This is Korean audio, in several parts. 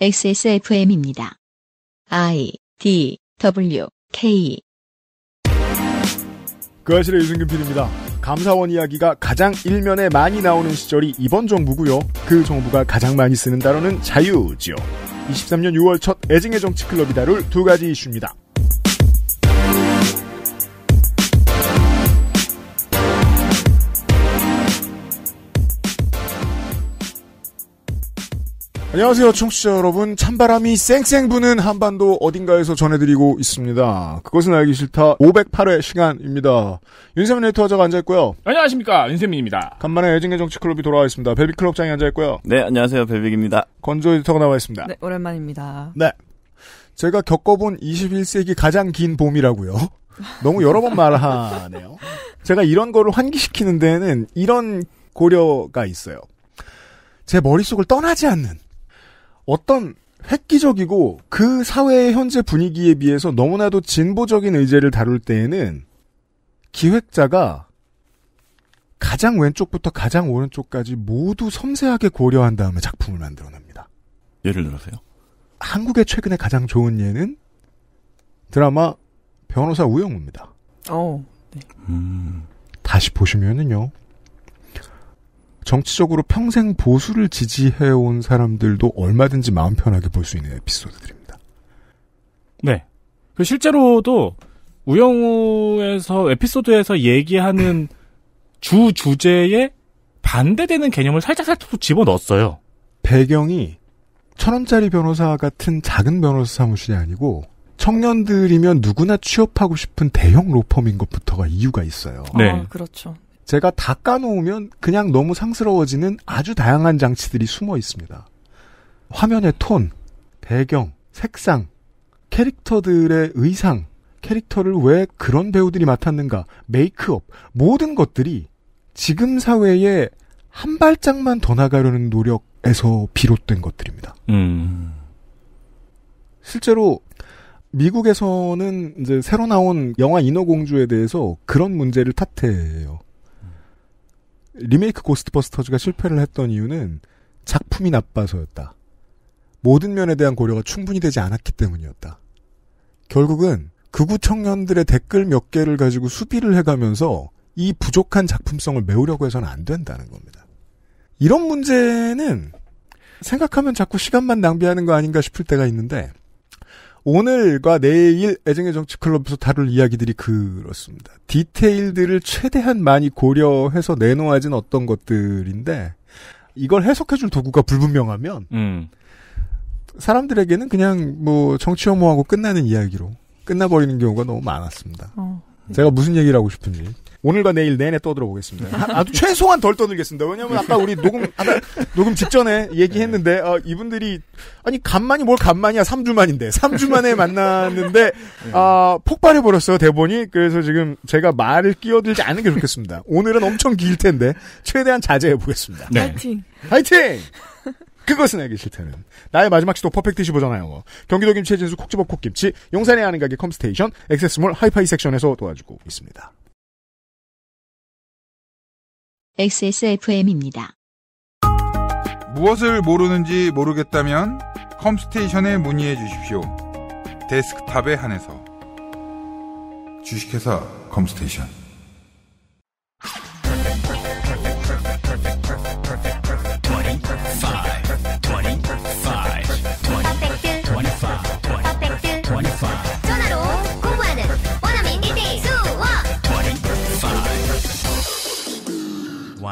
XSFM입니다. I D W K 그 아실의 유승균 PD입니다. 감사원 이야기가 가장 일면에 많이 나오는 시절이 이번 정부고요. 그 정부가 가장 많이 쓰는 단어는 자유지요. 23년 6월 첫 애증의 정치 클럽이 다룰 두 가지 이슈입니다. 안녕하세요, 청취자 여러분. 찬바람이 쌩쌩 부는 한반도 어딘가에서 전해드리고 있습니다. 그것은 알기 싫다 508회 시간입니다. 윤세민 에디터가 앉아있고요. 안녕하십니까, 윤세민입니다. 간만에 애증의 정치클럽이 돌아와 있습니다. 벨비클럽장이 앉아있고요. 네, 안녕하세요, 벨빅입니다. 건조 에디터가 나와 있습니다. 네, 오랜만입니다. 네. 제가 겪어본 21세기 가장 긴 봄이라고요. 너무 여러 번 말하네요. 제가 이런 거를 환기시키는 데는 에 이런 고려가 있어요. 제 머릿속을 떠나지 않는 어떤 획기적이고 그 사회의 현재 분위기에 비해서 너무나도 진보적인 의제를 다룰 때에는 기획자가 가장 왼쪽부터 가장 오른쪽까지 모두 섬세하게 고려한 다음에 작품을 만들어냅니다. 예를 들어서요? 한국의 최근에 가장 좋은 예는 드라마 변호사 우영우입니다. 어, 네. 음. 다시 보시면은요. 정치적으로 평생 보수를 지지해온 사람들도 얼마든지 마음 편하게 볼 수 있는 에피소드들입니다. 네. 그 실제로도 우영우에서 에피소드에서 얘기하는 주 주제에 반대되는 개념을 살짝살짝 집어넣었어요. 배경이 천 원짜리 변호사 같은 작은 변호사 사무실이 아니고 청년들이면 누구나 취업하고 싶은 대형 로펌인 것부터가 이유가 있어요. 네, 아, 그렇죠. 제가 다 까놓으면 그냥 너무 상스러워지는 아주 다양한 장치들이 숨어 있습니다. 화면의 톤, 배경, 색상, 캐릭터들의 의상, 캐릭터를 왜 그런 배우들이 맡았는가, 메이크업, 모든 것들이 지금 사회에 한 발짝만 더 나가려는 노력에서 비롯된 것들입니다. 음. 실제로 미국에서는 이제 새로 나온 영화 인어공주에 대해서 그런 문제를 탓해요. 리메이크 고스트버스터즈가 실패를 했던 이유는 작품이 나빠서였다. 모든 면에 대한 고려가 충분히 되지 않았기 때문이었다. 결국은 극우 청년들의 댓글 몇 개를 가지고 수비를 해가면서 이 부족한 작품성을 메우려고 해서는 안 된다는 겁니다. 이런 문제는 생각하면 자꾸 시간만 낭비하는 거 아닌가 싶을 때가 있는데 오늘과 내일 애정의 정치 클럽에서 다룰 이야기들이 그렇습니다. 디테일들을 최대한 많이 고려해서 내놓아진 어떤 것들인데 이걸 해석해줄 도구가 불분명하면 음. 사람들에게는 그냥 뭐 정치 혐오하고 끝나는 이야기로 끝나버리는 경우가 너무 많았습니다. 어. 제가 무슨 얘기를 하고 싶은지 오늘과 내일 내내 떠들어 보겠습니다. 아, 아주 최소한 덜 떠들겠습니다. 왜냐하면 아까 우리 녹음 아까 녹음 직전에 얘기했는데 네. 어, 이분들이 아니 간만이 뭘 간만이야 3주 만인데 3주 만에 만났는데 아, 폭발해 버렸어요 대본이. 그래서 지금 제가 말을 끼어들지 않는 게 좋겠습니다. 오늘은 엄청 길 텐데 최대한 자제해 보겠습니다. 네. 파이팅. 파이팅. 그것은 알기 싫다는 나의 마지막 시도 퍼펙트 1 5잖아요 경기도 김치의 진수 콕지버 콕김치 용산의 아는 가게 컴스테이션 액세스몰 하이파이 섹션에서 도와주고 있습니다. XSFM입니다. 무엇을 모르는지 모르겠다면 컴스테이션에 문의해 주십시오. 데스크탑에 한해서 주식회사 컴스테이션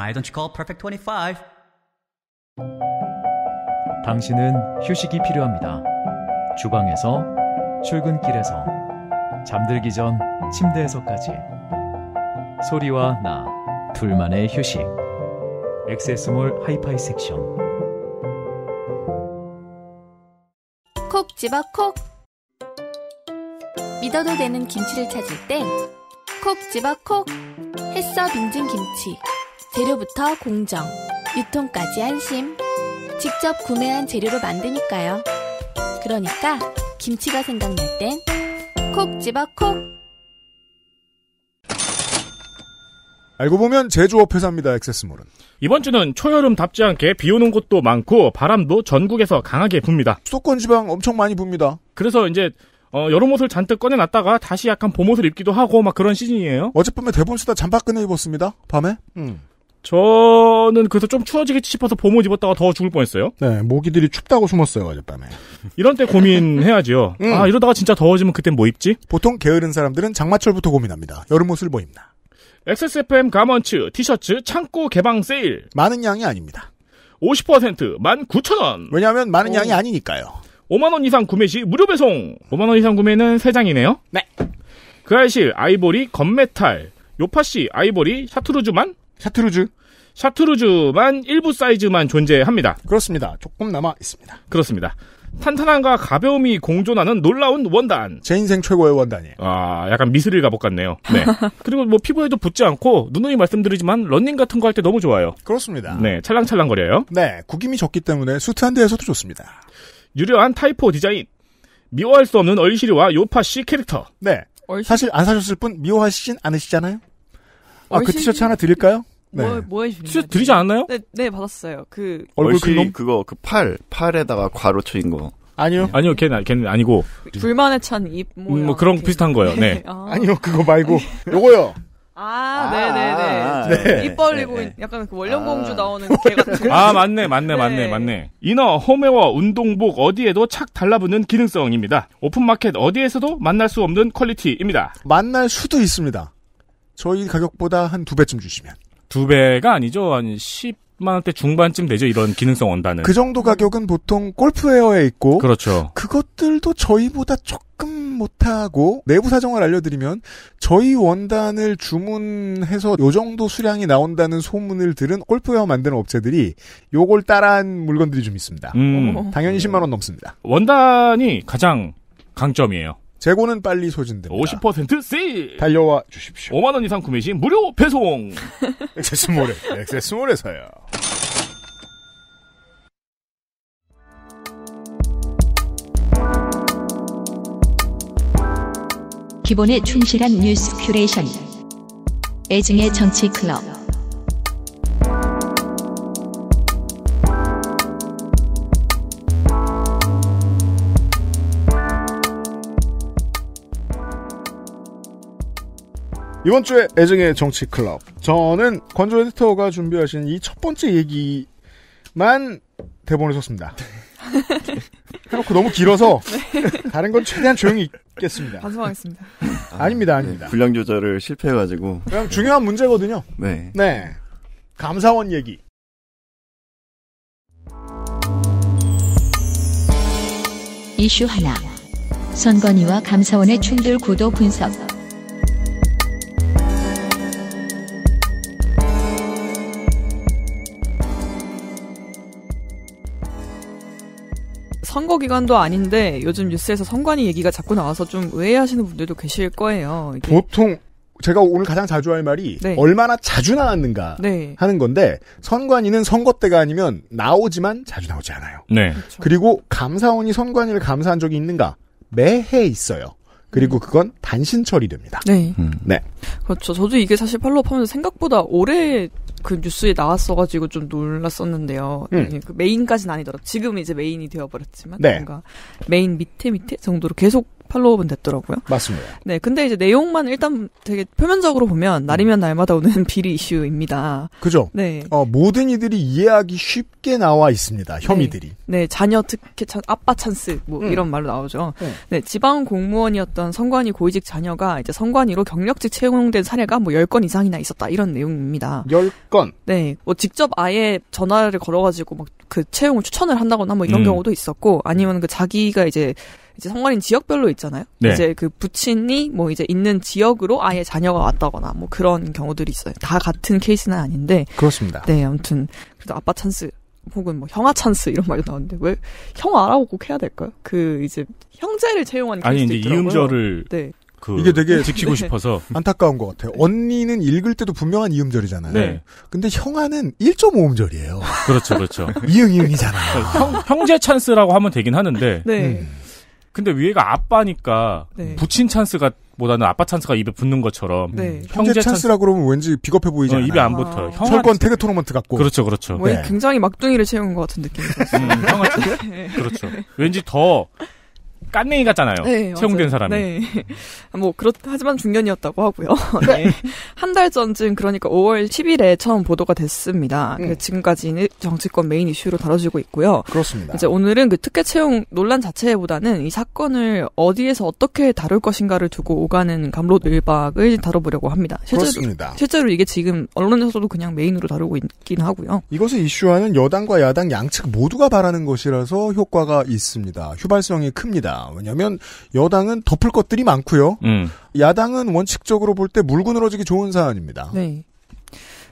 Why don't you call Perfect 25? 당신은 휴식이 필요합니다. 주방에서, 출근길에서, 잠들기 전 침대에서까지. 소리와 나, 둘만의 휴식. 액세스몰 하이파이 섹션. 콕 집어 콕. 믿어도 되는 김치를 찾을 땐콕 집어 콕. 햇서 빙진 김치. 재료부터 공정, 유통까지 안심. 직접 구매한 재료로 만드니까요. 그러니까 김치가 생각날 땐 콕 집어 콕. 알고 보면 제조업 회사입니다. 엑세스몰은. 이번 주는 초여름 답지 않게 비 오는 곳도 많고 바람도 전국에서 강하게 붑니다. 수도권 지방 엄청 많이 붑니다. 그래서 이제 어, 여름 옷을 잔뜩 꺼내놨다가 다시 약간 봄 옷을 입기도 하고 막 그런 시즌이에요. 어젯밤에 대본 쓰다 잠바끈을 입었습니다. 밤에. 음. 저는 그래서 좀 추워지겠지 싶어서 보모 입었다가 더 죽을 뻔했어요. 네, 모기들이 춥다고 숨었어요 어젯밤에. 이런 때고민해야죠 음. 아 이러다가 진짜 더워지면 그땐 뭐 입지? 보통 게으른 사람들은 장마철부터 고민합니다. 여름옷을 뭐 입나? XSFM 가먼츠 티셔츠 창고 개방 세일. 많은 양이 아닙니다. 50% 19,000원. 왜냐하면 많은 어. 양이 아니니까요. 5만 원 이상 구매 시 무료 배송. 5만 원 이상 구매는 3장이네요. 네. 그이실 아이보리 검메탈요파시 아이보리 샤투르즈만 샤트루즈. 샤트루즈만 일부 사이즈만 존재합니다. 그렇습니다. 조금 남아 있습니다. 그렇습니다. 탄탄함과 가벼움이 공존하는 놀라운 원단. 제 인생 최고의 원단이에요. 아, 약간 미스릴 갑옷 같네요. 네. 그리고 뭐 피부에도 붙지 않고 누누이 말씀드리지만 런닝 같은 거 할 때 너무 좋아요. 그렇습니다. 네, 찰랑찰랑거려요. 네, 구김이 적기 때문에 수트 한 대에서도 좋습니다. 유려한 타이포 디자인. 미워할 수 없는 얼시리와 요파 씨 캐릭터. 네. 얼시 사실 안 사셨을 뿐 미워하시진 않으시잖아요. 아, 얼시그 티셔츠 하나 드릴까요? 뭐, 네. 뭐, 뭐 해주는 거예요? 드리지 않았나요? 네, 네 받았어요. 그 얼굴 큰 놈? 그거 그 팔, 팔에다가 괄호 쳐인 거. 아니요. 아니요, 걔는, 걔는 아니고. 불만에 찬입 뭐 음, 뭐 그런 이렇게. 비슷한 거예요. 네. 네. 아, 아니요, 그거 말고. 요거요. 아, 네, 네, 아, 네네네. 아, 아. 네. 입 벌리고 네, 네. 약간 그 원령공주 아. 나오는 개 같은. 아, 맞네, 맞네, 맞네, 맞네. 이너, 홈웨어, 운동복 어디에도 착 달라붙는 기능성입니다. 오픈마켓 어디에서도 만날 수 없는 퀄리티입니다. 만날 수도 있습니다. 저희 가격보다 한 두 배쯤 주시면. 두 배가 아니죠. 한 10만 원대 중반쯤 되죠. 이런 기능성 원단은. 그 정도 가격은 보통 골프웨어에 있고 그렇죠. 그것들도 저희보다 조금 못하고 내부 사정을 알려드리면 저희 원단을 주문해서 요 정도 수량이 나온다는 소문을 들은 골프웨어 만드는 업체들이 요걸 따라한 물건들이 좀 있습니다. 음. 당연히 10만 원 넘습니다. 원단이 가장 강점이에요. 재고는 빨리 소진됩니다. 50% 세일! 달려와 주십시오. 5만원 이상 구매 시 무료 배송! 액세스몰에, 액세스몰에서요. 기본에 충실한 뉴스 큐레이션. 애증의 정치 클럽. 이번 주에 애정의 정치 클럽. 저는 권조 에디터가 준비하신 이 첫 번째 얘기만 대본에 썼습니다. 해놓고 너무 길어서 네. 다른 건 최대한 조용히 있겠습니다. 반성하겠습니다. 아, 닙니다 네. 아닙니다. 네, 분량 조절을 실패해가지고. 그냥 중요한 문제거든요. 네. 네. 감사원 얘기. 이슈 하나. 선관위와 감사원의 충돌 구도 분석. 선거 기간도 아닌데 요즘 뉴스에서 선관위 얘기가 자꾸 나와서 좀 의해하시는 분들도 계실 거예요. 이게. 보통 제가 오늘 가장 자주 할 말이 네. 얼마나 자주 나왔는가 네. 하는 건데 선관위는 선거 때가 아니면 나오지만 자주 나오지 않아요. 네. 그렇죠. 그리고 감사원이 선관위를 감사한 적이 있는가? 매해 있어요. 그리고 그건 단신 처리됩니다. 네. 음. 네. 그렇죠. 저도 이게 사실 팔로우 하면서 생각보다 오래 그 뉴스에 나왔어가지고 좀 놀랐었는데요. 음. 그 메인까지는 아니더라도 지금 이제 메인이 되어버렸지만 네. 뭔가 메인 밑에 밑에 정도로 계속 팔로업분 됐더라고요. 맞습니다. 네, 근데 이제 내용만 일단 되게 표면적으로 보면 음. 날이면 날마다 오는 비리 이슈입니다. 그죠? 네. 어, 모든 이들이 이해하기 쉽게 나와 있습니다. 네. 혐의들이. 네, 네 자녀 특혜 찬 아빠 찬스 뭐 음. 이런 말로 나오죠. 네. 네, 지방 공무원이었던 선관위 고위직 자녀가 이제 성관위로 경력직 채용된 사례가 뭐 10건 이상이나 있었다 이런 내용입니다. 10건. 네. 뭐 직접 아예 전화를 걸어 가지고 막 그 채용을 추천을 한다거나 뭐 이런 음. 경우도 있었고 아니면 그 자기가 이제 이제 성관인 지역별로 있잖아요. 네. 이제 그 부친이 뭐 이제 있는 지역으로 아예 자녀가 왔다거나 뭐 그런 경우들이 있어요. 다 같은 케이스는 아닌데 그렇습니다. 네, 아무튼 그래도 아빠 찬스 혹은 뭐 형아 찬스 이런 말이 나오는데 왜 형알아보고꼭 해야 될까요? 그 이제 형제를 채용한 아니 이제 고 이음절을 네. 그 이게 되게 지키고 네. 싶어서 안타까운 것 같아요. 언니는 읽을 때도 분명한 이음절이잖아요. 네. 근데 형아는 1.5음절이에요. 그렇죠, 그렇죠. 이응 이응이잖아요. 형, 형제 찬스라고 하면 되긴 하는데 네. 음. 근데 위에가 아빠니까 네. 부친 찬스가 보다는 아빠 찬스가 입에 붙는 것처럼 네. 형제, 찬스라 그러면 왠지 비겁해 보이지 어, 입에 안 붙어요. 아. 철권 태그 토너먼트 같고 그렇죠, 그렇죠. 네. 굉장히 막둥이를 채운 것 같은 느낌이 들어요. 음, 네. 그렇죠. 왠지 더 깐냉이 같잖아요. 네, 채용된 사람이. 네. 뭐 그렇 하지만 중년이었다고 하고요. 네. 네. 한 달 전쯤 그러니까 5월 10일에 처음 보도가 됐습니다. 음. 지금까지는 정치권 메인 이슈로 다뤄지고 있고요. 그렇습니다. 이제 오늘은 그 특혜 채용 논란 자체보다는 이 사건을 어디에서 어떻게 다룰 것인가를 두고 오가는 감론을박을 다뤄보려고 합니다. 실제로, 그렇습니다. 실제로 이게 지금 언론에서도 그냥 메인으로 다루고 있긴 하고요. 이것을 이슈화는 여당과 야당 양측 모두가 바라는 것이라서 효과가 있습니다. 휘발성이 큽니다. 왜냐하면 여당은 덮을 것들이 많고요. 음. 야당은 원칙적으로 볼 때물고늘어지기 좋은 사안입니다. 네.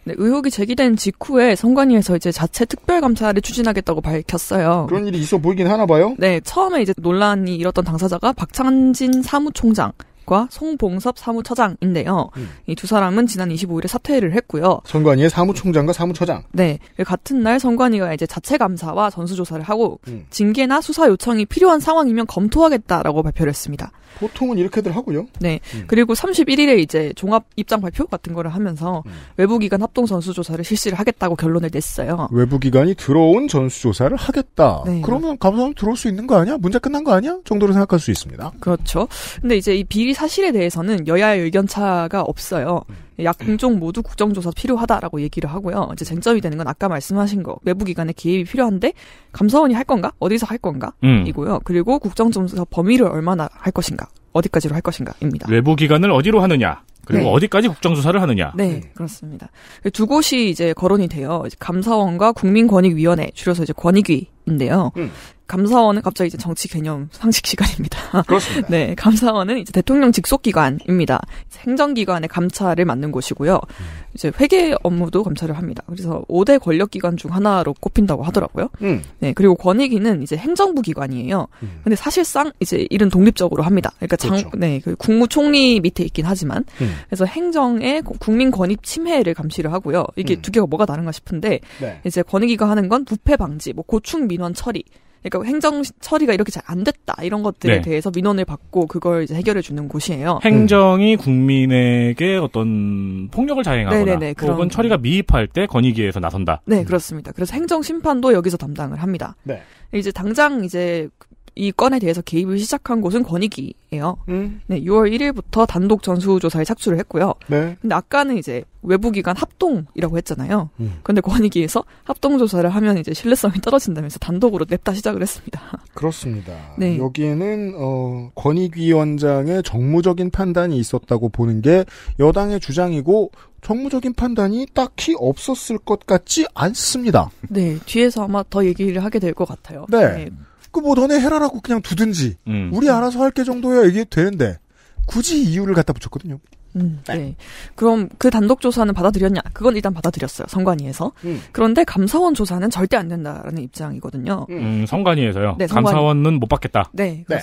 네, 의혹이 제기된 직후에 선관위에서 이제 자체 특별감사를 추진하겠다고 밝혔어요. 그런 일이 있어 보이긴 하나 봐요? 네, 처음에 이제 논란이 일었던 당사자가 박창진 사무총장, 사무과 송봉섭 사무처장인데요. 음. 이두 사람은 지난 25일에 사퇴를 했고요. 선관위의 사무총장과 사무처장. 네. 그 같은 날 선관위가 이제 자체 감사와 전수조사를 하고 음. 징계나 수사 요청이 필요한 상황이면 검토하겠다라고 발표를 했습니다. 보통은 이렇게들 하고요. 네. 음. 그리고 31일에 이제 종합 입장 발표 같은 거를 하면서 음. 외부기관 합동 전수조사를 실시를 하겠다고 결론을 냈어요. 외부기관이 들어온 전수조사를 하겠다. 네. 그러면 감사원 들어올 수 있는 거 아니야? 문제 끝난 거 아니야? 정도로 생각할 수 있습니다. 그렇죠. 근데 이제 이 비리 사실에 대해서는 여야의 의견차가 없어요. 음. 약 공종 모두 국정조사 필요하다라고 얘기를 하고요. 이제 쟁점이 되는 건 아까 말씀하신 거 외부기관의 개입이 필요한데 감사원이 할 건가 어디서 할 건가 음. 이고요. 그리고 국정조사 범위를 얼마나 할 것인가 어디까지로 할 것인가입니다. 외부기관을 어디로 하느냐 그리고 네. 어디까지 국정조사를 하느냐. 네, 네, 그렇습니다. 두 곳이 이제 거론이 돼요. 감사원과 국민권익위원회, 줄여서 이제 권익위. 인데요. 음. 감사원은 갑자기 이제 정치 개념 상식 시간입니다. 그렇습니다. 네, 감사원은 이제 대통령 직속 기관입니다. 행정기관의 감찰을 맡는 곳이고요. 음. 이제 회계 업무도 감찰을 합니다. 그래서 5대 권력 기관 중 하나로 꼽힌다고 하더라고요. 음. 네, 그리고 권익위는 이제 행정부 기관이에요. 음. 근데 사실상 이제 일은 독립적으로 합니다. 그러니까 장, 그렇죠. 네, 그 국무총리 밑에 있긴 하지만 음. 그래서 행정의 국민 권익 침해를 감시를 하고요. 이게 음. 두 개가 뭐가 다른가 싶은데 네. 이제 권익위가 하는 건 부패 방지, 뭐 고충 민 민원 처리. 그러니까 행정 처리가 이렇게 잘 안 됐다 이런 것들에 네. 대해서 민원을 받고 그걸 이제 해결해 주는 곳이에요. 행정이 음. 국민에게 어떤 폭력을 자행하거나 네네네, 그런... 혹은 처리가 미흡할 때권익위에서 나선다. 네 그렇습니다. 그래서 행정 심판도 여기서 담당을 합니다. 네. 이제 당장 이제 이 건에 대해서 개입을 시작한 곳은 권익위예요. 음. 네, 6월 1일부터 단독 전수조사에 착수를 했고요. 네. 근데 아까는 이제 외부기관 합동이라고 했잖아요. 음. 근데 권익위에서 합동조사를 하면 이제 신뢰성이 떨어진다면서 단독으로 냅다 시작을 했습니다. 그렇습니다. 네. 여기에는 어, 권익위원장의 정무적인 판단이 있었다고 보는 게 여당의 주장이고 정무적인 판단이 딱히 없었을 것 같지 않습니다. 네, 뒤에서 아마 더 얘기를 하게 될 것 같아요. 네. 네. 그뭐 너네 해라라고 그냥 두든지 음. 우리 알아서 할 게 정도야 이게 되는데 굳이 이유를 갖다 붙였거든요. 음, 네. 네. 그럼 그 단독 조사는 받아들였냐? 그건 일단 받아들였어요. 선관위에서. 음. 그런데 감사원 조사는 절대 안 된다라는 입장이거든요. 음, 음 선관위에서요. 네, 선관위. 감사원은 못 받겠다. 네. 네.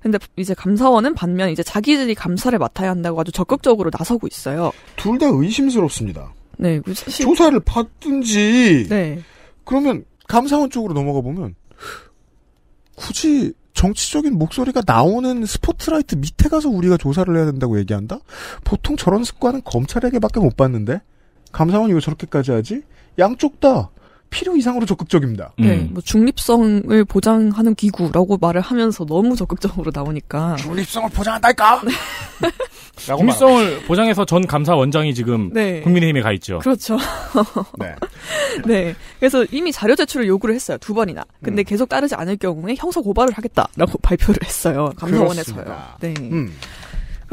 근데 이제 감사원은 반면 이제 자기들이 감사를 맡아야 한다고 아주 적극적으로 나서고 있어요. 둘 다 의심스럽습니다. 네. 그 사실... 조사를 받든지. 네. 그러면 감사원 쪽으로 넘어가 보면 굳이 정치적인 목소리가 나오는 스포트라이트 밑에 가서 우리가 조사를 해야 된다고 얘기한다? 보통 저런 습관은 검찰에게밖에 못 봤는데 감사원이 왜 저렇게까지 하지? 양쪽 다 필요 이상으로 적극적입니다. 네, 음. 뭐 중립성을 보장하는 기구라고 말을 하면서 너무 적극적으로 나오니까 중립성을 보장한다니까. 네. 중립성을 보장해서 전 감사 원장이 지금 네. 국민의힘에 가 있죠. 그렇죠. 네. 네. 그래서 이미 자료 제출을 요구를 했어요. 두 번이나. 근데 음. 계속 따르지 않을 경우에 형사 고발을 하겠다라고 발표를 했어요. 감사원에서요. 그렇습니다. 네. 음.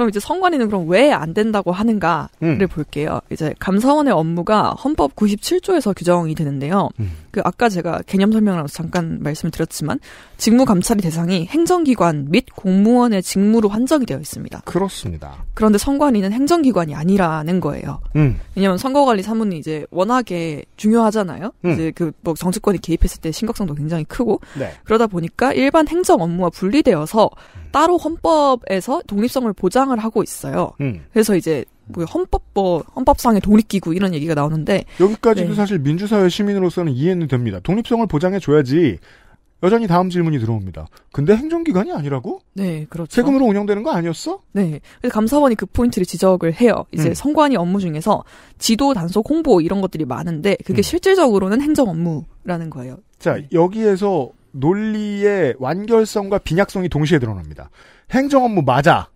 그럼 이제 선관위는 그럼 왜 안 된다고 하는가를 음. 볼게요. 이제 감사원의 업무가 헌법 97조에서 규정이 되는데요. 음. 그 아까 제가 개념 설명하면서 잠깐 말씀을 드렸지만 직무 감찰의 대상이 행정기관 및 공무원의 직무로 한정이 되어 있습니다. 그렇습니다. 그런데 선관위는 행정기관이 아니라는 거예요. 음. 왜냐하면 선거관리 사무는 이제 워낙에 중요하잖아요. 음. 이제 그 뭐 정치권이 개입했을 때 심각성도 굉장히 크고 네. 그러다 보니까 일반 행정 업무와 분리되어서 음. 따로 헌법에서 독립성을 보장을 하고 있어요. 음. 그래서 이제 뭐 헌법법 헌법상의 독립기구 이런 얘기가 나오는데 여기까지도 네. 사실 민주사회 시민으로서는 이해는 됩니다. 독립성을 보장해 줘야지. 여전히 다음 질문이 들어옵니다. 근데 행정기관이 아니라고? 네, 그렇죠. 세금으로 운영되는 거 아니었어? 네. 그래서 감사원이 그 포인트를 지적을 해요. 이제 음. 선관위 업무 중에서 지도, 단속, 홍보 이런 것들이 많은데 그게 음. 실질적으로는 행정 업무라는 거예요. 자, 네. 여기에서 논리의 완결성과 빈약성이 동시에 드러납니다. 행정 업무 맞아.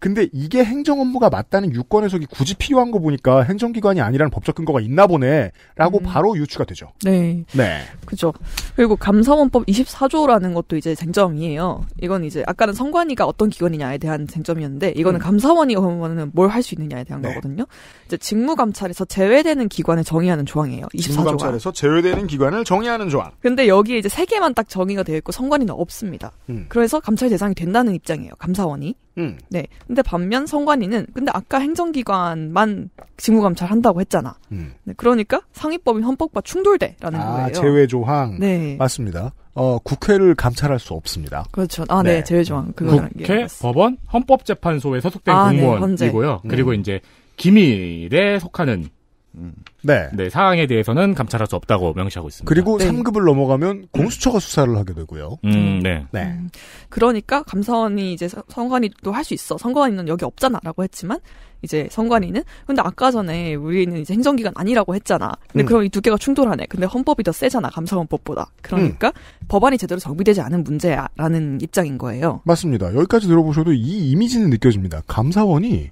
근데 이게 행정 업무가 맞다는 유권 해석이 굳이 필요한 거 보니까 행정기관이 아니라는 법적 근거가 있나 보네라고 음. 바로 유추가 되죠. 네. 네. 그죠. 그리고 감사원법 24조라는 것도 이제 쟁점이에요. 이건 이제 아까는 선관위가 어떤 기관이냐에 대한 쟁점이었는데 이거는 음. 감사원이 그러면은 뭘 할 수 있느냐에 대한 네. 거거든요. 이제 직무감찰에서 제외되는 기관을 정의하는 조항이에요. 24조가. 직무감찰에서 제외되는 기관을 정의하는 조항. 근데 여기에 이제 세 개만 딱 정의가 되어 있고 선관위는 없습니다. 음. 그래서 감찰 대상이 된다는 입장이에요. 감사원이. 음. 네. 근데 반면 선관위는 근데 아까 행정기관만 직무감찰 한다고 했잖아. 음. 네, 그러니까 상위법인 헌법과 충돌돼라는 아, 거예요. 제외 조항. 네. 맞습니다. 어, 국회를 감찰할 수 없습니다. 그렇죠. 아, 네. 네 제외 조항. 음. 그거 국회, 법원, 헌법재판소에 소속된 아, 네, 공무원이고요. 네, 그리고 음. 이제 기밀에 속하는 음. 네. 네, 사항에 대해서는 감찰할 수 없다고 명시하고 있습니다. 그리고 네. 3급을 넘어가면 공수처가 수사를 하게 되고요. 음, 음, 네. 네. 음, 그러니까 감사원이 이제 선관위도 할 수 있어. 선관위는 여기 없잖아라고 했지만 이제 선관위는 근데 아까 전에 우리는 이제 행정기관 아니라고 했잖아. 근데 음. 그럼 이 두 개가 충돌하네. 근데 헌법이 더 세잖아. 감사원법보다. 그러니까 음. 법안이 제대로 정비되지 않은 문제야라는 입장인 거예요. 맞습니다. 여기까지 들어보셔도 이 이미지는 느껴집니다. 감사원이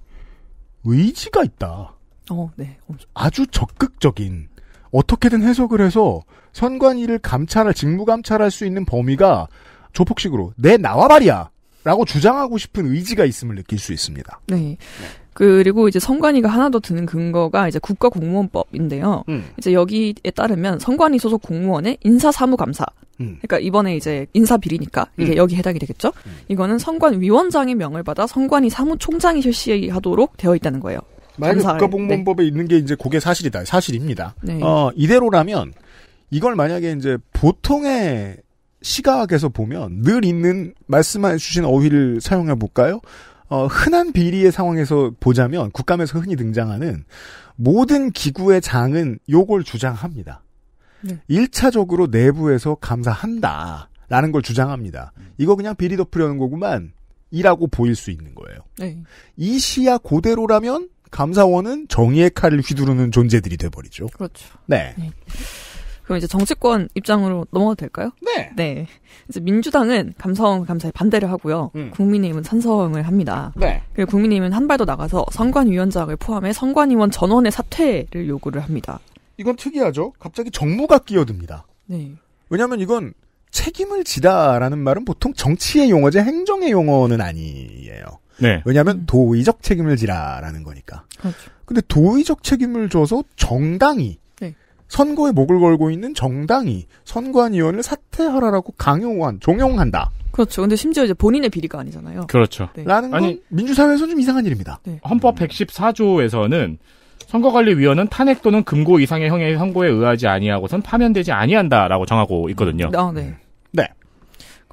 의지가 있다. 어, 네. 아주 적극적인 어떻게든 해석을 해서 선관위를 감찰할 직무 감찰할 수 있는 범위가 조폭식으로 내 나와 말이야 라고 주장하고 싶은 의지가 있음을 느낄 수 있습니다. 네. 그리고 이제 선관위가 하나 더 드는 근거가 이제 국가공무원법인데요. 음. 이제 여기에 따르면 선관위 소속 공무원의 인사사무감사. 음. 그러니까 이번에 이제 인사비리니까 이게 음. 여기 해당이 되겠죠. 음. 이거는 선관위원장의 명을 받아 선관위 사무총장이 실시하도록 되어 있다는 거예요. 만약에 국가복무법에 네. 있는 게 이제 그게 사실이다. 사실입니다. 네. 어, 이대로라면 이걸 만약에 이제 보통의 시각에서 보면 늘 있는 말씀해 주신 어휘를 사용해 볼까요? 어, 흔한 비리의 상황에서 보자면 국감에서 흔히 등장하는 모든 기구의 장은 요걸 주장합니다. 네. 1차적으로 내부에서 감사한다. 라는 걸 주장합니다. 이거 그냥 비리 덮으려는 거구만. 이라고 보일 수 있는 거예요. 네. 이 시야 고대로라면 감사원은 정의의 칼을 휘두르는 존재들이 돼버리죠. 그렇죠. 네. 네. 그럼 이제 정치권 입장으로 넘어가도 될까요? 네. 네. 이제 민주당은 감사원 감사에 반대를 하고요. 음. 국민의힘은 찬성을 합니다. 네. 그리고 국민의힘은 한 발 더 나가서 선관위원장을 포함해 선관위원 전원의 사퇴를 요구를 합니다. 이건 특이하죠. 갑자기 정부가 끼어듭니다. 네. 왜냐하면 이건 책임을 지다라는 말은 보통 정치의 용어지 행정의 용어는 아니에요. 네. 왜냐하면 도의적 책임을 지라라는 거니까. 그렇죠. 근데 도의적 책임을 줘서 정당이 네. 선거에 목을 걸고 있는 정당이 선관위원을 사퇴하라라고 강요한 종용한다. 그렇죠. 근데 심지어 이제 본인의 비리가 아니잖아요. 그렇죠. 네. 라는 건 아니, 민주사회에서 좀 이상한 일입니다. 네. 헌법 114조에서는 음. 선거관리위원은 탄핵 또는 금고 이상의 형의 선고에 의하지 아니하고선 파면되지 아니한다라고 정하고 있거든요. 아, 네. 음.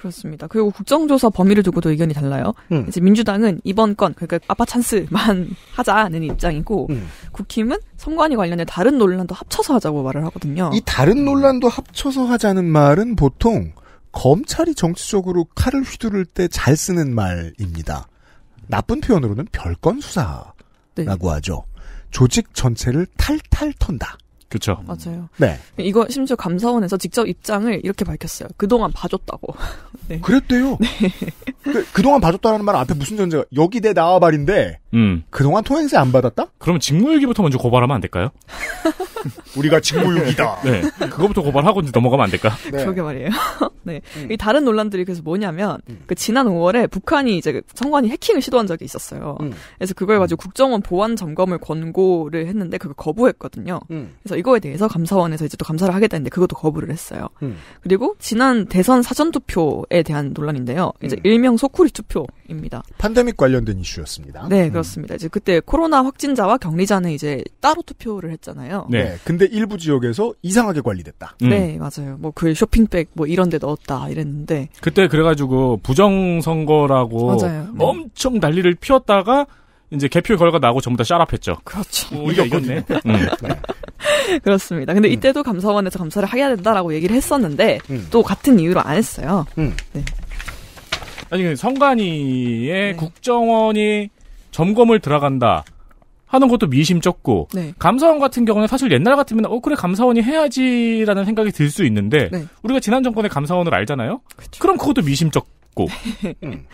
그렇습니다. 그리고 국정조사 범위를 두고도 의견이 달라요. 음. 이제 민주당은 이번 건 그러니까 아빠 찬스만 하자는 입장이고 음. 국힘은 선관위 관련해 다른 논란도 합쳐서 하자고 말을 하거든요. 이 다른 음. 논란도 합쳐서 하자는 말은 보통 검찰이 정치적으로 칼을 휘두를 때 잘 쓰는 말입니다. 나쁜 표현으로는 별건 수사라고 네. 하죠. 조직 전체를 탈탈 턴다. 그렇죠. 맞아요. 네. 이거 심지어 감사원에서 직접 입장을 이렇게 밝혔어요. 그동안 봐줬다고. 네. 그랬대요. 네. 그, 동안 봐줬다라는 말 앞에 무슨 전제가 여기 내 나와 말인데. 음. 그동안 통행세 안 받았다? 그러면 직무유기부터 먼저 고발하면 안 될까요? 우리가 직무유기다. 네. 그거부터 고발하고 이제 넘어가면 안 될까? 네. 그러게 말이에요. 네. 음. 이 다른 논란들이 그래서 뭐냐면 음. 그 지난 5월에 북한이 이제 그 선관이 해킹을 시도한 적이 있었어요. 음. 그래서 그걸 음. 가지고 국정원 보안 점검을 권고를 했는데 그걸 거부했거든요. 음. 그래서 이거에 대해서 감사원에서 이제 또 감사를 하겠다는데 그것도 거부를 했어요. 음. 그리고 지난 대선 사전 투표에 대한 논란인데요. 이제 음. 일명 소쿠리 투표입니다. 팬데믹 관련된 이슈였습니다. 네, 음. 그렇습니다. 이제 그때 코로나 확진자와 격리자는 이제 따로 투표를 했잖아요. 네. 네 근데 일부 지역에서 이상하게 관리됐다. 음. 네, 맞아요. 뭐 그 쇼핑백 뭐 이런 데 넣었다 이랬는데 그때 그래 가지고 부정 선거라고 네. 엄청 난리를 피웠다가 이제 개표 결과 나고 전부 다 샤랍했죠. 그렇죠. 우리가 이겼네. 응. 네. 음. 그렇습니다. 근데 음. 이때도 음. 감사원에서 감사를 해야 된다라고 얘기를 했었는데 음. 또 같은 이유로 안 했어요. 음. 네. 아니 그 성관이의 네. 국정원이 점검을 들어간다. 하는 것도 미심쩍고 네. 감사원 같은 경우는 사실 옛날 같으면 어 그래 감사원이 해야지라는 생각이 들 수 있는데 네. 우리가 지난 정권의 감사원을 알잖아요. 그쵸. 그럼 그것도 미심쩍고 음.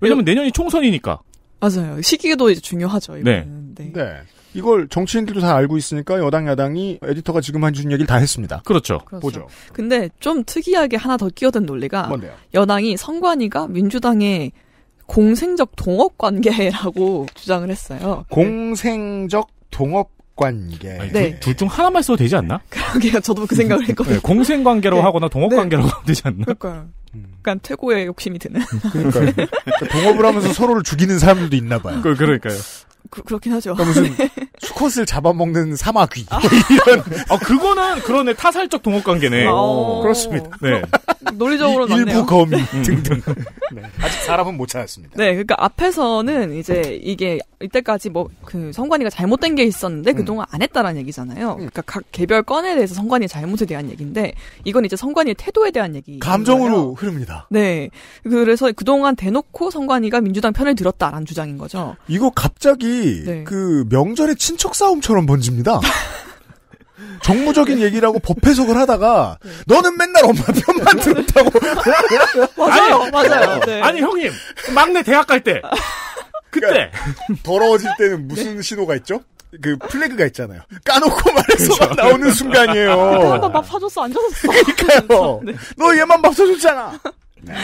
왜냐면 내년이 총선이니까. 맞아요. 시기도 이제 중요하죠. 네. 이거 네. 네. 이걸 정치인들도 다 알고 있으니까 여당 야당이 에디터가 지금 해준 얘기를 다 했습니다. 그렇죠. 그렇죠. 보죠. 근데 좀 특이하게 하나 더 끼어든 논리가 뭔데요? 여당이 선관위가 민주당의 공생적 동업 관계라고 주장을 했어요. 공생적 동업 관계. 네. 둘 중 하나만 써도 되지 않나? 그러게요. 저도 그 생각을 했거든요. 네, 공생 관계로 네. 하거나 동업 관계로 네. 하면 되지 않나? 그러니까. 약간 최고의 욕심이 드는. 그러니까 동업을 하면서 서로를 죽이는 사람들도 있나 봐요. 그, 그러니까요. 그, 그렇긴 하죠. 그러니까 무슨 네. 수컷을 잡아먹는 사마귀 아. 이런. 아 그거는 그러네 타살적 동업 관계네. 어. 그렇습니다. 네. 논리적으로 일, 맞네요. 일부 거 음. 등등. 네, 아직 사람은 못 찾았습니다. 네, 그러니까 앞에서는 이제 이게 이때까지 뭐 그 성관이가 잘못된 게 있었는데 음. 그동안 안 했다라는 얘기잖아요. 음. 그러니까 각 개별 건에 대해서 성관이 잘못에 대한 얘기인데 이건 이제 성관이의 태도에 대한 얘기. 감정으로 거예요. 흐릅니다. 네, 그래서 그동안 대놓고 성관이가 민주당 편을 들었다라는 주장인 거죠. 이거 갑자기 네. 그 명절의 친척 싸움처럼 번집니다. 정무적인 얘기라고 법 해석을 하다가 너는 맨날 엄마 편만 들었다고. 맞아요, 아니, 맞아요. 네. 아니 형님 막내 대학 갈 때. 그때 그러니까 더러워질 때는 무슨 네? 신호가 있죠? 그 플래그가 있잖아요. 까놓고 말해서 그렇죠. 나오는 순간이에요. 내가 밥 사줬어, 안줬어 그러니까요. 네. 너 얘만 밥 사줬잖아. 네.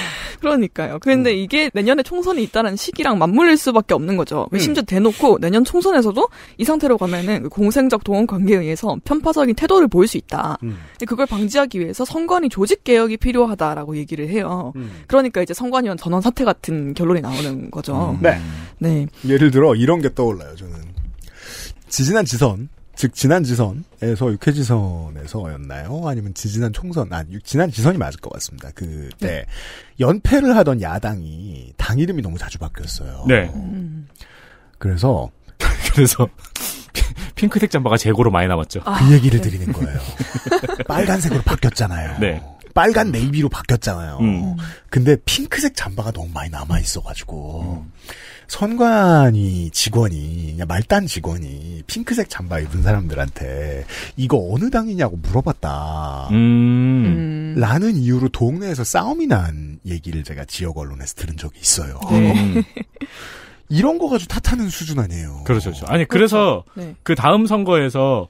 그러니까요. 그런데 음. 이게 내년에 총선이 있다는 시기랑 맞물릴 수밖에 없는 거죠. 그 음. 심지어 대놓고 내년 총선에서도 이 상태로 가면은 그 공생적 동원 관계에 의해서 편파적인 태도를 보일 수 있다. 음. 그걸 방지하기 위해서 선관위 조직 개혁이 필요하다라고 얘기를 해요. 음. 그러니까 이제 선관위원 전원 사태 같은 결론이 나오는 거죠. 음. 네. 네. 예를 들어 이런 게 떠올라요. 저는 지지난 지선 즉 지난 지선에서 육회 지선에서였나요? 아니면 지지난 총선, 아, 지난 지선이 맞을 것 같습니다. 그때 네. 연패를 하던 야당이 당 이름이 너무 자주 바뀌었어요. 네. 그래서 그래서 핑크색 잠바가 재고로 많이 남았죠. 아, 그 얘기를 네. 드리는 거예요. 빨간색으로 바뀌었잖아요. 네. 빨간 네이비로 바뀌었잖아요. 음. 근데 핑크색 잠바가 너무 많이 남아 있어가지고 음. 선관위 직원이 말단 직원이 핑크색 잠바 입은 사람들한테 이거 어느 당이냐고 물어봤다. 음. 음. 라는 이유로 동네에서 싸움이 난 얘기를 제가 지역 언론에서 들은 적이 있어요. 음. 네. 이런 거 가지고 탓하는 수준 아니에요. 그렇죠. 그렇죠. 아니 그래서 그렇죠. 네. 그 다음 선거에서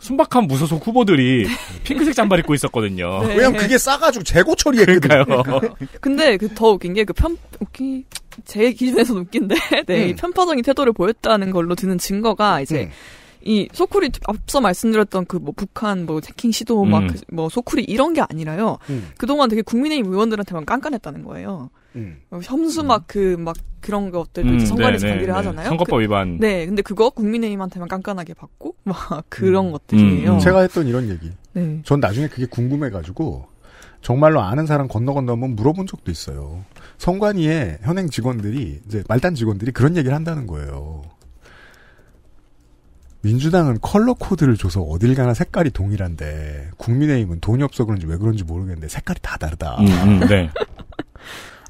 순박한 무소속 후보들이 네. 핑크색 잠바를 입고 있었거든요. 네. 왜냐면 그게 싸가지고 재고 처리했거든요. 근데 그더 웃긴 게 그 편, 웃기, 제기준에서 웃긴데, 네, 음. 편파적인 태도를 보였다는 걸로 드는 증거가 이제, 음. 이 소쿠리 앞서 말씀드렸던 그 뭐 북한 뭐 해킹 시도 막뭐 음. 그뭐 소쿠리 이런 게 아니라요. 음. 그동안 되게 국민의힘 의원들한테만 깐깐했다는 거예요. 음. 어, 혐수 막 그 막 그 그런 것들도 음, 선관위에서 네, 네, 관리를 네, 하잖아요. 선거법 그, 위반. 네, 근데 그거 국민의힘한테만 깐깐하게 받고 막 그런 음. 것들이에요. 음, 음. 제가 했던 이런 얘기. 네. 전 나중에 그게 궁금해가지고 정말로 아는 사람 건너 건너 한번 물어본 적도 있어요. 선관위의 현행 직원들이 이제 말단 직원들이 그런 얘기를 한다는 거예요. 민주당은 컬러 코드를 줘서 어딜 가나 색깔이 동일한데 국민의힘은 돈이 없어 그런지 왜 그런지 모르겠는데 색깔이 다 다르다. 음, 음 네.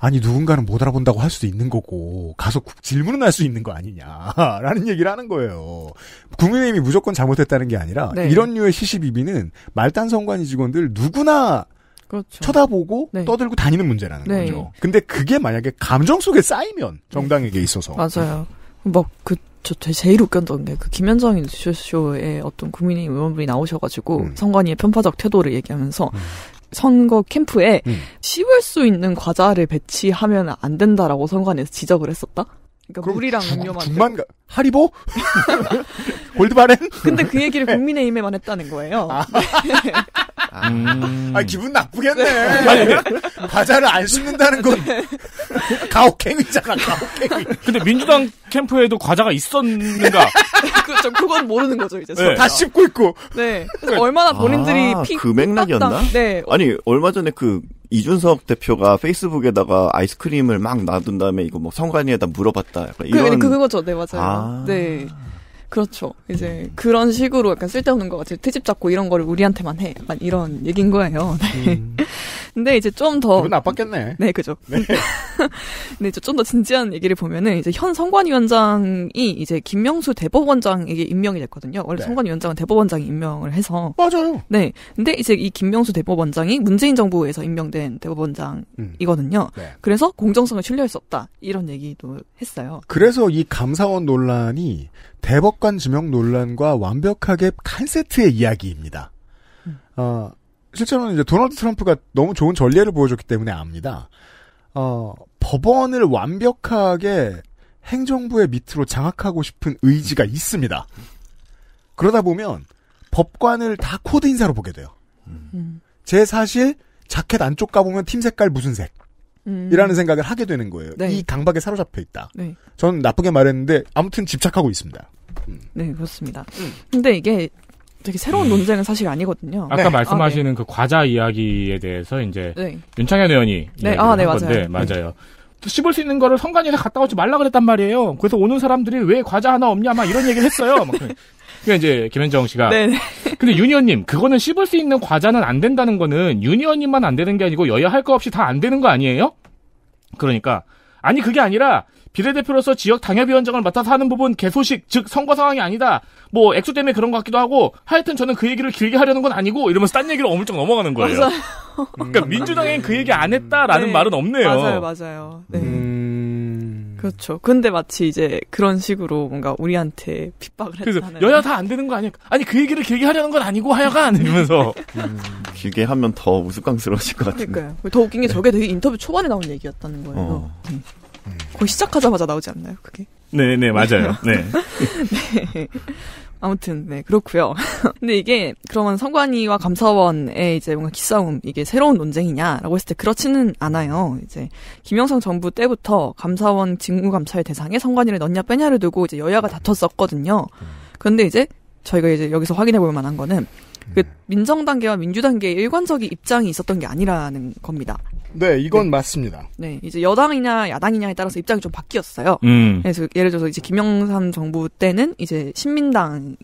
아니 누군가는 못 알아본다고 할 수도 있는 거고 가서 질문은 할 수 있는 거 아니냐라는 얘기를 하는 거예요. 국민의힘이 무조건 잘못했다는 게 아니라 네. 이런 류의 시시비비는 말단 선관위 직원들 누구나 그렇죠. 쳐다보고 네. 떠들고 다니는 문제라는 네. 거죠. 근데 그게 만약에 감정 속에 쌓이면 네. 정당에게 있어서 맞아요. 막그 뭐 저 제일 웃겼던 게 그 김현정 인쇼에 어떤 국민의힘 의원분이 나오셔가지고 음. 선관위의 편파적 태도를 얘기하면서 음. 선거 캠프에 음. 씹을 수 있는 과자를 배치하면 안 된다라고 선관위에서 지적을 했었다. 그러니까 그 물이랑 음료만 군만 가, 하리보 골드바렌 근데 그 얘기를 네. 국민의힘에만 했다는 거예요. 아. 네. 아, 음. 아 기분 나쁘겠네. 과자를 안 씹는다는 건 네. 가혹행위잖아, 가혹행위. 근데 민주당 캠프에도 과자가 있었는가? 그렇죠. 그건 모르는 거죠, 이제. 네. 다 씹고 있고. 네. 그래서 네. 얼마나 본인들이 아, 피. 그 맥락이었나? 빡당. 네. 아니, 얼마 전에 그 이준석 대표가 페이스북에다가 아이스크림을 막 놔둔 다음에 이거 뭐 성관이에다 물어봤다. 약간 그, 그 이런. 그, 그거죠. 네, 맞아요. 아. 네. 그렇죠. 이제 그런 식으로 약간 쓸데없는 것 같아요. 트집 잡고 이런 거를 우리한테만 해. 약간 이런 얘기인 거예요. 네. 음. 근데 이제 좀 더. 기분 나빴겠네. 네, 그죠. 네. 근데 이제 좀 더 진지한 얘기를 보면은 이제 현 성관위원장이 이제 김명수 대법원장에게 임명이 됐거든요. 원래 네. 성관위원장은 대법원장이 임명을 해서. 맞아요. 네. 근데 이제 이 김명수 대법원장이 문재인 정부에서 임명된 대법원장이거든요. 음. 네. 그래서 공정성을 신뢰할 수 없다. 이런 얘기도 했어요. 그래서 이 감사원 논란이 대법관 지명 논란과 완벽하게 한 세트의 이야기입니다. 음. 어, 실제로는 이제 도널드 트럼프가 너무 좋은 전례를 보여줬기 때문에 압니다. 어, 법원을 완벽하게 행정부의 밑으로 장악하고 싶은 의지가 있습니다. 그러다 보면 법관을 다 코드 인사로 보게 돼요. 음. 제 사실 자켓 안쪽 가보면 팀 색깔 무슨 색. 음. 이라는 생각을 하게 되는 거예요. 네. 이 강박에 사로잡혀 있다. 네. 저는 나쁘게 말했는데 아무튼 집착하고 있습니다. 음. 네, 그렇습니다. 음. 근데 이게 되게 새로운 음. 논쟁은 사실 아니거든요. 아까 네. 말씀하시는 아, 네. 그 과자 이야기에 대해서 이제 네. 윤창현 의원이 네, 아, 네, 건데, 네. 맞아요. 맞아요. 씹을 수 있는 거를 선관위에서갖다 오지 말라 그랬단 말이에요. 그래서 오는 사람들이 왜 과자 하나 없냐 막 이런 얘기를 했어요. 막그러 이제 김현정 씨가 네, 네. 근데 윤의원님 그거는 씹을 수 있는 과자는 안 된다는 거는 윤의원님만안 되는 게 아니고 여야 할 거 없이 다 안 되는 거 아니에요? 그러니까 아니 그게 아니라 비례대표로서 지역 당협위원장을 맡아서 하는 부분 개소식, 즉 선거 상황이 아니다. 뭐 액수 때문에 그런 것 같기도 하고 하여튼 저는 그 얘기를 길게 하려는 건 아니고 이러면서 딴 얘기로 어물쩍 넘어가는 거예요. 맞아요. 그러니까 민주당엔 그 얘기 안 했다라는 네. 말은 없네요. 맞아요, 맞아요. 네. 음... 그렇죠. 근데 마치 이제 그런 식으로 뭔가 우리한테 핍박을 그래서 여야 다 안 되는 거 아니야? 아니 그 얘기를 길게 하려는 건 아니고 하여간 이러면서 음, 길게 하면 더 우스꽝스러워질 것 같은데. 그러니까요. 더 웃긴 게 저게 되게 인터뷰 초반에 나온 얘기였다는 거예요. 어. 음. 거의 시작하자마자 나오지 않나요, 그게? 네, 네, 맞아요. 네. 네. 아무튼 네 그렇고요. 근데 이게 그러면 선관위와 감사원의 이제 뭔가 기싸움 이게 새로운 논쟁이냐라고 했을 때 그렇지는 않아요. 이제 김영삼 정부 때부터 감사원 직무 감찰 대상에 선관위를 넣냐 빼냐를 두고 이제 여야가 다퉜었거든요. 그런데 음. 이제 저희가 이제 여기서 확인해 볼 만한 거는 그 민정단계와 민주단계의 일관적인 입장이 있었던 게 아니라는 겁니다. 네, 이건 네. 맞습니다. 네, 이제 여당이냐 야당이냐에 따라서 입장이 좀 바뀌었어요. 음. 그래서 예를 들어서 이제 김영삼 정부 때는 이제 신민당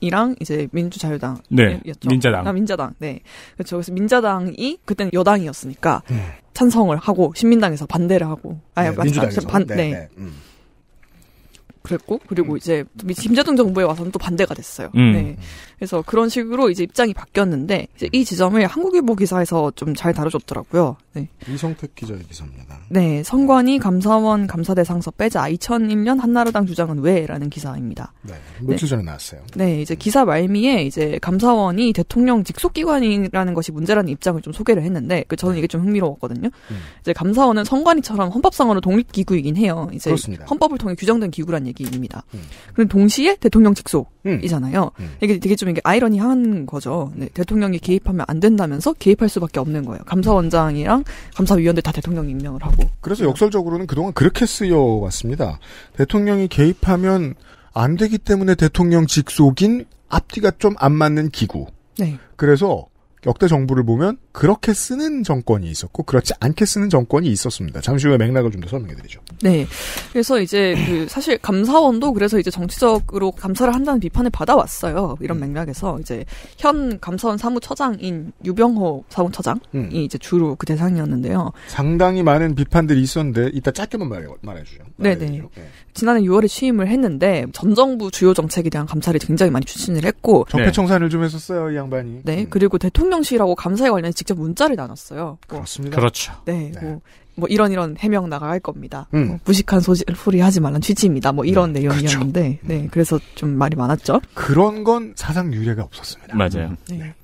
이랑 이제 민주자유당 네, 였죠. 민자당 아, 민자당 네 그렇죠 그래서 민자당이 그때는 여당이었으니까 음. 찬성을 하고 신민당에서 반대를 하고 아예 네, 민주당에서 반네 네. 네. 음. 그랬고 그리고 이제 김재동 정부에 와서는 또 반대가 됐어요. 음. 네. 그래서 그런 식으로 이제 입장이 바뀌었는데 이제 이 지점을 한국일보 기사에서 좀 잘 다뤄줬더라고요. 네. 이성택 기자의 기사입니다. 네, 선관위 감사원 감사대상서 빼자 2001년 한나라당 주장은 왜라는 기사입니다. 네, 며칠 네. 전에 나왔어요. 네, 이제 기사 말미에 이제 감사원이 대통령 직속기관이라는 것이 문제라는 입장을 좀 소개를 했는데 그 저는 네. 이게 좀 흥미로웠거든요. 음. 이제 감사원은 선관위처럼 헌법상으로 독립기구이긴 해요. 이제 그렇습니다. 헌법을 통해 규정된 기구란 얘기입니다. 음. 그런데 동시에 대통령 직속 음. 이잖아요. 음. 이게 되게 좀 이게 아이러니한 거죠. 네, 대통령이 개입하면 안 된다면서 개입할 수밖에 없는 거예요. 감사원장이랑 감사위원들 다대통령 임명을 하고. 그래서 역설적으로는 그동안 그렇게 쓰여 왔습니다. 대통령이 개입하면 안 되기 때문에 대통령 직속인 앞뒤가 좀 안 맞는 기구. 네. 그래서 역대 정부를 보면 그렇게 쓰는 정권이 있었고 그렇지 않게 쓰는 정권이 있었습니다. 잠시 후에 맥락을 좀 더 설명해드리죠. 네, 그래서 이제 그 사실 감사원도 그래서 이제 정치적으로 감사를 한다는 비판을 받아왔어요. 이런 음. 맥락에서 이제 현 감사원 사무처장인 유병호 사무처장이 음. 이제 주로 그 대상이었는데요. 상당히 많은 비판들이 있었는데 이따 짧게만 말해 말해주죠. 네네. 네. 지난해 6월에 취임을 했는데 전 정부 주요 정책에 대한 감사를 굉장히 많이 추진을 했고 정패 청산을 네. 좀 했었어요 이 양반이. 네, 음. 그리고 대통령 대통령실하고 감사에 관련해 직접 문자를 나눴어요. 뭐, 그렇습니다. 그렇죠. 네, 네. 뭐, 뭐, 이런 이런 해명 나갈 겁니다. 음. 뭐 무식한 소지, 소리 하지 말란 취지입니다. 뭐 이런 네. 내용이었는데, 그렇죠. 네, 음. 그래서 좀 말이 많았죠. 그런 건 사상 유례가 없었습니다. 맞아요. 네. 네,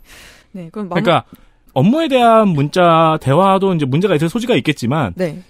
네 그럼 그러니까 업무에 대한 문자 대화도 이제 문제가 있을 소지가 있겠지만, 네.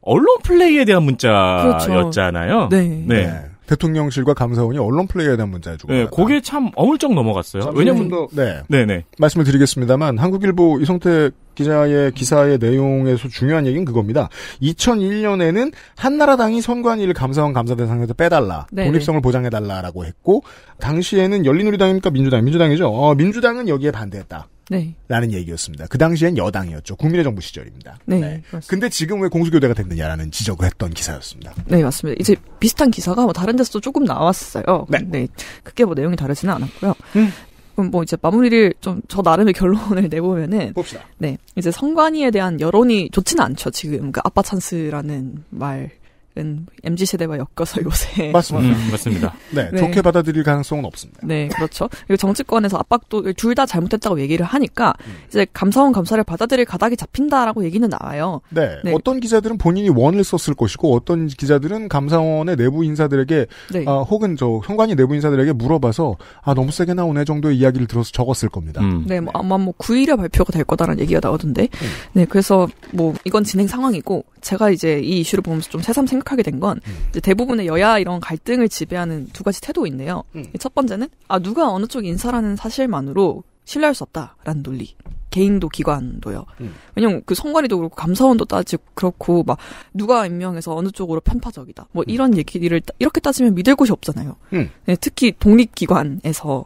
언론 플레이에 대한 문자였잖아요. 그렇죠. 네. 네. 네. 대통령실과 감사원이 언론 플레이에 대한 문제 주고. 네, 그게 참 어물쩍 넘어갔어요. 왜냐면 더, 네, 네네 네. 말씀을 드리겠습니다만 한국일보 이성태 기자의 기사의 내용에서 중요한 얘기는 그겁니다. 2001년에는 한나라당이 선관위를 감사원 감사대상에서 빼달라, 네네. 네. 독립성을 보장해달라라고 했고 당시에는 열린우리당입니까 민주당 민주당이죠. 어, 민주당은 여기에 반대했다. 네. 라는 얘기였습니다. 그 당시엔 여당이었죠. 국민의 정부 시절입니다. 네. 네. 근데 지금 왜 공수교대가 됐느냐라는 지적을 했던 기사였습니다. 네, 맞습니다. 이제 비슷한 기사가 뭐 다른 데서도 조금 나왔어요. 네. 근 그게 뭐 내용이 다르지는 않았고요. 음. 그럼 뭐 이제 마무리를 좀 저 나름의 결론을 내보면은 봅시다. 네 이제 성관위에 대한 여론이 좋지는 않죠 지금 그 아빠 찬스라는 말은 MZ 세대와 엮어서 요새 맞습니다. 음, 맞습니다. 네, 네, 좋게 받아들일 가능성은 없습니다. 네, 그렇죠. 그리고 정치권에서 압박도 둘 다 잘못했다고 얘기를 하니까 음. 이제 감사원 감사를 받아들일 가닥이 잡힌다라고 얘기는 나와요. 네, 네, 어떤 기자들은 본인이 원을 썼을 것이고 어떤 기자들은 감사원의 내부 인사들에게 네. 아, 혹은 저 현관이 내부 인사들에게 물어봐서 아 너무 세게 나오네 정도의 이야기를 들어서 적었을 겁니다. 음. 네, 뭐 네. 아마 뭐 9일에 발표가 될 거다라는 얘기가 나오던데. 음. 네, 그래서 뭐 이건 진행 상황이고 제가 이제 이 이슈를 보면서 좀 새삼 생각 생각하게 된건 음. 대부분의 여야 이런 갈등을 지배하는 두 가지 태도인데요. 음. 첫 번째는 아 누가 어느 쪽 인사라는 사실만으로 신뢰할 수 없다라는 논리. 개인도 기관도요. 음. 왜냐면 그 선관위도 그렇고 감사원도 따지고 그렇고 막 누가 임명해서 어느 쪽으로 편파적이다. 뭐 음. 이런 얘기를 따, 이렇게 따지면 믿을 곳이 없잖아요. 음. 네, 특히 독립기관에서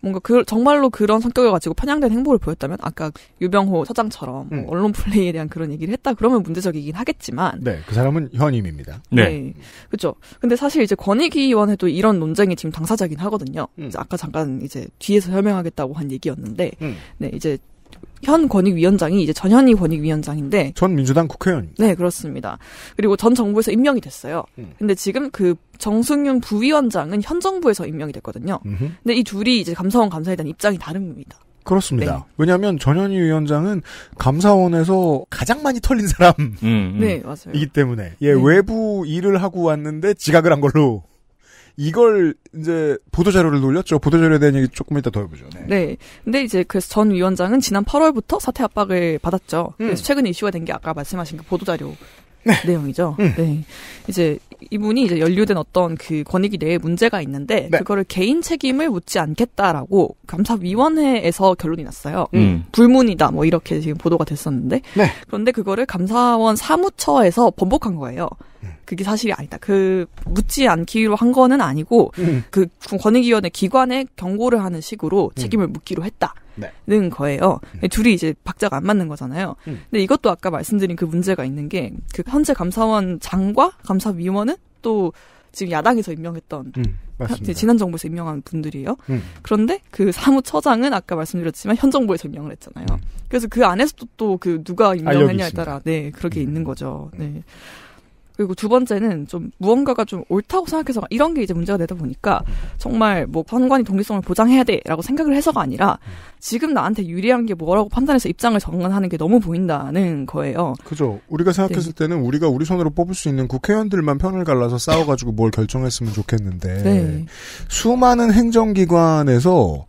뭔가 그, 정말로 그런 성격을 가지고 편향된 행보를 보였다면 아까 유병호 처장처럼 음. 뭐 언론 플레이에 대한 그런 얘기를 했다 그러면 문제적이긴 하겠지만 네그 사람은 현임입니다. 네, 네. 그렇죠. 근데 사실 이제 권익위의원에도 이런 논쟁이 지금 당사자긴 하거든요. 음. 아까 잠깐 이제 뒤에서 설명하겠다고 한 얘기였는데 음. 네 이제 현 권익위원장이 이제 전현희 권익위원장인데 전 민주당 국회의원 네 그렇습니다. 그리고 전 정부에서 임명이 됐어요. 음. 근데 지금 그 정승윤 부위원장은 현 정부에서 임명이 됐거든요. 음흠. 근데 이 둘이 이제 감사원 감사에 대한 입장이 다릅니다. 그렇습니다. 네. 왜냐하면 전현희 위원장은 감사원에서 가장 많이 털린 사람. 음, 음. 네, 맞아요. 이기 때문에. 예, 네. 외부 일을 하고 왔는데 지각을 한 걸로. 이걸 이제 보도자료를 놀렸죠. 보도자료에 대한 얘기 조금 이따 더 해보죠. 네. 네. 근데 이제 그래서 전 위원장은 지난 8월부터 사퇴 압박을 받았죠. 음. 그래서 최근에 이슈가 된 게 아까 말씀하신 그 보도자료 네. 내용이죠. 음. 네. 이제 이분이 이제 연루된 어떤 그 권익위 내에 문제가 있는데 네. 그거를 개인 책임을 묻지 않겠다라고 감사위원회에서 결론이 났어요. 음. 음. 불문이다 뭐 이렇게 지금 보도가 됐었는데 네. 그런데 그거를 감사원 사무처에서 번복한 거예요. 그게 사실이 아니다. 그 묻지 않기로 한 거는 아니고 음. 그 권익위원회 기관에 경고를 하는 식으로 음. 책임을 묻기로 했다는 네. 거예요. 음. 둘이 이제 박자가 안 맞는 거잖아요. 음. 근데 이것도 아까 말씀드린 그 문제가 있는 게 그 현재 감사원 장과 감사위원은 또 지금 야당에서 임명했던 음, 지난 정부에서 임명한 분들이에요. 음. 그런데 그 사무처장은 아까 말씀드렸지만 현 정부에서 임명을 했잖아요. 음. 그래서 그 안에서도 또 그 누가 임명했냐에 따라 네 그렇게 음. 있는 거죠. 음. 네. 그리고 두 번째는 좀 무언가가 좀 옳다고 생각해서 이런 게 이제 문제가 되다 보니까 음. 정말 뭐 선관위 독립성을 보장해야 돼라고 생각을 해서가 아니라 음. 지금 나한테 유리한 게 뭐라고 판단해서 입장을 정관하는 게 너무 보인다는 거예요. 그죠. 우리가 생각했을 네. 때는 우리가 우리 손으로 뽑을 수 있는 국회의원들만 편을 갈라서 싸워가지고 뭘 결정했으면 좋겠는데 네. 수많은 행정기관에서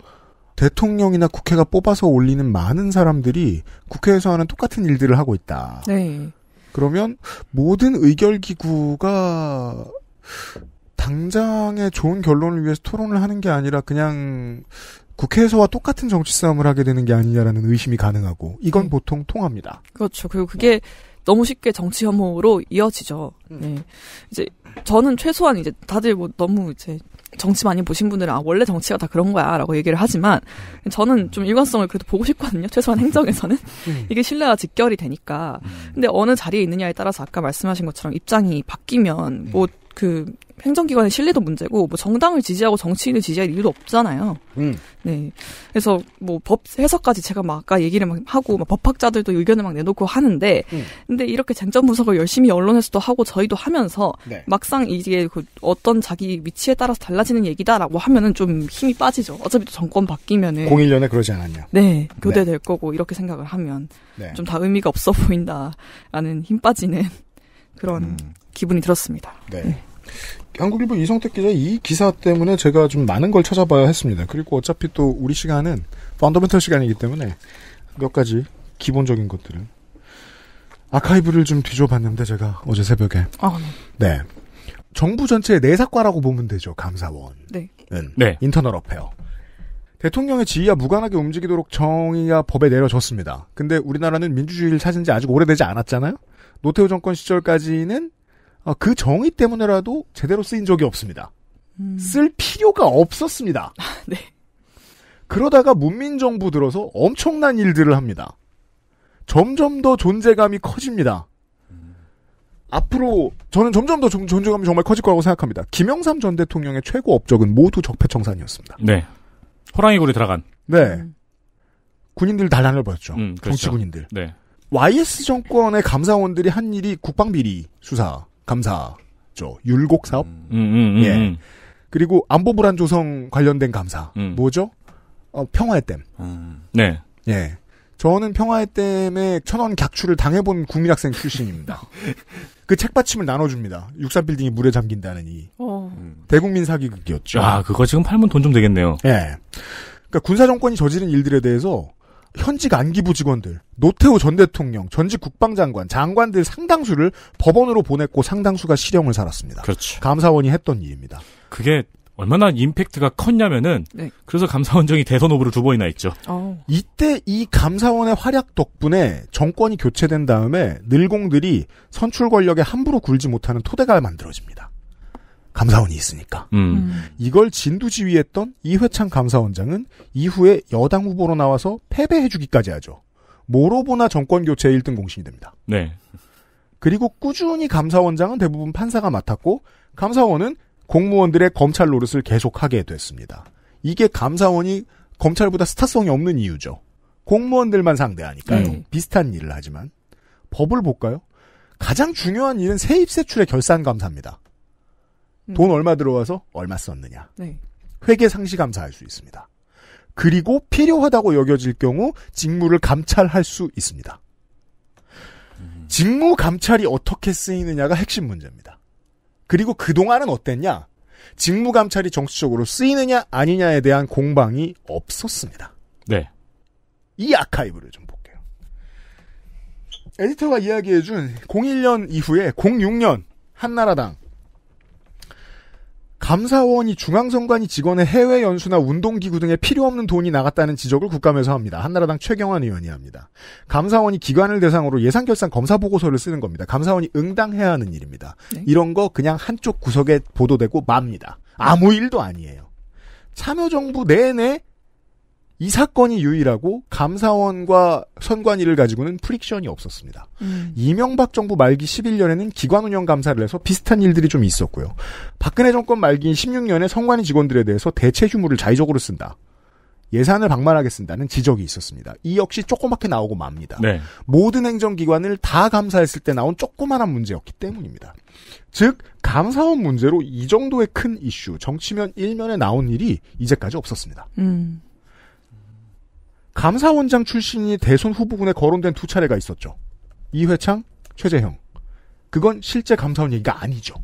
대통령이나 국회가 뽑아서 올리는 많은 사람들이 국회에서 하는 똑같은 일들을 하고 있다. 네. 그러면 모든 의결기구가 당장의 좋은 결론을 위해서 토론을 하는 게 아니라 그냥 국회에서와 똑같은 정치 싸움을 하게 되는 게 아니냐라는 의심이 가능하고 이건 네. 보통 통합니다. 그렇죠. 그리고 그게 너무 쉽게 정치 혐오로 이어지죠. 음. 네. 이제 저는 최소한 이제 다들 뭐 너무 이제 정치 많이 보신 분들은 아 원래 정치가 다 그런 거야라고 얘기를 하지만 저는 좀 일관성을 그래도 보고 싶거든요. 최소한 행정에서는 음. 이게 신뢰와 직결이 되니까. 음. 근데 어느 자리에 있느냐에 따라서 아까 말씀하신 것처럼 입장이 바뀌면 음. 뭐그 행정기관의 신뢰도 문제고 뭐 정당을 지지하고 정치인을 지지할 이유도 없잖아요. 음. 네. 그래서 뭐 법 해석까지 제가 막 아까 얘기를 막 하고 막 법학자들도 의견을 막 내놓고 하는데 음. 근데 이렇게 쟁점 분석을 열심히 언론에서도 하고 저희도 하면서 네. 막상 이게 그 어떤 자기 위치에 따라서 달라지는 얘기다라고 하면은 좀 힘이 빠지죠. 어차피 또 정권 바뀌면은 01년에 그러지 않았냐. 네. 교대될 네. 거고 이렇게 생각을 하면 네. 좀다 의미가 없어 보인다라는 힘 빠지는 그런 음. 기분이 들었습니다. 네. 네. 한국일보 이성택 기자 이 기사 때문에 제가 좀 많은 걸 찾아봐야 했습니다. 그리고 어차피 또 우리 시간은 펀더멘털 시간이기 때문에 몇 가지 기본적인 것들은 아카이브를 좀 뒤져봤는데 제가 어제 새벽에 아, 네. 네. 정부 전체의 내사과라고 보면 되죠. 감사원 네. 네. 인터널 어페어. 대통령의 지위와 무관하게 움직이도록 정의가 법에 내려졌습니다. 근데 우리나라는 민주주의를 찾은 지 아직 오래되지 않았잖아요. 노태우 정권 시절까지는 아, 그 정의 때문에라도 제대로 쓰인 적이 없습니다. 음. 쓸 필요가 없었습니다. 아, 네. 그러다가 문민정부 들어서 엄청난 일들을 합니다. 점점 더 존재감이 커집니다. 음. 앞으로 저는 점점 더 존재감이 정말 커질 거라고 생각합니다. 김영삼 전 대통령의 최고 업적은 모두 적폐청산이었습니다. 네. 호랑이굴에 들어간. 네. 음. 군인들 다 날려버렸죠. 음, 그렇죠. 정치군인들. 네. YS 정권의 감사원들이 한 일이 국방비리 수사. 감사죠. 율곡 사업. 음, 음, 음, 음 예. 음. 그리고 안보불안 조성 관련된 감사. 뭐죠? 어, 평화의 댐. 네. 예. 저는 평화의 댐에 천원 객출을 당해본 국민학생 출신입니다. 그 책받침을 나눠줍니다. 육삼 빌딩이 물에 잠긴다는 이 어. 대국민 사기극이었죠. 아 그거 지금 팔면 돈 좀 되겠네요. 예. 그러니까 군사 정권이 저지른 일들에 대해서 현직 안기부 직원들, 노태우 전 대통령, 전직 국방장관, 장관들 상당수를 법원으로 보냈고 상당수가 실형을 살았습니다. 그렇죠. 감사원이 했던 일입니다. 그게 얼마나 임팩트가 컸냐면은 네. 그래서 감사원장이 대선 후보를 두 번이나 했죠. 오. 이때 이 감사원의 활약 덕분에 정권이 교체된 다음에 늘공들이 선출 권력에 함부로 굴지 못하는 토대가 만들어집니다. 감사원이 있으니까. 음. 음. 이걸 진두지휘했던 이회창 감사원장은 이후에 여당 후보로 나와서 패배해주기까지 하죠. 모로 보나 정권 교체 의 1등 공신이 됩니다. 네. 그리고 꾸준히 감사원장은 대부분 판사가 맡았고 감사원은 공무원들의 검찰 노릇을 계속하게 됐습니다. 이게 감사원이 검찰보다 스타성이 없는 이유죠. 공무원들만 상대하니까요. 음. 비슷한 일을 하지만 법을 볼까요? 가장 중요한 일은 세입세출의 결산 감사입니다. 음. 돈 얼마 들어와서 얼마 썼느냐. 네. 회계 상시 감사할 수 있습니다. 그리고 필요하다고 여겨질 경우 직무를 감찰할 수 있습니다. 음. 직무 감찰이 어떻게 쓰이느냐가 핵심 문제입니다. 그리고 그동안은 어땠냐? 직무 감찰이 정치적으로 쓰이느냐 아니냐에 대한 공방이 없었습니다. 네. 이 아카이브를 좀 볼게요. 에디터가 이야기해준 01년 이후에 06년 한나라당 감사원이 중앙선관위 직원의 해외 연수나 운동기구 등에 필요 없는 돈이 나갔다는 지적을 국감에서 합니다. 한나라당 최경환 의원이 합니다. 감사원이 기관을 대상으로 예산결산 검사 보고서를 쓰는 겁니다. 감사원이 응당해야 하는 일입니다. 네? 이런 거 그냥 한쪽 구석에 보도되고 맙니다. 아무 일도 아니에요. 참여정부 내내 이 사건이 유일하고 감사원과 선관위를 가지고는 프릭션이 없었습니다. 음. 이명박 정부 말기 11년에는 기관 운영 감사를 해서 비슷한 일들이 좀 있었고요. 박근혜 정권 말기인 16년에 선관위 직원들에 대해서 대체 휴무를 자의적으로 쓴다. 예산을 방만하게 쓴다는 지적이 있었습니다. 이 역시 조그맣게 나오고 맙니다. 네. 모든 행정기관을 다 감사했을 때 나온 조그만한 문제였기 때문입니다. 즉 감사원 문제로 이 정도의 큰 이슈, 정치면 일면에 나온 일이 이제까지 없었습니다. 음. 감사원장 출신이 대선 후보군에 거론된 두 차례가 있었죠. 이회창, 최재형. 그건 실제 감사원 얘기가 아니죠.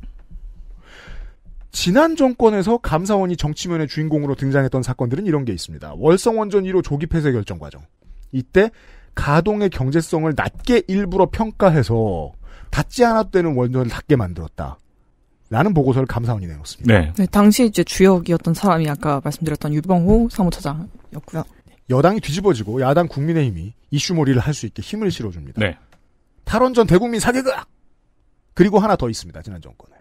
지난 정권에서 감사원이 정치면의 주인공으로 등장했던 사건들은 이런 게 있습니다. 월성원전 1호 조기 폐쇄 결정 과정. 이때 가동의 경제성을 낮게 일부러 평가해서 닿지 않았다는 원전을 낮게 만들었다. 라는 보고서를 감사원이 내놓습니다. 네. 네. 당시 이제 주역이었던 사람이 아까 말씀드렸던 유병호 사무처장이었고요. 여당이 뒤집어지고 야당 국민의힘이 이슈몰이를 할 수 있게 힘을 실어줍니다. 네. 탈원전 대국민 사개극 그리고 하나 더 있습니다. 지난 정권에.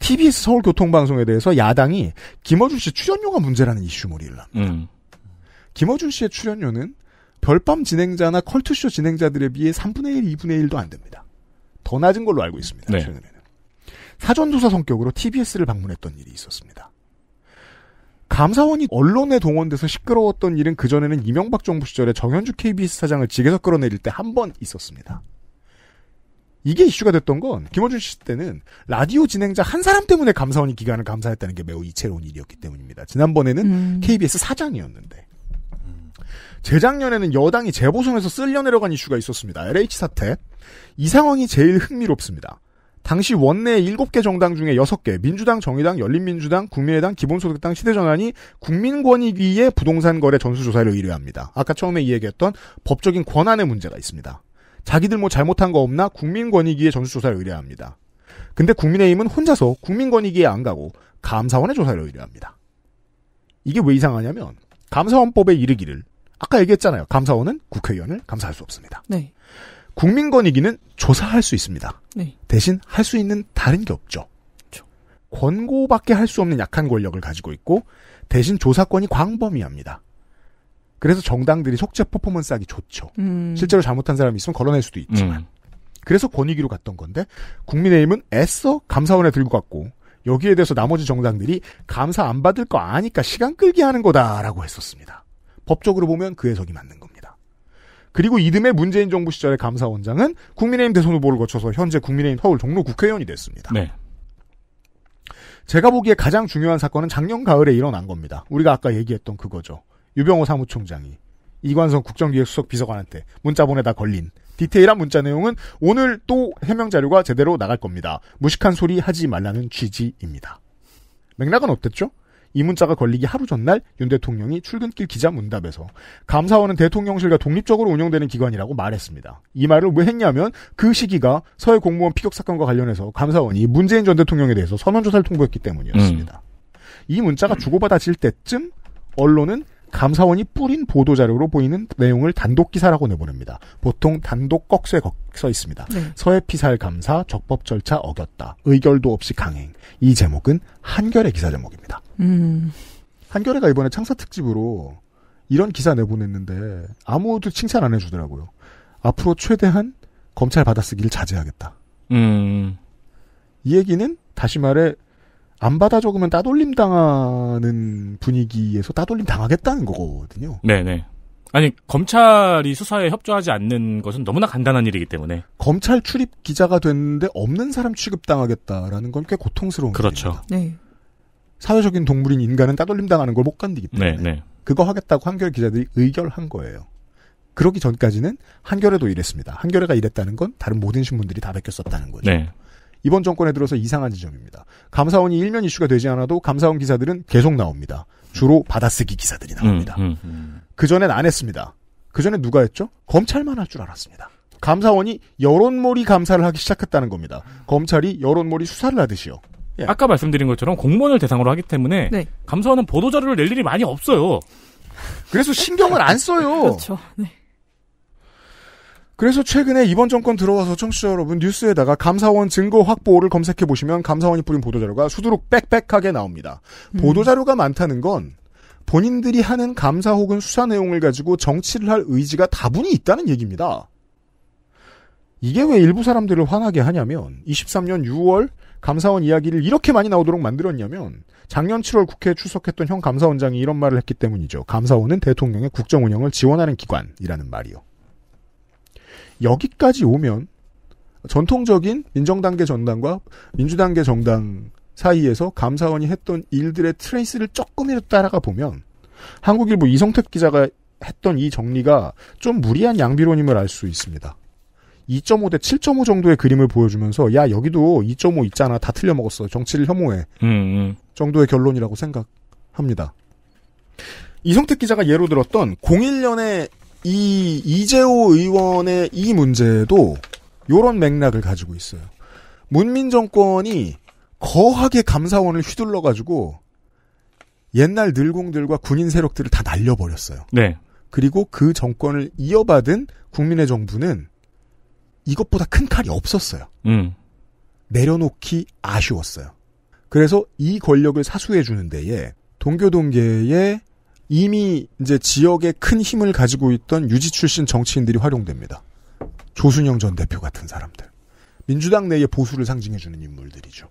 TBS 서울교통방송에 대해서 야당이 김어준 씨 출연료가 문제라는 이슈몰이를 합니다. 음. 김어준 씨의 출연료는 별밤 진행자나 컬투쇼 진행자들에 비해 3분의 1, 2분의 1도 안 됩니다. 더 낮은 걸로 알고 있습니다. 네. 최근에는. 사전조사 성격으로 TBS를 방문했던 일이 있었습니다. 감사원이 언론에 동원돼서 시끄러웠던 일은 그전에는 이명박 정부 시절에 정현주 KBS 사장을 직에서 끌어내릴 때 한 번 있었습니다. 이게 이슈가 됐던 건 김원준 씨 때는 라디오 진행자 한 사람 때문에 감사원이 기간을 감사했다는 게 매우 이채로운 일이었기 때문입니다. 지난번에는 음. KBS 사장이었는데 재작년에는 여당이 재보선에서 쓸려 내려간 이슈가 있었습니다. LH 사태 이 상황이 제일 흥미롭습니다. 당시 원내 7개 정당 중에 6개, 민주당, 정의당, 열린민주당, 국민의당, 기본소득당, 시대전환이 국민권익위의 부동산 거래 전수조사를 의뢰합니다. 아까 처음에 얘기했던 법적인 권한의 문제가 있습니다. 자기들 뭐 잘못한 거 없나 국민권익위의 전수조사를 의뢰합니다. 근데 국민의힘은 혼자서 국민권익위에 안 가고 감사원의 조사를 의뢰합니다. 이게 왜 이상하냐면 감사원법에 이르기를 아까 얘기했잖아요. 감사원은 국회의원을 감사할 수 없습니다. 네. 국민권익위는 조사할 수 있습니다. 네. 대신 할 수 있는 다른 게 없죠. 그렇죠. 권고밖에 할 수 없는 약한 권력을 가지고 있고 대신 조사권이 광범위합니다. 그래서 정당들이 속죄 퍼포먼스 하기 좋죠. 음. 실제로 잘못한 사람이 있으면 걸어낼 수도 있지만. 음. 그래서 권익위로 갔던 건데 국민의힘은 애써 감사원에 들고 갔고 여기에 대해서 나머지 정당들이 감사 안 받을 거 아니까 시간 끌게 하는 거다라고 했었습니다. 법적으로 보면 그 해석이 맞는 겁니다. 그리고 이듬해 문재인 정부 시절의 감사원장은 국민의힘 대선 후보를 거쳐서 현재 국민의힘 서울 종로 국회의원이 됐습니다. 네. 제가 보기에 가장 중요한 사건은 작년 가을에 일어난 겁니다. 우리가 아까 얘기했던 그거죠. 유병호 사무총장이 이관성 국정기획수석 비서관한테 문자 보내다 걸린 디테일한 문자 내용은 오늘 또 해명 자료가 제대로 나갈 겁니다. 무식한 소리 하지 말라는 취지입니다. 맥락은 어땠죠? 이 문자가 걸리기 하루 전날 윤 대통령이 출근길 기자 문답에서 감사원은 대통령실과 독립적으로 운영되는 기관이라고 말했습니다. 이 말을 왜 했냐면 그 시기가 서해 공무원 피격 사건과 관련해서 감사원이 문재인 전 대통령에 대해서 선언조사를 통보했기 때문이었습니다. 음. 이 문자가 주고받아질 때쯤 언론은 감사원이 뿌린 보도자료로 보이는 내용을 단독 기사라고 내보냅니다. 보통 단독 꺽쇠 써 있습니다. 네. 서해 피살 감사 적법 절차 어겼다. 의결도 없이 강행. 이 제목은 한결의 기사 제목입니다. 음. 한결의가 이번에 창사 특집으로 이런 기사 내보냈는데 아무도 칭찬 안 해주더라고요. 앞으로 최대한 검찰 받아쓰기를 자제하겠다. 음. 이 얘기는 다시 말해 안 받아 적으면 따돌림 당하는 분위기에서 따돌림 당하겠다는 거거든요. 네네. 아니 검찰이 수사에 협조하지 않는 것은 너무나 간단한 일이기 때문에 검찰 출입 기자가 됐는데 없는 사람 취급 당하겠다라는 건 꽤 고통스러운 그렇죠. 일입니다. 네. 사회적인 동물인 인간은 따돌림 당하는 걸 못 간디기 때문에 네, 네. 그거 하겠다고 한결 기자들이 의결한 거예요. 그러기 전까지는 한결에도 이랬습니다. 한결에가 이랬다는 건 다른 모든 신문들이 다 베꼈었다는 거죠. 네. 이번 정권에 들어서 이상한 지점입니다. 감사원이 일면 이슈가 되지 않아도 감사원 기사들은 계속 나옵니다. 주로 받아쓰기 기사들이 나옵니다. 음, 음, 음. 그전엔 안 했습니다. 그전엔 누가 했죠? 검찰만 할 줄 알았습니다. 감사원이 여론몰이 감사를 하기 시작했다는 겁니다. 검찰이 여론몰이 수사를 하듯이요. 예. 아까 말씀드린 것처럼 공무원을 대상으로 하기 때문에 네. 감사원은 보도자료를 낼 일이 많이 없어요. 그래서 신경을 안 써요. 그렇죠. 네. 그래서 최근에 이번 정권 들어와서 청취자 여러분 뉴스에다가 감사원 증거 확보를 검색해 보시면 감사원이 뿌린 보도자료가 수두룩 빽빽하게 나옵니다. 음. 보도자료가 많다는 건 본인들이 하는 감사 혹은 수사 내용을 가지고 정치를 할 의지가 다분히 있다는 얘기입니다. 이게 왜 일부 사람들을 화나게 하냐면 23년 6월 감사원 이야기를 이렇게 많이 나오도록 만들었냐면 작년 7월 국회에 출석했던 형 감사원장이 이런 말을 했기 때문이죠. 감사원은 대통령의 국정 운영을 지원하는 기관이라는 말이요. 여기까지 오면 전통적인 민정당계 전당과 민주당계 정당 사이에서 감사원이 했던 일들의 트레이스를 조금이라도 따라가 보면 한국일보 이성택 기자가 했던 이 정리가 좀 무리한 양비론임을 알 수 있습니다. 2.5 대 7.5 정도의 그림을 보여주면서 야 여기도 2.5 있잖아 다 틀려먹었어 정치를 혐오해 음, 음. 정도의 결론이라고 생각합니다. 이성택 기자가 예로 들었던 01년에 이 이재호 의원의 이 문제도 요런 맥락을 가지고 있어요. 문민 정권이 거하게 감사원을 휘둘러 가지고 옛날 늘공들과 군인 세력들을 다 날려버렸어요. 네. 그리고 그 정권을 이어받은 국민의 정부는 이것보다 큰 칼이 없었어요. 음. 내려놓기 아쉬웠어요. 그래서 이 권력을 사수해주는 데에 동교동계의 이미 이제 지역에 큰 힘을 가지고 있던 유지 출신 정치인들이 활용됩니다. 조순영 전 대표 같은 사람들. 민주당 내의 보수를 상징해주는 인물들이죠.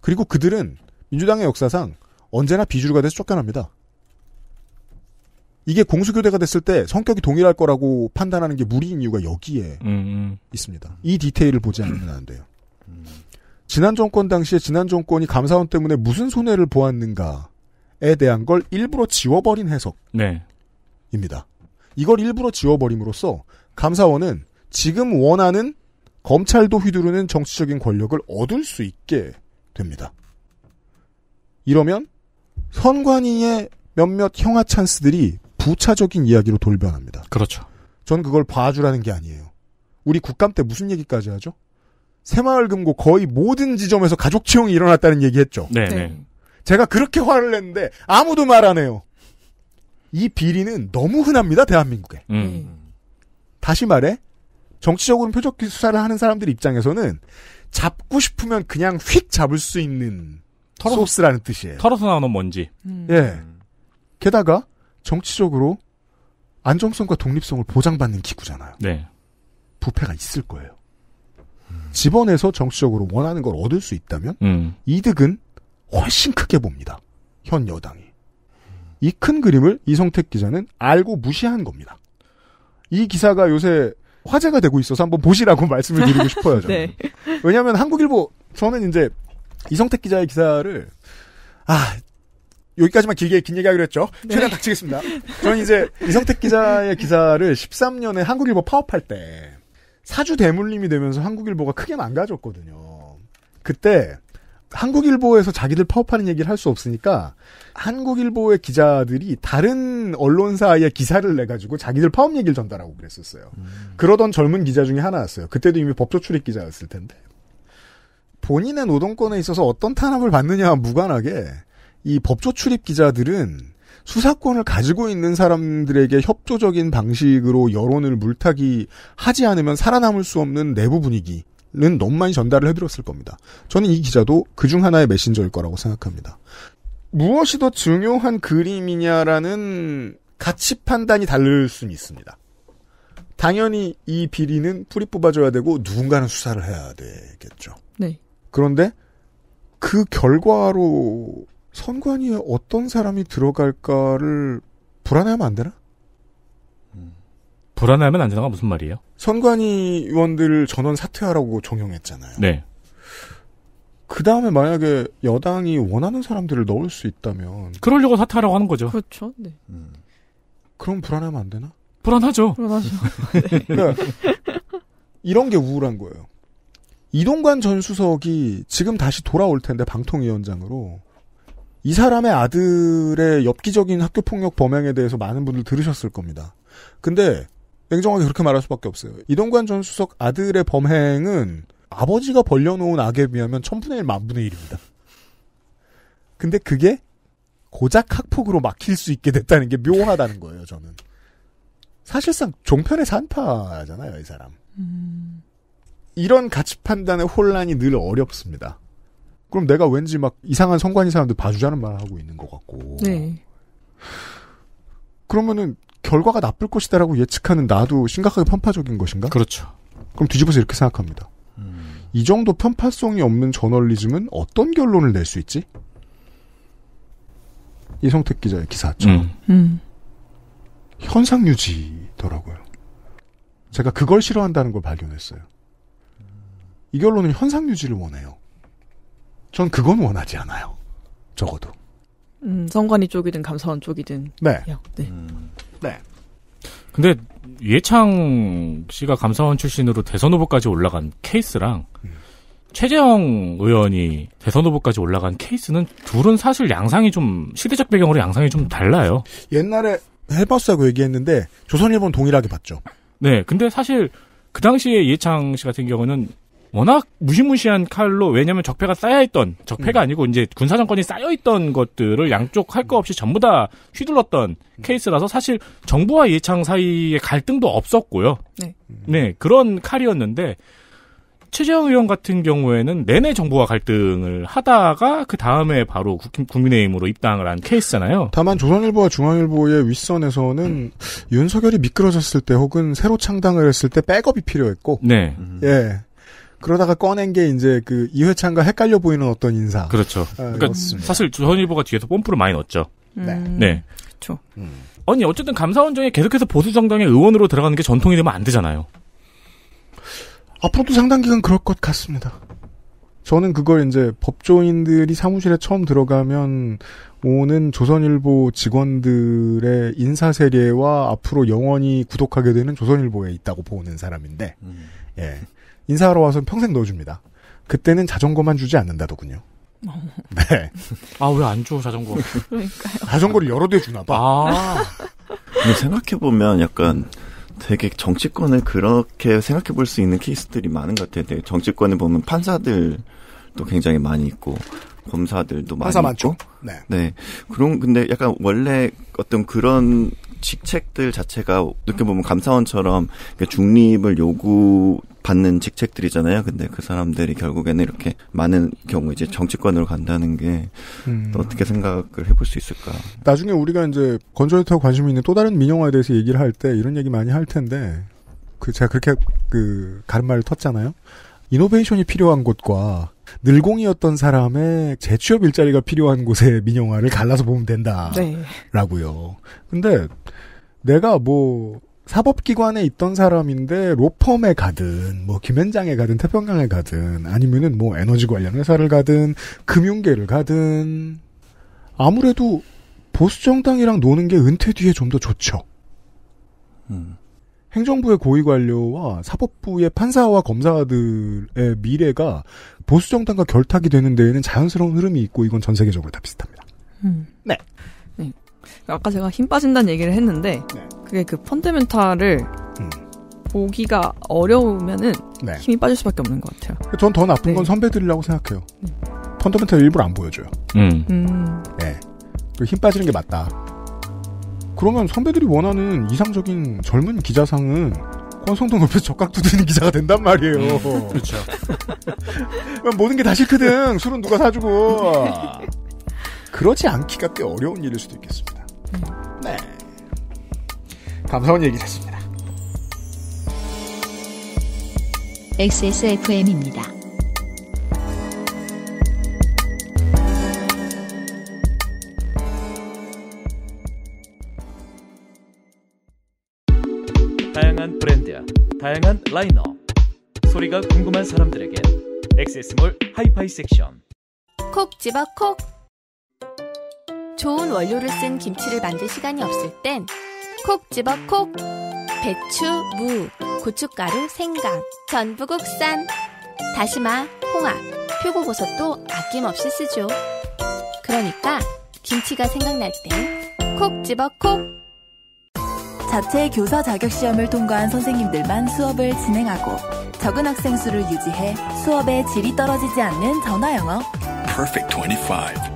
그리고 그들은 민주당의 역사상 언제나 비주류가 돼서 쫓겨납니다. 이게 공수교대가 됐을 때 성격이 동일할 거라고 판단하는 게 무리인 이유가 여기에 음. 음. 있습니다. 이 디테일을 보지 않으면 안 돼요. 지난 정권 당시에 지난 정권이 감사원 때문에 무슨 손해를 보았는가 에 대한 걸 일부러 지워버린 해석입니다. 네. 이걸 일부러 지워버림으로써 감사원은 지금 원하는 검찰도 휘두르는 정치적인 권력을 얻을 수 있게 됩니다. 이러면 선관위의 몇몇 형아 찬스들이 부차적인 이야기로 돌변합니다. 그렇죠. 전 그걸 봐주라는 게 아니에요. 우리 국감 때 무슨 얘기까지 하죠? 새마을금고 거의 모든 지점에서 가족 채용이 일어났다는 얘기했죠. 네. 네. 네. 제가 그렇게 화를 냈는데 아무도 말 안 해요. 이 비리는 너무 흔합니다, 대한민국에. 음. 네. 다시 말해, 정치적으로 표적 수사를 하는 사람들 입장에서는 잡고 싶으면 그냥 휙 잡을 수 있는 털어, 소스라는 뜻이에요. 털어서 나오는 먼지. 음. 예. 게다가 정치적으로 안정성과 독립성을 보장받는 기구잖아요. 네. 부패가 있을 거예요. 음. 집안에서 정치적으로 원하는 걸 얻을 수 있다면 음. 이득은 훨씬 크게 봅니다. 현 여당이. 이 큰 그림을 이성택 기자는 알고 무시한 겁니다. 이 기사가 요새 화제가 되고 있어서 한번 보시라고 말씀을 드리고 싶어요. 네. 왜냐하면 한국일보 저는 이제 이성택 기자의 기사를 아 여기까지만 길게 긴 얘기하기로 했죠. 네. 최대한 닥치겠습니다. 저는 이제 이성택 기자의 기사를 13년에 한국일보 파업할 때 사주 대물림이 되면서 한국일보가 크게 망가졌거든요. 그때 한국일보에서 자기들 파업하는 얘기를 할 수 없으니까 한국일보의 기자들이 다른 언론사의 기사를 내가지고 자기들 파업 얘기를 전달하고 그랬었어요. 음. 그러던 젊은 기자 중에 하나였어요. 그때도 이미 법조 출입 기자였을 텐데. 본인의 노동권에 있어서 어떤 탄압을 받느냐와 무관하게 이 법조 출입 기자들은 수사권을 가지고 있는 사람들에게 협조적인 방식으로 여론을 물타기 하지 않으면 살아남을 수 없는 내부 분위기 는 너무 많이 전달을 해드렸을 겁니다. 저는 이 기자도 그중 하나의 메신저일 거라고 생각합니다. 무엇이 더 중요한 그림이냐라는 가치 판단이 다를 수는 있습니다. 당연히 이 비리는 뿌리 뽑아줘야 되고 누군가는 수사를 해야 되겠죠. 네. 그런데 그 결과로 선관위에 어떤 사람이 들어갈까를 불안해하면 안 되나? 불안하면 안전화가 무슨 말이에요? 선관위 의원들을 전원 사퇴하라고 종용했잖아요. 네. 그 다음에 만약에 여당이 원하는 사람들을 넣을 수 있다면. 그러려고 사퇴하라고 하는 거죠. 그렇죠. 네. 음. 그럼 불안하면 안 되나? 불안하죠. 불안하죠. 네. 그러니까 이런 게 우울한 거예요. 이동관 전 수석이 지금 다시 돌아올 텐데 방통위원장으로 이 사람의 아들의 엽기적인 학교 폭력 범행에 대해서 많은 분들 들으셨을 겁니다. 근데 냉정하게 그렇게 말할 수밖에 없어요. 이동관 전 수석 아들의 범행은 아버지가 벌려놓은 악에 비하면 천분의 일, 만분의 일입니다. 근데 그게 고작 학폭으로 막힐 수 있게 됐다는 게 묘하다는 거예요, 저는. 사실상 종편의 산파잖아요, 이 사람. 음... 이런 가치 판단의 혼란이 늘 어렵습니다. 그럼 내가 왠지 막 이상한 성관이 사람들 봐주자는 말을 하고 있는 것 같고. 네. 그러면은 결과가 나쁠 것이다라고 예측하는 나도 심각하게 편파적인 것인가? 그렇죠. 그럼 뒤집어서 이렇게 생각합니다. 음. 이 정도 편파성이 없는 저널리즘은 어떤 결론을 낼 수 있지? 이성택 기자의 기사처럼. 음. 음. 현상 유지더라고요. 제가 그걸 싫어한다는 걸 발견했어요. 이 결론은 현상 유지를 원해요. 전 그건 원하지 않아요. 적어도. 음, 선관위 쪽이든 감사원 쪽이든. 네. 네. 음. 네. 근데 예창 씨가 감사원 출신으로 대선 후보까지 올라간 케이스랑 음. 최재형 의원이 대선 후보까지 올라간 케이스는 둘은 사실 양상이 좀 시대적 배경으로 양상이 좀 달라요. 옛날에 해봤스고 그 얘기했는데 조선일보는 동일하게 봤죠. 네, 근데 사실 그 당시에 이해창 씨 같은 경우는 워낙 무시무시한 칼로 왜냐하면 적폐가 쌓여있던 적폐가 음. 아니고 이제 군사 정권이 쌓여있던 것들을 양쪽 할 거 없이 전부 다 휘둘렀던 음. 케이스라서 사실 정부와 이해창 사이의 갈등도 없었고요. 네. 네 그런 칼이었는데 최재형 의원 같은 경우에는 내내 정부와 갈등을 하다가 그 다음에 바로 국민의힘으로 입당을 한 케이스잖아요. 다만 조선일보와 중앙일보의 윗선에서는 음. 윤석열이 미끄러졌을 때 혹은 새로 창당을 했을 때 백업이 필요했고, 네, 예, 그러다가 꺼낸 게 이제 그이회창과 헷갈려 보이는 어떤 인사. 그렇죠. 아, 그러니까 사실 조선일보가 뒤에서 뽐뿌를 많이 넣었죠. 음. 네. 네. 그렇죠. 아니 어쨌든 감사원 장에 계속해서 보수 정당의 의원으로 들어가는 게 전통이 되면 안 되잖아요. 앞으로도 상당 기간 그럴 것 같습니다. 저는 그걸 이제 법조인들이 사무실에 처음 들어가면 오는 조선일보 직원들의 인사 세례와 앞으로 영원히 구독하게 되는 조선일보에 있다고 보는 사람인데, 음. 예. 인사하러 와서 평생 넣어줍니다. 그때는 자전거만 주지 않는다더군요. 어. 네. 아, 왜 안 줘, 자전거? 그러니까요. 자전거를 여러 대 주나 봐. 아. 생각해보면 약간 되게 정치권을 그렇게 생각해볼 수 있는 케이스들이 많은 것 같아요. 되게 정치권에 보면 판사들도 굉장히 많이 있고, 검사들도 많이 판사 있고. 네. 네. 그런, 근데 약간 원래 어떤 그런 직책들 자체가 어떻게 보면 감사원처럼 중립을 요구 받는 직책들이잖아요. 근데 그 사람들이 결국에는 이렇게 많은 경우 이제 정치권으로 간다는 게 음. 어떻게 생각을 해볼 수 있을까? 나중에 우리가 이제 건조해타고 관심 있는 또 다른 민영화에 대해서 얘기를 할 때 이런 얘기 많이 할 텐데 그 제가 그렇게 그가르말을 텄잖아요. 이노베이션이 필요한 곳과 늘공이었던 사람의 재취업 일자리가 필요한 곳에 민영화를 갈라서 보면 된다라고요. 네. 근데 내가 뭐 사법기관에 있던 사람인데 로펌에 가든 뭐 김현장에 가든 태평양에 가든 아니면은 뭐 에너지 관련 회사를 가든 금융계를 가든 아무래도 보수 정당이랑 노는 게 은퇴 뒤에 좀 더 좋죠. 음. 행정부의 고위 관료와 사법부의 판사와 검사들의 미래가 보수 정당과 결탁이 되는 데에는 자연스러운 흐름이 있고 이건 전 세계적으로 다 비슷합니다. 음. 네. 아까 제가 힘 빠진다는 얘기를 했는데 네. 그게 그 펀드멘탈을 음. 보기가 어려우면은 네. 힘이 빠질 수밖에 없는 것 같아요. 전 더 나쁜 네. 건 선배들이라고 생각해요. 음. 네. 펀더멘탈 일부러 안 보여줘요. 음. 음. 네. 힘 빠지는 게 맞다. 그러면 선배들이 원하는 이상적인 젊은 기자상은 권성동 옆에서 적각 두드리는 기자가 된단 말이에요. 음. 그렇죠. 모든 게 다 싫거든. 술은 누가 사주고. 그러지 않기가 꽤 어려운 일일 수도 있겠습니다. 네. 감사원 얘기를 했습니다. XSFM입니다. 다양한 브랜드, 야 다양한 라인업. 소리가 궁금한 사람들에게 XS몰 하이파이 섹션. 콕 집어 콕. 좋은 원료를 쓴 김치를 만들 시간이 없을 땐 콕 집어 콕! 배추, 무, 고춧가루, 생강, 전부 국산, 다시마, 홍합, 표고버섯도 아낌없이 쓰죠. 그러니까 김치가 생각날 땐콕 집어 콕! 자체 교사 자격 시험을 통과한 선생님들만 수업을 진행하고 적은 학생 수를 유지해 수업의 질이 떨어지지 않는 전화 영어. p e r 25.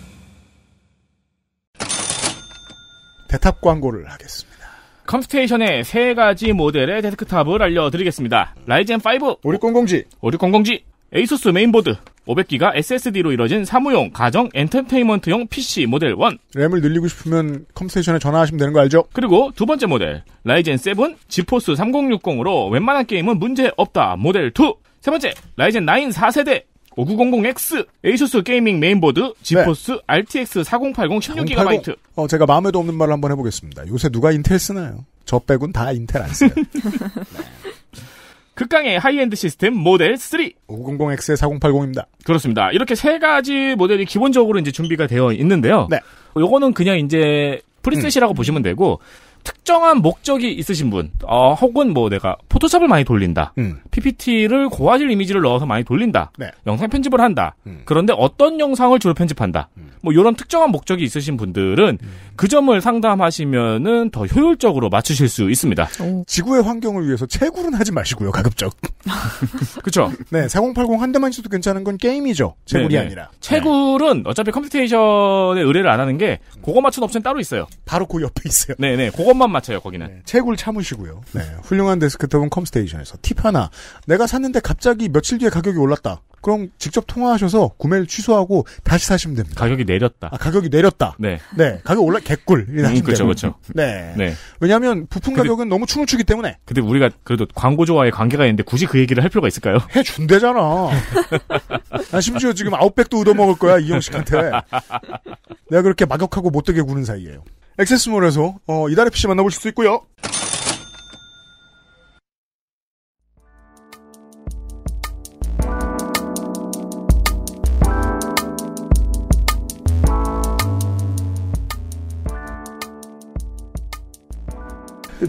대탑 광고를 하겠습니다. 컴스테이션의 세 가지 모델의 데스크탑을 알려드리겠습니다. 라이젠 5 오리콘공지 오리콘공지 에이소스 메인보드 500기가 SSD로 이뤄진 사무용 가정 엔터테인먼트용 PC 모델 1 램을 늘리고 싶으면 컴스테이션에 전화하시면 되는 거 알죠? 그리고 두 번째 모델 라이젠 7 지포스 3060으로 웬만한 게임은 문제 없다 모델 2세 번째 라이젠 9 4세대 5900X, 에이수스 게이밍 메인보드, 지포스 네. RTX 4080 16GB. 어, 제가 마음에도 없는 말을 한번 해보겠습니다. 요새 누가 인텔 쓰나요? 저 빼곤 다 인텔 안쓰요 네. 극강의 하이엔드 시스템 모델 3. 500X의 9 4080입니다. 그렇습니다. 이렇게 세 가지 모델이 기본적으로 이제 준비가 되어 있는데요. 네. 요거는 그냥 이제 프리셋이라고 음. 보시면 되고, 특정한 목적이 있으신 분, 어, 혹은 뭐 내가 포토샵을 많이 돌린다, 음. PPT를 고화질 이미지를 넣어서 많이 돌린다, 네. 영상 편집을 한다. 음. 그런데 어떤 영상을 주로 편집한다. 음. 뭐 이런 특정한 목적이 있으신 분들은 음. 그 점을 상담하시면은 더 효율적으로 맞추실 수 있습니다. 오. 지구의 환경을 위해서 채굴은 하지 마시고요, 가급적. 그렇죠. 네, 4080 한 대만 있어도 괜찮은 건 게임이죠. 채굴이 네네. 네. 아니라. 네. 채굴은 어차피 컴퓨테이션에 의뢰를 안 하는 게 그거 맞춘 업체는 따로 있어요. 바로 그 옆에 있어요. 네네, 네. 그거 조건만 맞춰요 거기는. 네, 채굴 참으시고요. 네, 훌륭한 데스크톱은 컴스테이션에서 팁 하나. 내가 샀는데 갑자기 며칠 뒤에 가격이 올랐다. 그럼 직접 통화하셔서 구매를 취소하고 다시 사시면 됩니다. 가격이 내렸다. 아, 가격이 내렸다. 네. 네. 가격 이 올라 개꿀. 음, 그렇죠. 그렇죠. 네. 네. 왜냐하면 부품 근데, 가격은 너무 춤을 추기 때문에. 근데 우리가 그래도 광고주와의 관계가 있는데 굳이 그 얘기를 할 필요가 있을까요? 해 준대잖아. 나 아, 심지어 지금 아웃백도 얻어먹을 거야 이영식한테. 내가 그렇게 막역하고 못되게 구는 사이에요. 액세스몰에서 어, 이달의 PC 만나보실 수 있고요.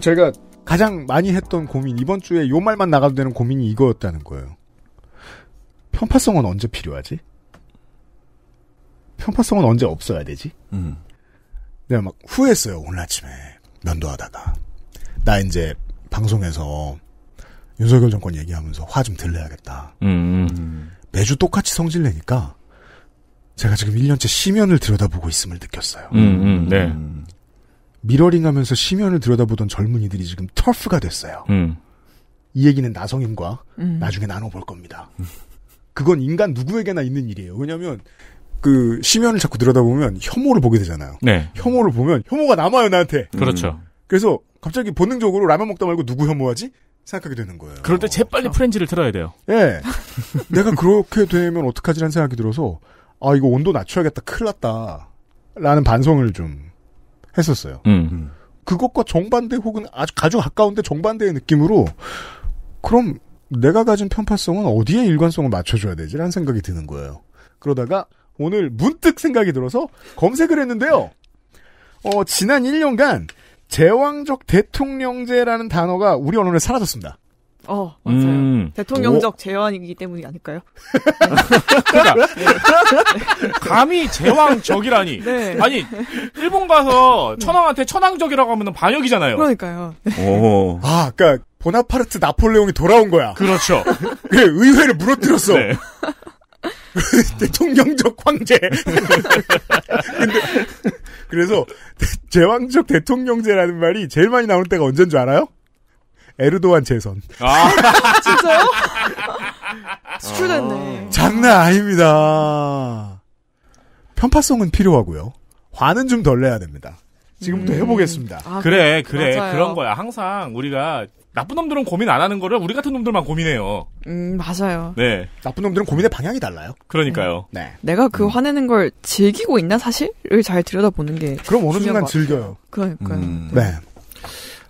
제가 가장 많이 했던 고민 이번 주에 요 말만 나가도 되는 고민이 이거였다는 거예요. 편파성은 언제 필요하지? 편파성은 언제 없어야 되지? 음. 내가 막 후회했어요 오늘 아침에 면도하다가 나 이제 방송에서 윤석열 정권 얘기하면서 화 좀 들려야겠다. 음. 매주 똑같이 성질 내니까 제가 지금 1년째 시면을 들여다보고 있음을 느꼈어요. 음, 음 네. 미러링 하면서 시면을 들여다보던 젊은이들이 지금 터프가 됐어요. 음. 이 얘기는 나성임과 음. 나중에 나눠볼 겁니다. 그건 인간 누구에게나 있는 일이에요. 왜냐면 그 심연을 자꾸 들여다보면 혐오를 보게 되잖아요. 네. 혐오를 보면 혐오가 남아요 나한테. 음. 그렇죠. 음. 그래서 갑자기 본능적으로 라면 먹다 말고 누구 혐오하지? 생각하게 되는 거예요. 그럴 때 재빨리 프렌즈를 틀어야 돼요. 예. 내가 그렇게 되면 어떡하지라는 생각이 들어서 아 이거 온도 낮춰야겠다 큰일 났다 라는 반성을 좀 했었어요. 음, 그것과 정반대 혹은 아주 아주 가까운데 정반대의 느낌으로 그럼 내가 가진 편파성은 어디에 일관성을 맞춰줘야 되지라는 생각이 드는 거예요. 그러다가 오늘 문득 생각이 들어서 검색을 했는데요. 어, 지난 1년간 제왕적 대통령제라는 단어가 우리 언론에 사라졌습니다. 어, 맞아요. 음. 대통령적 오. 제왕이기 때문이 아닐까요? 그러니까 네. 감히 제왕적이라니. 네. 아니, 일본 가서 천황한테 천황적이라고 하면 반역이잖아요. 그러니까요. 오. 아, 그러니까 보나파르트 나폴레옹이 돌아온 거야. 그렇죠. 그 의회를 무너뜨렸어. 네. 대통령적 황제. 근데 그래서 제왕적 대통령제라는 말이 제일 많이 나올 때가 언젠 줄 알아요? 에르도안 재선. 아, 진짜요? 수출됐네. 아. 장난 아닙니다. 편파성은 필요하고요. 화는 좀 덜 내야 됩니다. 지금부터 음. 해보겠습니다. 아, 그래, 네. 그래. 맞아요. 그런 거야. 항상 우리가 나쁜 놈들은 고민 안 하는 거를 우리 같은 놈들만 고민해요. 음, 맞아요. 네. 나쁜 놈들은 고민의 방향이 달라요. 그러니까요. 네. 네. 내가 그 음. 화내는 걸 즐기고 있나 사실을 잘 들여다보는 게 그럼 어느 순간 즐겨요. 그러니까요. 음. 네. 네.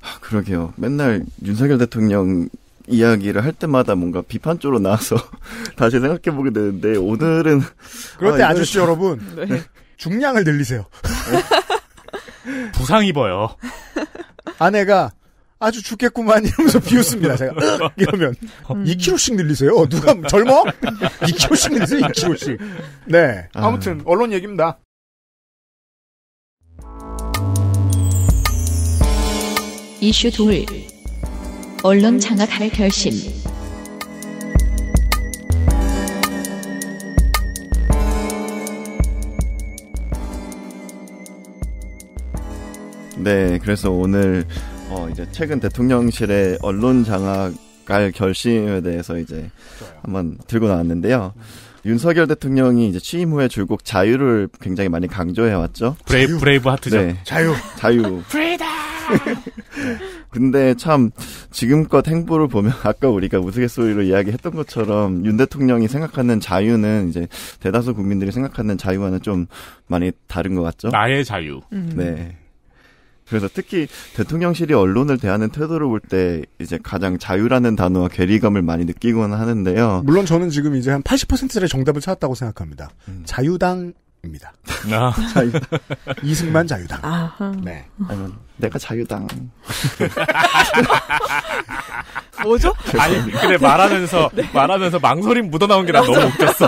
아, 그러게요. 맨날 윤석열 대통령 이야기를 할 때마다 뭔가 비판 쪽으로 나와서 다시 생각해 보게 되는데 오늘은 그럴 아, 때 아, 아저씨 참... 여러분 네. 중량을 늘리세요. 부상 입어요. 아내가 아주 죽겠구만 이러면서 비웃습니다. 제가 이러면 음. 2kg씩 늘리세요. 누가 젊어? 2kg씩 늘리세요. 2kg씩. 네. 아. 아무튼 언론 얘기입니다. 이슈 돌 언론 장악할 결심. 네, 그래서 오늘 어 이제 최근 대통령실의 언론 장악할 결심에 대해서 이제 한번 들고 나왔는데요. 윤석열 대통령이 이제 취임 후에 줄곧 자유를 굉장히 많이 강조해 왔죠. 브레이브, 브레이브 하트죠. 네. 자유. 자유. 프리다. 근데 참 지금껏 행보를 보면 아까 우리가 우스갯소리로 이야기했던 것처럼 윤 대통령이 생각하는 자유는 이제 대다수 국민들이 생각하는 자유와는 좀 많이 다른 것 같죠. 나의 자유. 음. 네. 그래서 특히 대통령실이 언론을 대하는 태도를 볼 때 이제 가장 자유라는 단어와 괴리감을 많이 느끼곤 하는데요. 물론 저는 지금 이제 한 80%의 정답을 찾았다고 생각합니다. 음. 자유당 입니다. 아. 자유, 이승만 자유당. 네. 아니면 내가 자유당. 뭐죠? 아니 그래 말하면서 네. 말하면서 망설임 묻어나온 게 나 너무 웃겼어.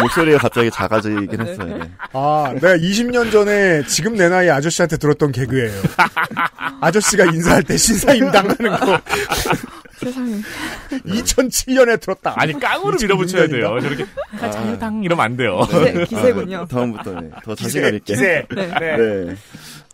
목소리가 갑자기 작아지긴 네. 했어요. 이게. 아 내가 20년 전에 지금 내 나이 아저씨한테 들었던 개그예요. 아저씨가 인사할 때 신사임 당하는 거. 세상에. 2007년에 들었다. 아니 깡으로 밀어붙여야 돼요. 저렇게 아, 자유당 이러면 안 돼요. 기세, 네, 네. 기세군요. 아, 다음부터 네, 더 자신감 있게. 기세. 네. 네. 네.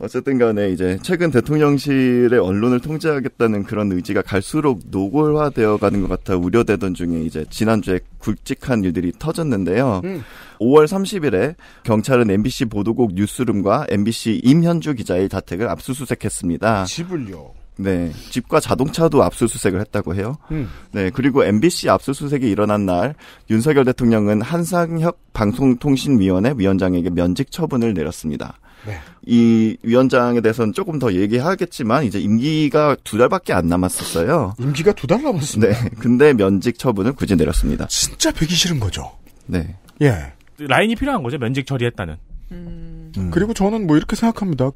어쨌든간에 이제 최근 대통령실의 언론을 통제하겠다는 그런 의지가 갈수록 노골화되어가는 것 같아 우려되던 중에 이제 지난주에 굵직한 일들이 터졌는데요. 음. 5월 30일에 경찰은 MBC 보도국 뉴스룸과 MBC 임현주 기자의 자택을 압수수색했습니다. 집을요. 네. 집과 자동차도 압수수색을 했다고 해요. 음. 네. 그리고 MBC 압수수색이 일어난 날 윤석열 대통령은 한상혁 방송통신위원회 위원장에게 면직 처분을 내렸습니다. 네. 이 위원장에 대해서는 조금 더 얘기하겠지만 이제 임기가 두 달밖에 안 남았었어요. 임기가 두 달 남았습니다. 네. 근데 면직 처분을 굳이 내렸습니다. 진짜 배기 싫은 거죠. 네. 예. 라인이 필요한 거죠. 면직 처리했다는. 음. 음. 그리고 저는 뭐 이렇게 생각합니다.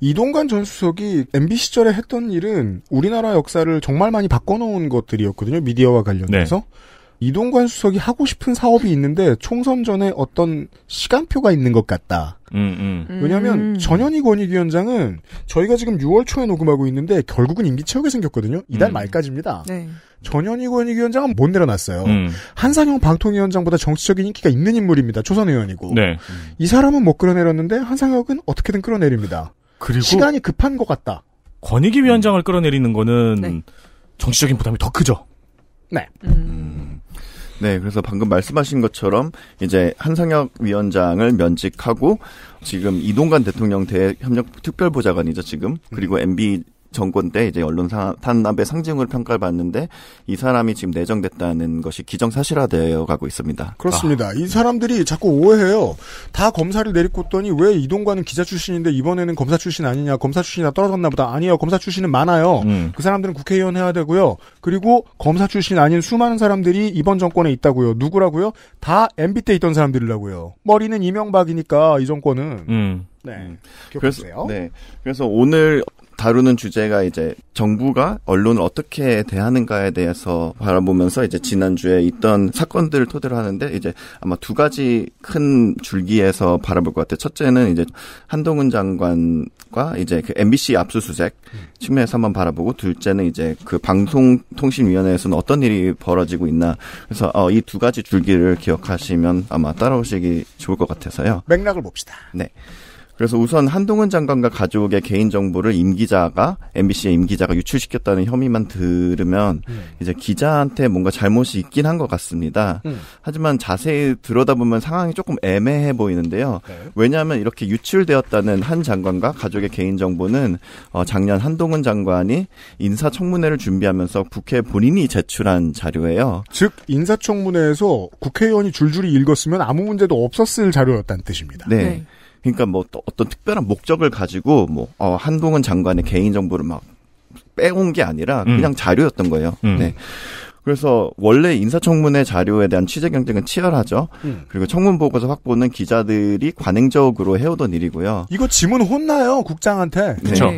이동관 전 수석이 MB 시절에 했던 일은 우리나라 역사를 정말 많이 바꿔놓은 것들이었거든요. 미디어와 관련해서. 네. 이동관 수석이 하고 싶은 사업이 있는데 총선 전에 어떤 시간표가 있는 것 같다. 음, 음. 왜냐하면 음. 전현희 권익위원장은 저희가 지금 6월 초에 녹음하고 있는데 결국은 임기 채우게 생겼거든요. 이달 음. 말까지입니다. 네. 전현희 권익위원장은 못 내려놨어요. 음. 한상영 방통위원장보다 정치적인 인기가 있는 인물입니다. 초선 의원이고 네. 이 사람은 못 끌어내렸는데 한상혁은 어떻게든 끌어내립니다. 그리고 시간이 급한 것 같다. 권익위 위원장을 끌어내리는 거는 네. 정치적인 부담이 더 크죠. 네. 음. 네, 그래서 방금 말씀하신 것처럼 이제 한상혁 위원장을 면직하고 지금 이동관 대통령 대협력 특별보좌관이죠 지금 그리고 MB 음. 정권 때 이제 언론사 탄압의 상징으로 평가를 받는데 이 사람이 지금 내정됐다는 것이 기정사실화되어 가고 있습니다. 그렇습니다. 아. 이 사람들이 자꾸 오해해요. 다 검사를 내리꽂더니 왜 이동관은 기자 출신인데 이번에는 검사 출신 아니냐, 검사 출신이나 떨어졌나 보다. 아니에요. 검사 출신은 많아요. 음. 그 사람들은 국회의원 해야 되고요. 그리고 검사 출신 아닌 수많은 사람들이 이번 정권에 있다고요. 누구라고요? 다 MB 때 있던 사람들이라고요. 머리는 이명박이니까 이 정권은. 음. 네. 음. 그래서 네. 그래서 오늘 다루는 주제가 이제 정부가 언론을 어떻게 대하는가에 대해서 바라보면서 이제 지난주에 있던 사건들을 토대로 하는데 이제 아마 두 가지 큰 줄기에서 바라볼 것 같아요. 첫째는 이제 한동훈 장관과 이제 그 MBC 압수수색 측면에서만 바라보고 둘째는 이제 그 방송통신위원회에서는 어떤 일이 벌어지고 있나 그래서 어, 이 두 가지 줄기를 기억하시면 아마 따라오시기 좋을 것 같아서요. 맥락을 봅시다. 네. 그래서 우선 한동훈 장관과 가족의 개인 정보를 임 기자가 MBC의 임 기자가 유출시켰다는 혐의만 들으면 음. 이제 기자한테 뭔가 잘못이 있긴 한 것 같습니다. 음. 하지만 자세히 들여다보면 상황이 조금 애매해 보이는데요. 네. 왜냐하면 이렇게 유출되었다는 한 장관과 가족의 개인 정보는 어, 작년 한동훈 장관이 인사청문회를 준비하면서 국회 본인이 제출한 자료예요. 즉 인사청문회에서 국회의원이 줄줄이 읽었으면 아무 문제도 없었을 자료였다는 뜻입니다. 네. 네. 그러니까 뭐 어떤 특별한 목적을 가지고 뭐 어, 한동훈 장관의 개인 정보를 막 빼온 게 아니라 음. 그냥 음. 자료였던 거예요. 음. 네. 그래서 원래 인사청문회 자료에 대한 취재 경쟁은 치열하죠. 음. 그리고 청문 보고서 확보는 기자들이 관행적으로 해오던 일이고요. 이거 지문 혼나요 국장한테. 네. 그렇죠.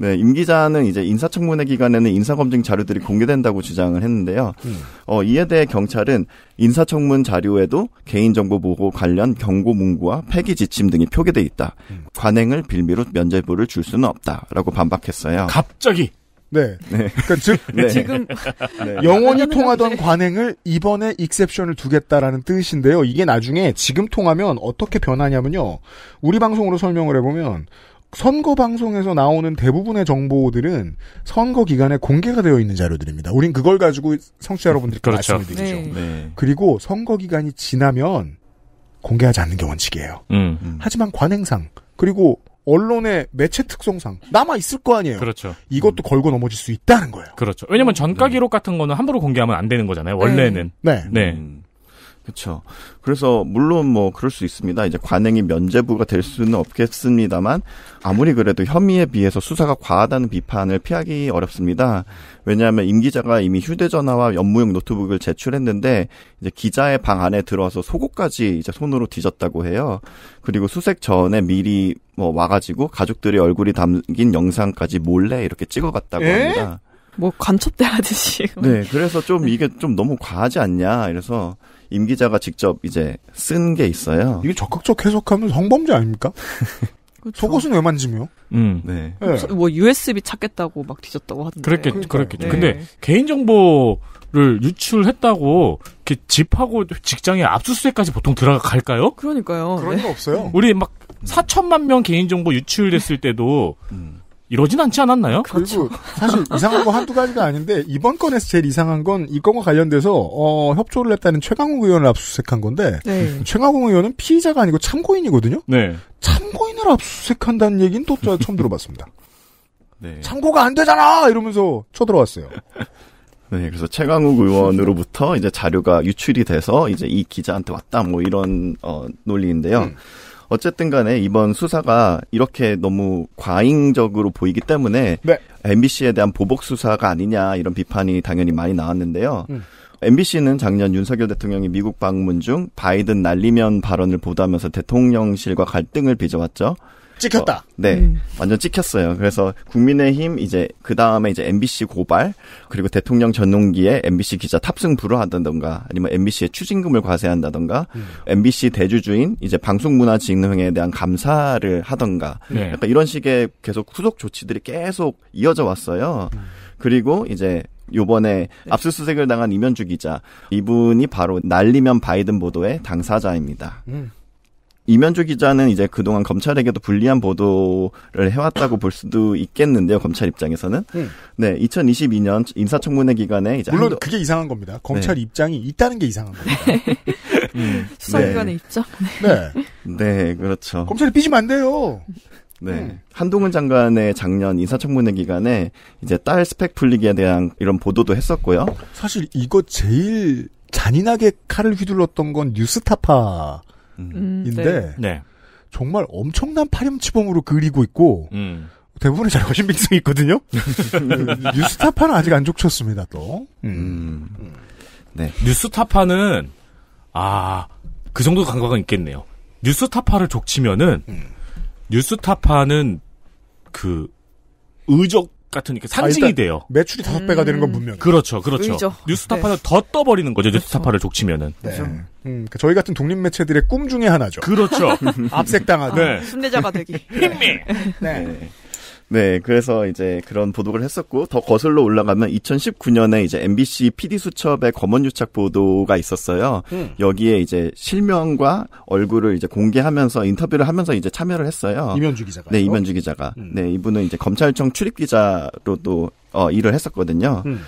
네, 임 기자는 이제 인사청문회 기간에는 인사검증 자료들이 공개된다고 주장을 했는데요. 음. 어, 이에 대해 경찰은 인사청문 자료에도 개인정보 보호 관련 경고 문구와 폐기 지침 등이 표기돼 있다. 음. 관행을 빌미로 면죄부를 줄 수는 없다라고 반박했어요. 갑자기 네. 네. 그러니까 즉 네. 지금 네. 영원히 통하던 관행을 이번에 익셉션을 두겠다라는 뜻인데요. 이게 나중에 지금 통하면 어떻게 변하냐면요. 우리 방송으로 설명을 해보면 선거 방송에서 나오는 대부분의 정보들은 선거 기간에 공개가 되어 있는 자료들입니다. 우린 그걸 가지고 성취자 여러분들께 그렇죠. 말씀을 드리죠. 네. 네. 그리고 선거 기간이 지나면 공개하지 않는 게 원칙이에요. 음, 음. 하지만 관행상 그리고 언론의 매체 특성상 남아 있을 거 아니에요. 그렇죠. 이것도 음. 걸고 넘어질 수 있다는 거예요. 그렇죠. 왜냐면 전가 음. 기록 같은 거는 함부로 공개하면 안 되는 거잖아요. 원래는. 네. 네. 음. 그렇죠. 그래서 물론 뭐 그럴 수 있습니다. 이제 관행이 면제부가 될 수는 없겠습니다만 아무리 그래도 혐의에 비해서 수사가 과하다는 비판을 피하기 어렵습니다. 왜냐하면 임 기자가 이미 휴대전화와 연무용 노트북을 제출했는데 이제 기자의 방 안에 들어와서 속옷까지 이제 손으로 뒤졌다고 해요. 그리고 수색 전에 미리 뭐 와가지고 가족들의 얼굴이 담긴 영상까지 몰래 이렇게 찍어갔다고 에? 합니다. 뭐 간첩대 하듯이. 네, 그래서 좀 이게 좀 너무 과하지 않냐. 이래서 임 기자가 직접 이제 쓴 게 있어요. 이게 적극적 해석하면 성범죄 아닙니까? 그렇죠. 속옷은 왜 만지며? 음. 네. 네. 뭐 USB 찾겠다고 막 뒤졌다고 하던데. 그랬겠, 그러겠죠 네. 근데 개인정보를 유출했다고 이렇게 집하고 직장에 압수수색까지 보통 들어갈까요? 그러니까요. 그런 네. 거 없어요. 우리 막 4천만 명 개인정보 유출됐을 때도 음. 이러진 않지 않았나요? 그리고 그렇죠. 사실 이상한 거 한두 가지가 아닌데 이번 건에서 제일 이상한 건 이 건과 관련돼서 어, 협조를 했다는 최강욱 의원을 압수수색한 건데 네. 최강욱 의원은 피의자가 아니고 참고인이거든요. 네. 참고인을 압수수색한다는 얘기는 또 처음 들어봤습니다. 네. 참고가 안 되잖아 이러면서 쳐들어왔어요. 네, 그래서 최강욱 의원으로부터 이제 자료가 유출이 돼서 이제 이 기자한테 왔다 뭐 이런 어, 논리인데요. 음. 어쨌든 간에 이번 수사가 이렇게 너무 과잉적으로 보이기 때문에 네. MBC에 대한 보복 수사가 아니냐 이런 비판이 당연히 많이 나왔는데요. 음. MBC는 작년 윤석열 대통령이 미국 방문 중 바이든 날리면 발언을 보도하면서 대통령실과 갈등을 빚어왔죠. 찍혔다. 어, 네, 음. 완전 찍혔어요. 그래서 국민의힘 이제 그 다음에 이제 MBC 고발 그리고 대통령 전용기에 MBC 기자 탑승 불허하다던가 아니면 MBC의 추징금을 과세한다던가 음. MBC 대주주인 이제 방송문화진흥에 대한 감사를 하던가 네. 약간 이런 식의 계속 후속 조치들이 계속 이어져 왔어요. 음. 그리고 이제 요번에 네. 압수수색을 당한 이면주 기자 이분이 바로 날리면 바이든 보도의 당사자입니다. 음. 이면주 기자는 이제 그동안 검찰에게도 불리한 보도를 해왔다고 볼 수도 있겠는데요. 검찰 입장에서는. 음. 네, 2022년 인사청문회 기간에 이제 물론 한도... 그게 이상한 겁니다. 검찰 네. 입장이 있다는 게 이상한 겁니다. 음. 음. 수사기관의 네. 입장. 네. 네. 네, 그렇죠. 검찰이 삐지면 안 돼요. 네. 음. 한동훈 장관의 작년 인사청문회 기간에 이제 딸 스펙 풀리기에 대한 이런 보도도 했었고요. 사실 이거 제일 잔인하게 칼을 휘둘렀던 건 뉴스타파 음. 인데 네. 네. 정말 엄청난 파렴치범으로 그리고 있고 음. 대부분은 잘 거신빙성이 있거든요. 뉴스타파는 아직 안 족쳤습니다 또. 음. 음. 네. 뉴스타파는 아그 정도 감각은 있겠네요. 뉴스타파를 족치면은 음. 뉴스타파는 그 의적 같은 이렇게 아, 상징이 아, 돼요. 매출이 다섯 배가 음... 되는 건 음. 분명. 그렇죠, 그렇죠. 의죠. 뉴스타파는 네. 더 떠버리는 거죠. 그렇죠. 뉴스타파를 족치면은. 네. 그렇죠. 음, 그러니까 저희 같은 독립 매체들의 꿈 중에 하나죠. 그렇죠. 압색당하는. 아, 네. 순례자가 되기. 힘미. 네. 네. 네, 그래서 이제 그런 보도를 했었고 더 거슬러 올라가면 2019년에 이제 MBC PD 수첩의 검언 유착 보도가 있었어요. 음. 여기에 이제 실명과 얼굴을 이제 공개하면서 인터뷰를 하면서 이제 참여를 했어요. 이면주 기자가. 네, 이면주 기자가. 음. 네, 이분은 이제 검찰청 출입 기자로 도 어, 일을 했었거든요. 음.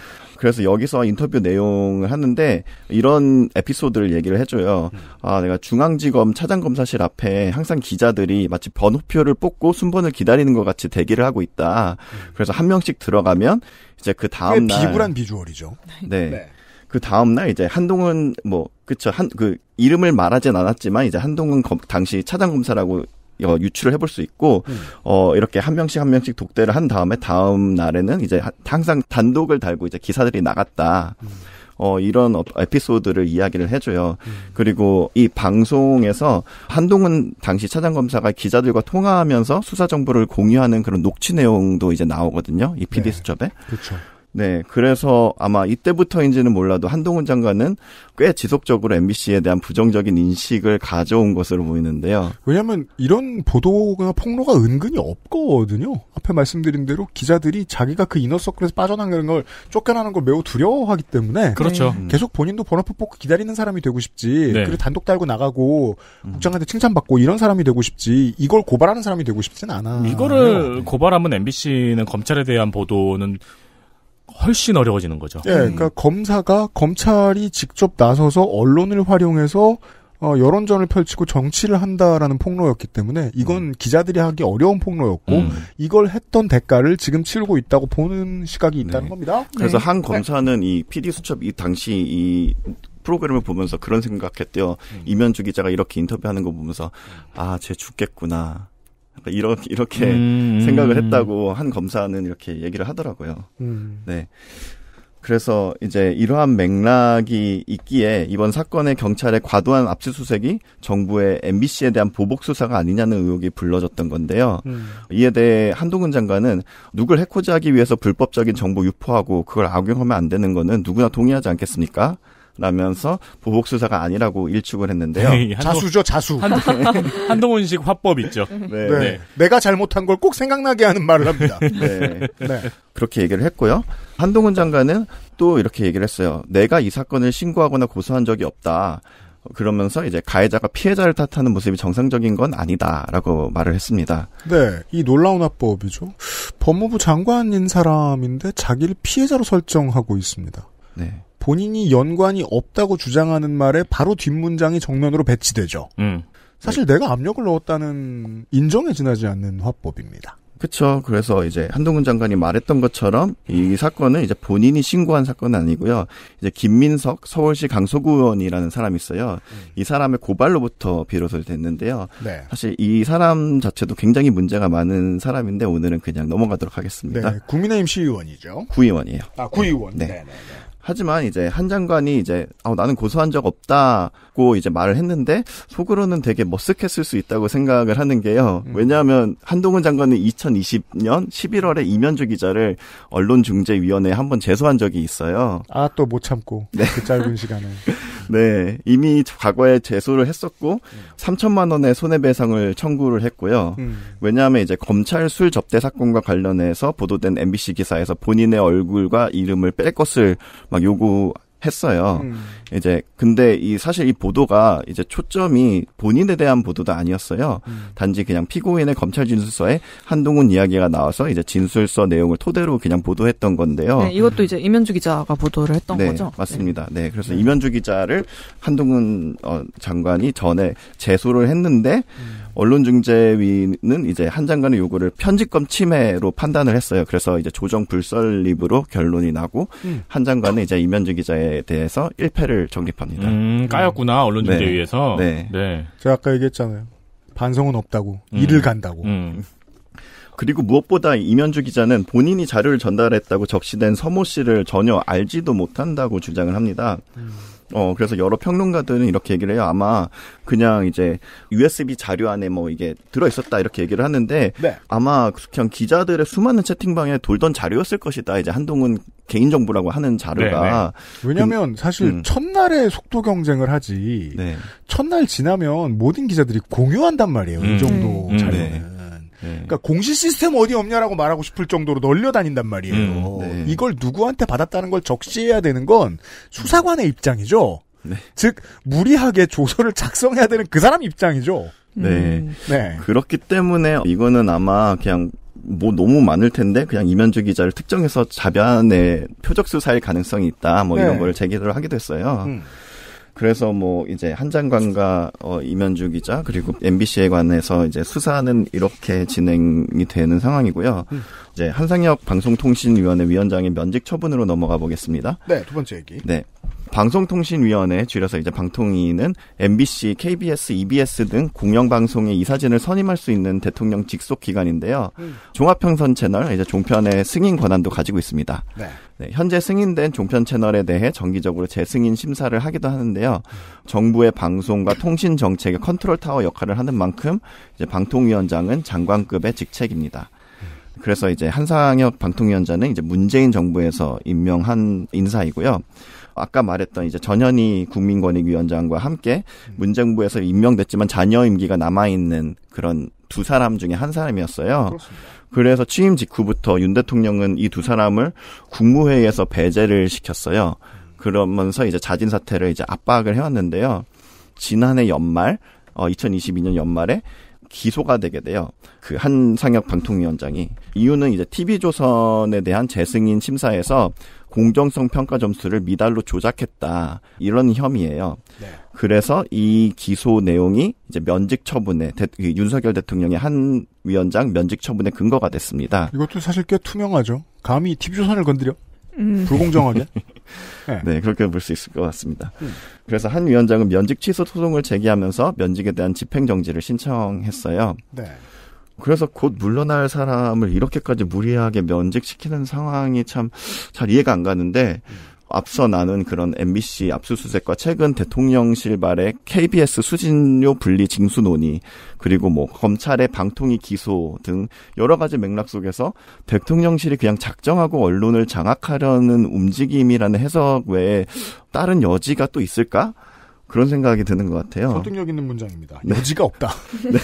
그래서 여기서 인터뷰 내용을 하는데 이런 에피소드를 얘기를 해줘요. 음. 아, 내가 중앙지검 차장검사실 앞에 항상 기자들이 마치 번호표를 뽑고 순번을 기다리는 것 같이 대기를 하고 있다. 음. 그래서 한 명씩 들어가면 이제 그 다음 날 비굴한 비주얼이죠. 네. 네. 그 다음날 이제 한동훈 뭐 그쵸 한 그 이름을 말하진 않았지만 이제 한동훈 검, 당시 차장검사라고 어, 유출을 해볼 수 있고 음. 어 이렇게 한 명씩 한 명씩 독대를 한 다음에 다음 날에는 이제 항상 단독을 달고 이제 기사들이 나갔다. 음. 어, 이런 에피소드를 이야기를 해줘요. 음. 그리고 이 방송에서 한동훈 당시 차장검사가 기자들과 통화하면서 수사 정보를 공유하는 그런 녹취 내용도 이제 나오거든요. 이 PD수첩에. 네. 그렇죠. 네, 그래서 아마 이때부터인지는 몰라도 한동훈 장관은 꽤 지속적으로 MBC에 대한 부정적인 인식을 가져온 것으로 보이는데요. 왜냐하면 이런 보도가 폭로가 은근히 없거든요. 앞에 말씀드린 대로 기자들이 자기가 그 이너서클에서 빠져나가는 걸 쫓겨나는 걸 매우 두려워하기 때문에 그렇죠. 네. 계속 본인도 번호표 뽑고 기다리는 사람이 되고 싶지. 네. 그리고 단독 달고 나가고 음. 국장한테 칭찬받고 이런 사람이 되고 싶지. 이걸 고발하는 사람이 되고 싶진 않아. 이거를 네. 고발하면 MBC는 검찰에 대한 보도는 훨씬 어려워지는 거죠. 예, 음. 그러니까 음. 검사가 검찰이 직접 나서서 언론을 활용해서 어, 여론전을 펼치고 정치를 한다라는 폭로였기 때문에 이건 음. 기자들이 하기 어려운 폭로였고 음. 이걸 했던 대가를 지금 치르고 있다고 보는 시각이 네. 있다는 네. 겁니다. 그래서 네. 한 검사는 이 PD 수첩 이 당시 이 프로그램을 보면서 그런 생각했대요. 음. 이면주 기자가 이렇게 인터뷰하는 거 보면서 아, 쟤 죽겠구나. 그러니까 이렇게, 이렇게 음, 음. 생각을 했다고 한 검사는 이렇게 얘기를 하더라고요. 음. 네. 그래서 이제 이러한 맥락이 있기에 이번 사건의 경찰의 과도한 압수수색이 정부의 MBC에 대한 보복 수사가 아니냐는 의혹이 불러졌던 건데요. 음. 이에 대해 한동훈 장관은 누굴 해코지하기 위해서 불법적인 정보 유포하고 그걸 악용하면 안 되는 거는 누구나 동의하지 않겠습니까? 라면서 보복 수사가 아니라고 일축을 했는데요. 네, 한도, 자수죠, 자수. 한동훈식 화법 있죠. 네. 네. 네. 내가 잘못한 걸 꼭 생각나게 하는 말을 합니다. 네. 네. 네. 그렇게 얘기를 했고요. 한동훈 장관은 또 이렇게 얘기를 했어요. 내가 이 사건을 신고하거나 고소한 적이 없다. 그러면서 이제 가해자가 피해자를 탓하는 모습이 정상적인 건 아니다라고 말을 했습니다. 네, 이 놀라운 합법이죠. 법무부 장관인 사람인데 자기를 피해자로 설정하고 있습니다. 네. 본인이 연관이 없다고 주장하는 말에 바로 뒷문장이 정면으로 배치되죠. 음. 사실 네. 내가 압력을 넣었다는 인정에 지나지 않는 화법입니다. 그렇죠. 그래서 이제 한동훈 장관이 말했던 것처럼 이 사건은 이제 본인이 신고한 사건은 아니고요. 이제 김민석 서울시 강서구원이라는 의 사람이 있어요. 음. 이 사람의 고발로부터 비로소 됐는데요. 네. 사실 이 사람 자체도 굉장히 문제가 많은 사람인데 오늘은 그냥 넘어가도록 하겠습니다. 네. 국민의힘 시의원이죠. 구의원이에요. 아, 구의원. 네. 네. 네, 네. 하지만 이제 한 장관이 이제 아, 나는 고소한 적 없다고 이제 말을 했는데 속으로는 되게 머쓱했을 수 있다고 생각을 하는 게요. 음. 왜냐하면 한동훈 장관은 2020년 11월에 이면주 기자를 언론중재위원회에 한번 제소한 적이 있어요. 아 또 못 참고 네. 그 짧은 시간에. 네, 이미 과거에 제소를 했었고 음. 3천만 원의 손해배상을 청구를 했고요. 음. 왜냐하면 이제 검찰 술 접대 사건과 관련해서 보도된 MBC 기사에서 본인의 얼굴과 이름을 뺄 것을 막 요구했어요. 음. 이제 근데 이 사실 이 보도가 이제 초점이 본인에 대한 보도도 아니었어요. 음. 단지 그냥 피고인의 검찰 진술서에 한동훈 이야기가 나와서 이제 진술서 내용을 토대로 그냥 보도했던 건데요. 네, 이것도 이제 이면주 기자가 보도를 했던 네, 거죠. 맞습니다. 네, 네 그래서 네. 이면주 기자를 한동훈 어, 장관이 전에 제소를 했는데 음. 언론중재위는 이제 한 장관의 요구를 편집권 침해로 판단을 했어요. 그래서 이제 조정 불설립으로 결론이 나고 음. 한 장관은 이제 이면주 기자에 대해서 1패를 기사를 정립합니다. 음, 음. 까였구나 언론중재위에서. 네. 네. 네. 제가 아까 얘기했잖아요. 반성은 없다고 음. 일을 간다고. 음. 그리고 무엇보다 이면주 기자는 본인이 자료를 전달했다고 적시된 서모 씨를 전혀 알지도 못한다고 주장을 합니다. 음. 어, 그래서 여러 평론가들은 이렇게 얘기를 해요. 아마 그냥 이제 USB 자료 안에 뭐 이게 들어있었다 이렇게 얘기를 하는데 네. 아마 그냥 기자들의 수많은 채팅방에 돌던 자료였을 것이다. 이제 한동훈 개인정보라고 하는 자료가. 네, 네. 왜냐면 그, 사실 음. 첫날에 속도 경쟁을 하지. 네. 첫날 지나면 모든 기자들이 공유한단 말이에요. 음, 이 정도 음, 자료는. 네. 네. 그러니까 공시 시스템 어디 없냐라고 말하고 싶을 정도로 널려 다닌단 말이에요. 음, 네. 이걸 누구한테 받았다는 걸 적시해야 되는 건 수사관의 입장이죠. 네. 즉 무리하게 조서를 작성해야 되는 그 사람 입장이죠. 네. 음. 네. 그렇기 때문에 이거는 아마 그냥 뭐 너무 많을 텐데 그냥 이면주 기자를 특정해서 자변의 표적 수사일 가능성이 있다 뭐 네. 이런 걸 제기를 하게 됐어요. 음. 그래서 뭐 이제 한장관과 어, 이면주 기자 그리고 MBC에 관해서 이제 수사는 이렇게 진행이 되는 상황이고요. 음. 이제 한상혁 방송통신위원회 위원장의 면직 처분으로 넘어가 보겠습니다. 네, 두 번째 얘기. 네. 방송통신위원회 줄여서 이제 방통위는 MBC, KBS, EBS 등 공영방송의 이사진을 선임할 수 있는 대통령 직속 기관인데요. 음. 종합평선 채널 이제 종편의 승인 권한도 가지고 있습니다. 네. 네, 현재 승인된 종편 채널에 대해 정기적으로 재승인 심사를 하기도 하는데요. 정부의 방송과 통신 정책의 컨트롤 타워 역할을 하는 만큼 이제 방통위원장은 장관급의 직책입니다. 그래서 이제 한상혁 방통위원장은 이제 문재인 정부에서 임명한 인사이고요. 아까 말했던 이제 전현희 국민권익위원장과 함께 문정부에서 임명됐지만 잔여 임기가 남아 있는 그런 두 사람 중에 한 사람이었어요. 그렇습니다. 그래서 취임 직후부터 윤 대통령은 이 두 사람을 국무회의에서 배제를 시켰어요. 그러면서 이제 자진 사퇴를 이제 압박을 해왔는데요. 지난해 연말, 어, 2022년 연말에 기소가 되게 돼요. 그 한상혁 방통위원장이 이유는 이제 TV조선에 대한 재승인 심사에서 공정성 평가 점수를 미달로 조작했다 이런 혐의예요. 네. 그래서 이 기소 내용이 이제 면직 처분에 대, 윤석열 대통령의 한 위원장 면직 처분의 근거가 됐습니다. 이것도 사실 꽤 투명하죠. 감히 t 조선을 건드려? 음. 불공정하게? 네. 네. 그렇게 볼 수 있을 것 같습니다. 음. 그래서 한 위원장은 면직 취소 소송을 제기하면서 면직에 대한 집행정지를 신청했어요. 네. 그래서 곧 물러날 사람을 이렇게까지 무리하게 면직시키는 상황이 참 잘 이해가 안 가는데 앞서 나는 그런 MBC 압수수색과 최근 대통령실 발의 KBS 수진료 분리 징수 논의 그리고 뭐 검찰의 방통위 기소 등 여러 가지 맥락 속에서 대통령실이 그냥 작정하고 언론을 장악하려는 움직임이라는 해석 외에 다른 여지가 또 있을까? 그런 생각이 드는 것 같아요. 설득력 있는 문장입니다. 네. 여지가 없다. 네.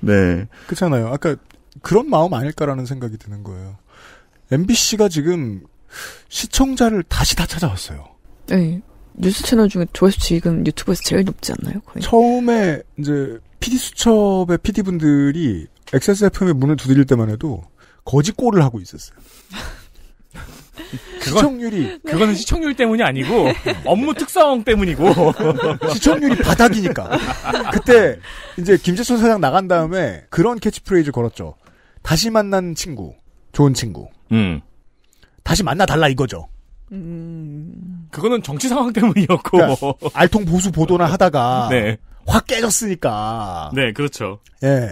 네. 그렇잖아요. 아까 그런 마음 아닐까라는 생각이 드는 거예요. MBC가 지금 시청자를 다시 다 찾아왔어요. 네. 뉴스 채널 중에 조회수 지금 유튜브에서 제일 높지 않나요? 거의? 처음에 이제 PD 수첩의 PD 분들이 XSFM의 문을 두드릴 때만 해도 거짓골을 하고 있었어요. 그건, 시청률이 그거는 네. 시청률 때문이 아니고 업무 특성 때문이고 시청률이 바닥이니까 그때 이제 김재천 사장 나간 다음에 그런 캐치프레이즈 걸었죠. 다시 만난 친구, 좋은 친구. 음. 다시 만나 달라 이거죠. 음... 그거는 정치 상황 때문이었고 그러니까 알통 보수 보도나 하다가 네. 확 깨졌으니까. 네, 그렇죠. 예.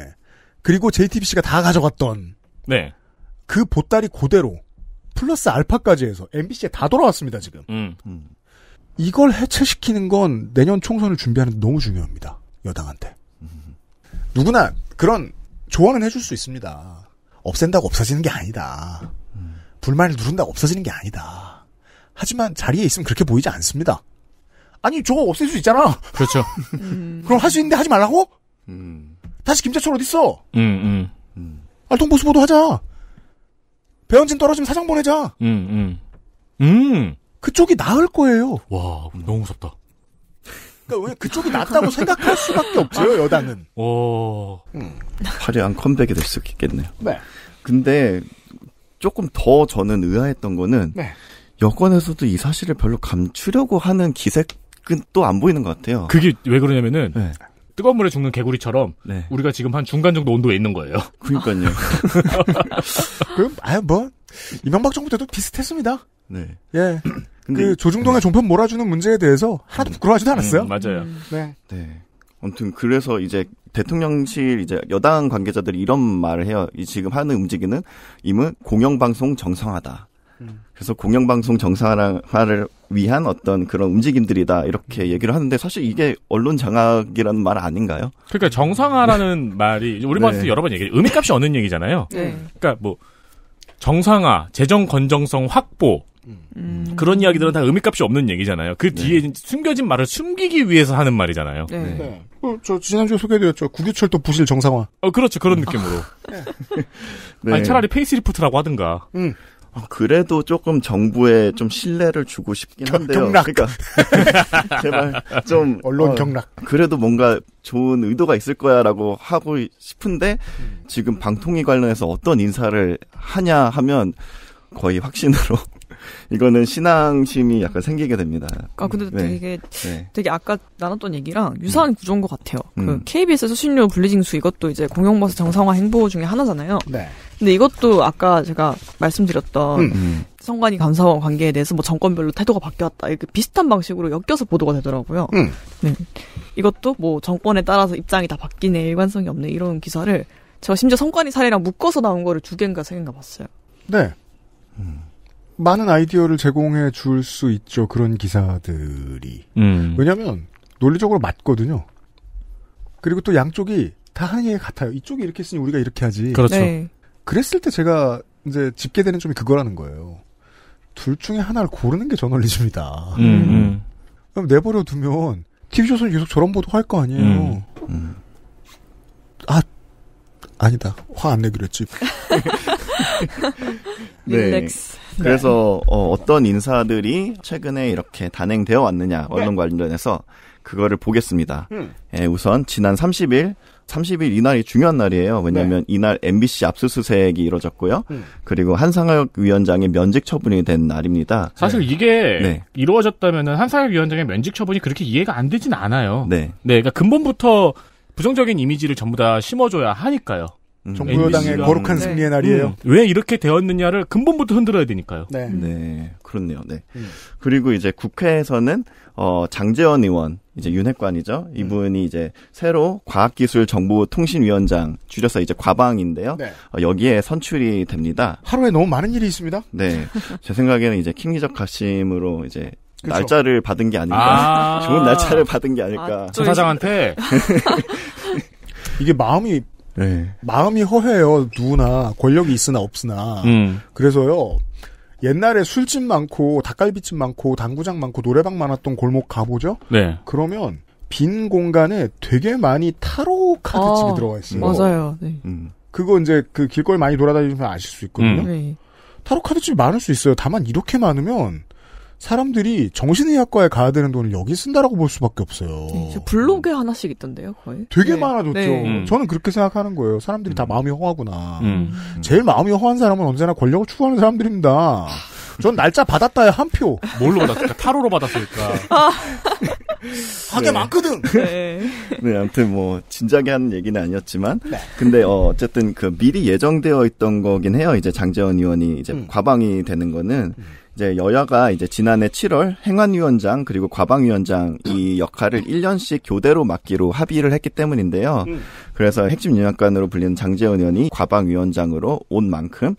그리고 JTBC가 다 가져갔던 네. 그 보따리 고대로 플러스 알파까지 해서 MBC에 다 돌아왔습니다 지금. 음. 음. 이걸 해체시키는 건 내년 총선을 준비하는 데 너무 중요합니다. 여당한테. 음. 누구나 그런 조언은 해줄 수 있습니다. 없앤다고 없어지는 게 아니다. 불만을 누른다고 없어지는 게 아니다. 하지만 자리에 있으면 그렇게 보이지 않습니다. 아니 저거 없앨 수 있잖아. 그렇죠. 그럼 할 수 있는데 하지 말라고? 음. 다시 김재철 어디있어 음, 음. 알통보수 아, 보도 하자. 배원진 떨어지면 사장 보내자. 음, 음. 음. 그쪽이 나을 거예요. 와, 너무 무섭다. 그러니까 그쪽이 낫다고 생각할 수밖에 없죠 여당은. 오. 음. 화려한 컴백이 될 수 있겠네요. 네. 근데 조금 더 저는 의아했던 거는 네. 여권에서도 이 사실을 별로 감추려고 하는 기색은 또 안 보이는 것 같아요. 그게 왜 그러냐면은 네. 뜨거운 물에 죽는 개구리처럼 네. 우리가 지금 한 중간 정도 온도에 있는 거예요. 그러니까요. 그럼 아 뭐 이명박 정부 때도 비슷했습니다. 네. 예. 근데, 그 조중동의 네. 종편 몰아주는 문제에 대해서 하나도 음. 부끄러워하지도 않았어요. 음, 맞아요. 음. 네. 네. 아무튼 그래서 이제 대통령실 이제 여당 관계자들이 이런 말을 해요. 이 지금 하는 움직이는 임은 공영방송 정상화다. 그래서 공영방송 정상화를 위한 어떤 그런 움직임들이다 이렇게 음. 얘기를 하는데 사실 이게 언론 장악이라는 말 아닌가요? 그러니까 정상화라는 네. 말이 우리말에서 네. 여러 번 얘기 해 의미값이 없는 얘기잖아요. 네. 네. 그러니까 뭐 정상화, 재정 건정성 확보 음. 음. 그런 이야기들은 다 의미값이 없는 얘기잖아요. 그 뒤에 네. 숨겨진 말을 숨기기 위해서 하는 말이잖아요. 네. 네. 어, 저 지난주에 소개드렸죠. 해 구교철도 부실 정상화. 어, 그렇죠. 그런 음. 느낌으로. 아, 아니, 차라리 페이스리프트라고 하든가. 음. 그래도 조금 정부에 좀 신뢰를 주고 싶긴 한데요. 경락. 그러니까 제발 좀 언론 어, 경락. 어, 그래도 뭔가 좋은 의도가 있을 거야라고 하고 싶은데 음. 지금 방통위 관련해서 어떤 인사를 하냐 하면 거의 확신으로 이거는 신앙심이 약간 생기게 됩니다. 아 근데 네. 되게 네. 되게 아까 나눴던 얘기랑 유사한 음. 구조인 것 같아요. 그 음. KBS에서 신료 블리징 수 이것도 이제 공영버스 정상화 행보 중에 하나잖아요. 네. 근데 이것도 아까 제가 말씀드렸던 음, 성관이 음. 감사원 관계에 대해서 뭐 정권별로 태도가 바뀌었다. 이렇게 비슷한 방식으로 엮여서 보도가 되더라고요. 음. 네. 이것도 뭐 정권에 따라서 입장이 다 바뀌네, 일관성이 없네, 이런 기사를 제가 심지어 성관이 사례랑 묶어서 나온 거를 두 개인가 세 개인가 봤어요. 네. 음. 많은 아이디어를 제공해 줄 수 있죠, 그런 기사들이. 음. 왜냐면, 논리적으로 맞거든요. 그리고 또 양쪽이 다 하는 얘 같아요. 이쪽이 이렇게 했으니 우리가 이렇게 하지. 그렇죠. 네. 그랬을 때 제가 이제 집계되는 점이 그거라는 거예요. 둘 중에 하나를 고르는 게 저널리즘이다. 음, 음. 그럼 내버려 두면 TV조선 계속 저런 보도할 거 아니에요. 음, 음. 아 아니다. 화 안 내기로 했지. 네. 그래서 어, 떤 인사들이 최근에 이렇게 단행되어 왔느냐 네. 언론 관련해서 그거를 보겠습니다. 음. 예, 우선 지난 30일 30일 이날이 중요한 날이에요. 왜냐하면 네. 이날 MBC 압수수색이 이뤄졌고요. 음. 그리고 한상혁 위원장의 면직 처분이 된 날입니다. 사실 네. 이게 네. 이루어졌다면 한상혁 위원장의 면직 처분이 그렇게 이해가 안 되진 않아요. 네. 네, 그러니까 근본부터 부정적인 이미지를 전부 다 심어줘야 하니까요. 음. 정부여당의 거룩한 네. 승리의 날이에요. 음. 왜 이렇게 되었느냐를 근본부터 흔들어야 되니까요. 네, 네 그렇네요. 네. 음. 그리고 이제 국회에서는 어, 장재원 의원 이제 윤핵관이죠. 음. 이분이 이제 새로 과학기술정보통신위원장 줄여서 이제 과방인데요. 네. 어, 여기에 선출이 됩니다. 하루에 너무 많은 일이 있습니다. 네. 제 생각에는 이제 킹리적 가심으로 이제 그쵸? 그렇죠. 날짜를 받은 게 아닐까. 아~ 좋은 날짜를 받은 게 아닐까. 아, 사장한테 이게 마음이 네. 마음이 허해요. 누구나 권력이 있으나 없으나. 음. 그래서요. 옛날에 술집 많고 닭갈비집 많고 당구장 많고 노래방 많았던 골목 가보죠. 네. 그러면 빈 공간에 되게 많이 타로 카드집이 아, 들어가 있어요. 맞아요. 네. 음. 그거 이제 그 길거리 많이 돌아다니면 아실 수 있거든요. 음. 네. 타로 카드집이 많을 수 있어요. 다만 이렇게 많으면 사람들이 정신의학과에 가야 되는 돈을 여기 쓴다라고 볼 수밖에 없어요. 네, 블로에 하나씩 있던데요, 거의. 되게 네. 많아졌죠. 네. 음. 저는 그렇게 생각하는 거예요. 사람들이 음. 다 마음이 허하구나. 음. 제일 마음이 허한 사람은 언제나 권력을 추구하는 사람들입니다. 전 날짜 받았다에 한 표. 뭘로 받았을까? 타로로 받았을까? 아. 하게 네. 많거든. 네. 네, 아무튼 뭐 진작에 하는 얘기는 아니었지만, 네. 근데 어, 쨌든그 미리 예정되어 있던 거긴 해요. 이제 장재원 의원이 이제 음. 과방이 되는 거는. 음. 이제 여야가 이제 지난해 7월 행안위원장 그리고 과방위원장 이 역할을 1년씩 교대로 맡기로 합의를 했기 때문인데요. 음. 그래서 핵심 윤핵관으로 불리는 장재원 의원이 과방위원장으로 온 만큼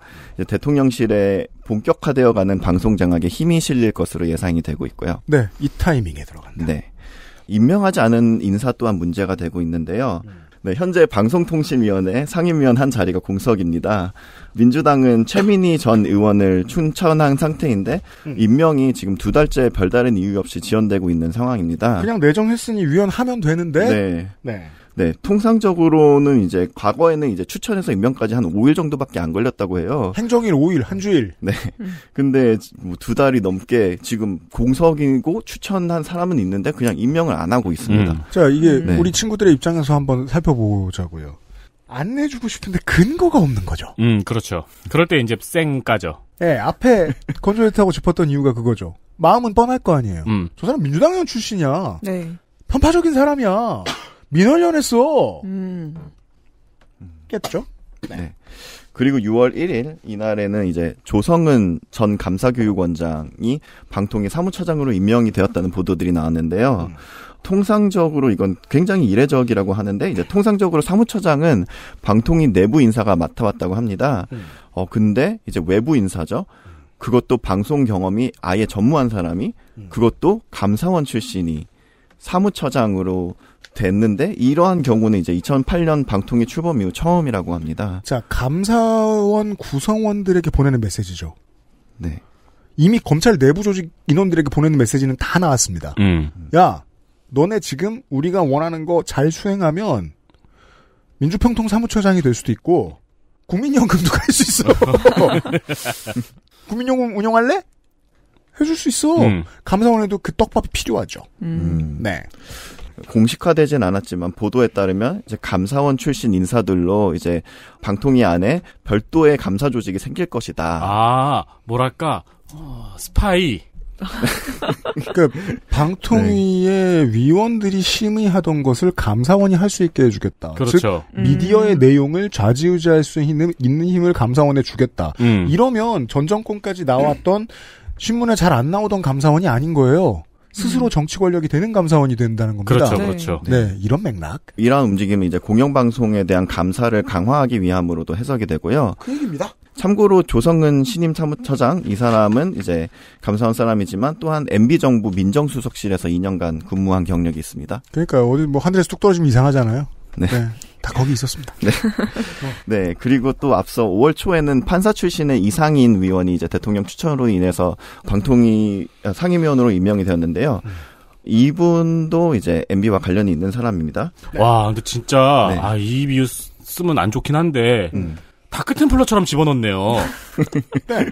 대통령실에 본격화되어 가는 방송 장악에 힘이 실릴 것으로 예상이 되고 있고요. 네, 이 타이밍에 들어간다. 네. 임명하지 않은 인사 또한 문제가 되고 있는데요. 음. 네, 현재 방송통신위원회 상임위원 한 자리가 공석입니다. 민주당은 최민희 전 의원을 춘천한 상태인데 음. 임명이 지금 두 달째 별다른 이유 없이 지연되고 있는 상황입니다. 그냥 내정했으니 위원하면 되는데. 네. 네. 네, 통상적으로는 이제 과거에는 이제 추천해서 임명까지 한 5일 정도밖에 안 걸렸다고 해요. 행정일 5일, 한 주일. 네. 음. 근데 뭐 두 달이 넘게 지금 공석이고 추천한 사람은 있는데 그냥 임명을 안 하고 있습니다. 음. 자, 이게 네. 우리 친구들의 입장에서 한번 살펴보자고요. 안 해주고 싶은데 근거가 없는 거죠. 음, 그렇죠. 그럴 때 이제 쌩까죠. 네, 예, 앞에 건조했하고 짚었던 이유가 그거죠. 마음은 뻔할 거 아니에요. 음. 저 사람 민주당 의원 출신이야. 네. 편파적인 사람이야. 민원연했어. 음. 겠죠? 네. 네. 그리고 6월 1일 이날에는 이제 조성은 전 감사교육원장이 방통위 사무처장으로 임명이 되었다는 보도들이 나왔는데요. 음. 통상적으로 이건 굉장히 이례적이라고 하는데 이제 통상적으로 사무처장은 방통위 내부 인사가 맡아왔다고 합니다. 음. 어 근데 이제 외부 인사죠. 그것도 방송 경험이 아예 전무한 사람이 음. 그것도 감사원 출신이 사무처장으로 됐는데 이러한 경우는 이제 2008년 방통위 출범 이후 처음이라고 합니다. 자, 감사원 구성원들에게 보내는 메시지죠. 네. 이미 검찰 내부 조직 인원들에게 보내는 메시지는 다 나왔습니다. 음. 야, 너네 지금 우리가 원하는 거 잘 수행하면 민주평통 사무처장이 될 수도 있고 국민연금도 갈 수 있어. 국민연금 운영할래? 해줄 수 있어. 음. 감사원에도 그 떡밥이 필요하죠. 음. 네. 공식화되진 않았지만 보도에 따르면 이제 감사원 출신 인사들로 이제 방통위 안에 별도의 감사 조직이 생길 것이다. 아, 뭐랄까 어, 스파이. 그러니까 방통위의 네. 위원들이 심의하던 것을 감사원이 할 수 있게 해주겠다. 그렇죠. 즉 미디어의 음. 내용을 좌지우지할 수 있는, 있는 힘을 감사원에 주겠다. 음. 이러면 전 정권까지 나왔던 신문에 잘 안 나오던 감사원이 아닌 거예요. 스스로 음. 정치 권력이 되는 감사원이 된다는 겁니다. 그렇죠, 그렇죠. 네, 네 이런 맥락. 이러한 움직임은 이제 공영방송에 대한 감사를 강화하기 위함으로도 해석이 되고요. 그 얘기입니다. 참고로 조성은 신임 사무처장 이 사람은 이제 감사원 사람이지만 또한 MB 정부 민정수석실에서 2년간 근무한 경력이 있습니다. 그러니까 어디 뭐 하늘에서 뚝 떨어지면 이상하잖아요. 네. 네. 다 거기 있었습니다. 네. 어. 네. 그리고 또 앞서 5월 초에는 판사 출신의 이상인 위원이 이제 대통령 추천으로 인해서 방통위 어, 상임위원으로 임명이 되었는데요. 음. 이분도 이제 MB와 관련이 있는 사람입니다. 네. 와, 근데 진짜 네. 아이 뉴스 쓰면 안 좋긴 한데 음. 다크템플러처럼 집어넣네요. 네. 네.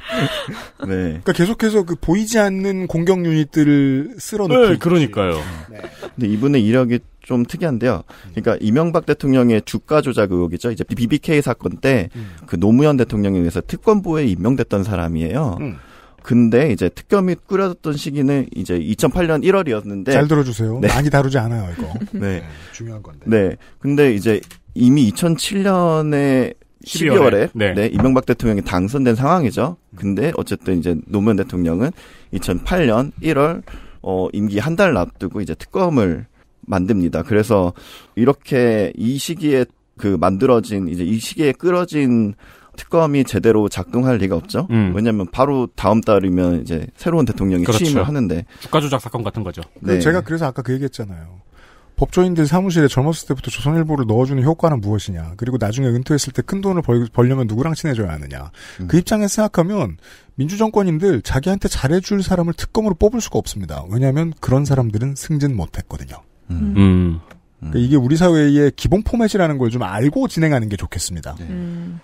그러니까 계속해서 그 보이지 않는 공격 유닛들을 쓸어넣는 네, 그러니까요. 네. 근데 이분의 이력이 좀 특이한데요. 그러니까 이명박 대통령의 주가 조작 의혹이죠. 이제 BBK 사건 때그 음. 노무현 대통령에 의해서 특권부에 임명됐던 사람이에요. 음. 근데 이제 특검이 꾸려졌던 시기는 이제 2008년 1월이었는데 잘 들어주세요. 네. 많이 다루지 않아요 이거. 네. 네, 중요한 건데. 네, 근데 이제 이미 2007년에 12월에, 12월에 네. 네. 이명박 대통령이 당선된 상황이죠. 근데 어쨌든 이제 노무현 대통령은 2008년 1월 어 임기 한달 앞두고 이제 특검을 만듭니다. 그래서 이렇게 이 시기에 그 만들어진 이제 이 시기에 끌어진 특검이 제대로 작동할 리가 없죠. 음. 왜냐하면 바로 다음 달이면 이제 새로운 대통령이 그렇죠. 취임을 하는데 주가 조작 사건 같은 거죠. 네. 그 제가 그래서 아까 그 얘기했잖아요. 법조인들 사무실에 젊었을 때부터 조선일보를 넣어주는 효과는 무엇이냐. 그리고 나중에 은퇴했을 때 큰 돈을 벌, 려면 누구랑 친해져야 하느냐. 그 음. 그 입장에서 생각하면 민주정권인들 자기한테 잘해줄 사람을 특검으로 뽑을 수가 없습니다. 왜냐하면 그런 사람들은 승진 못했거든요. 음. 음. 음. 그러니까 음. 이게 우리 사회의 기본 포맷이라는 걸 좀 알고 진행하는 게 좋겠습니다. 네. 음.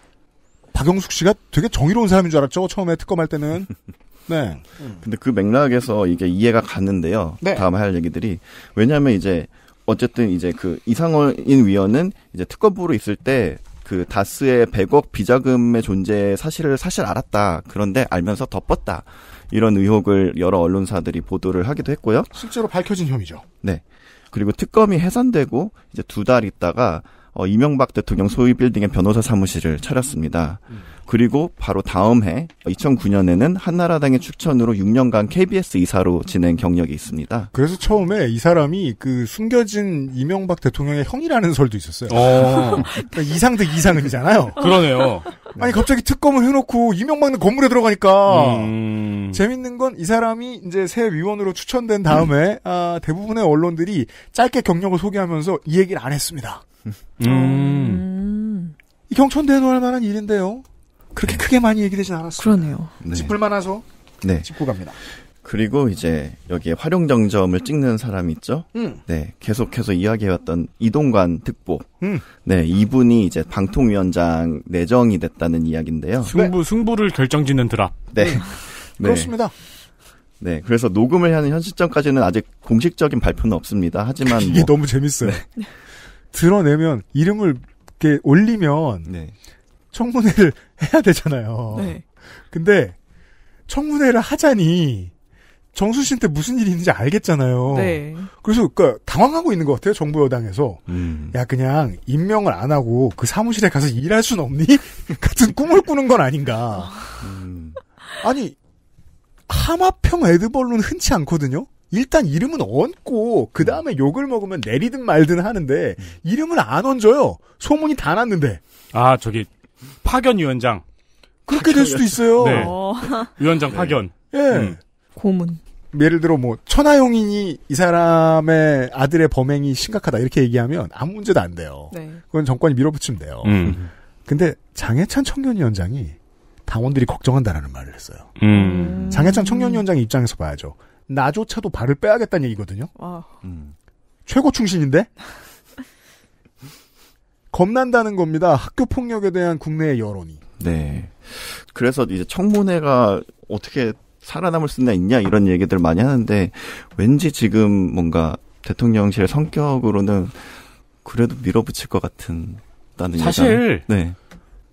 박영숙 씨가 되게 정의로운 사람인 줄 알았죠. 처음에 특검할 때는. 네. 근데 그 맥락에서 이게 이해가 갔는데요. 네. 다음 할 얘기들이. 왜냐하면 이제 어쨌든 이제 그 이상원인 위원은 이제 특검부로 있을 때 그 다스의 100억 비자금의 존재 사실을 사실 알았다. 그런데 알면서 덮었다. 이런 의혹을 여러 언론사들이 보도를 하기도 했고요. 실제로 밝혀진 혐의죠. 네. 그리고 특검이 해산되고 이제 두 달 있다가 어, 이명박 대통령 소위 빌딩의 변호사 사무실을 차렸습니다. 음. 그리고 바로 다음 해 2009년에는 한나라당의 추천으로 6년간 KBS 이사로 지낸 경력이 있습니다. 그래서 처음에 이 사람이 그 숨겨진 이명박 대통령의 형이라는 설도 있었어요. 어. 그러니까 이상득 이상은이잖아요. 그러네요. 아니 갑자기 특검을 해놓고 이명박은 건물에 들어가니까 음... 재밌는 건 이 사람이 이제 새 위원으로 추천된 다음에 음. 아, 대부분의 언론들이 짧게 경력을 소개하면서 이 얘기를 안 했습니다. 음... 이 경천대에 놓을 만한 일인데요. 그렇게 네. 크게 많이 얘기되진 않았어요. 그러네요. 네. 짚을 만해서 네. 짚고 갑니다. 그리고 이제 여기에 활용정점을 찍는 사람 있죠. 음. 네, 계속해서 이야기해왔던 이동관 특보. 음. 네, 이분이 이제 방통위원장 내정이 됐다는 이야기인데요. 승부 네. 승부를 결정짓는 드랍. 네. 음. 네. 그렇습니다. 네, 그래서 녹음을 하는 현실점까지는 아직 공식적인 발표는 없습니다. 하지만 이게 뭐, 너무 재밌어요. 네. 드러내면 이름을 이렇게 올리면 네. 청문회를 해야 되잖아요. 네. 근데 청문회를 하자니 정수 씨한테 무슨 일이 있는지 알겠잖아요. 네. 그래서 그러니까 당황하고 있는 것 같아요. 정부 여당에서. 음. 야 그냥 임명을 안 하고 그 사무실에 가서 일할 순 없니? 같은 꿈을 꾸는 건 아닌가. 음. 아니 하마평 에드벌룬 흔치 않거든요. 일단 이름은 얹고 그 다음에 욕을 먹으면 내리든 말든 하는데 음. 이름은안 얹어요. 소문이 다 났는데. 아 저기 파견 위원장. 그렇게 될 수도 있어요. 네. 어. 위원장 네. 파견. 예. 음. 고문. 예를 들어 뭐 천하용인이 이 사람의 아들의 범행이 심각하다 이렇게 얘기하면 아무 문제도 안 돼요. 네. 그건 정권이 밀어붙이면 돼요. 음. 근데 장해찬 청년위원장이 당원들이 걱정한다라는 말을 했어요. 음. 음. 장해찬 청년위원장 입장에서 봐야죠. 나조차도 발을 빼야겠다는 얘기거든요. 음. 최고 충신인데 겁난다는 겁니다. 학교 폭력에 대한 국내의 여론이. 네. 그래서 이제 청문회가 어떻게 살아남을 수나 있냐 이런 얘기들 많이 하는데 왠지 지금 뭔가 대통령실 성격으로는 그래도 밀어붙일 것 같은 다는 사실 네.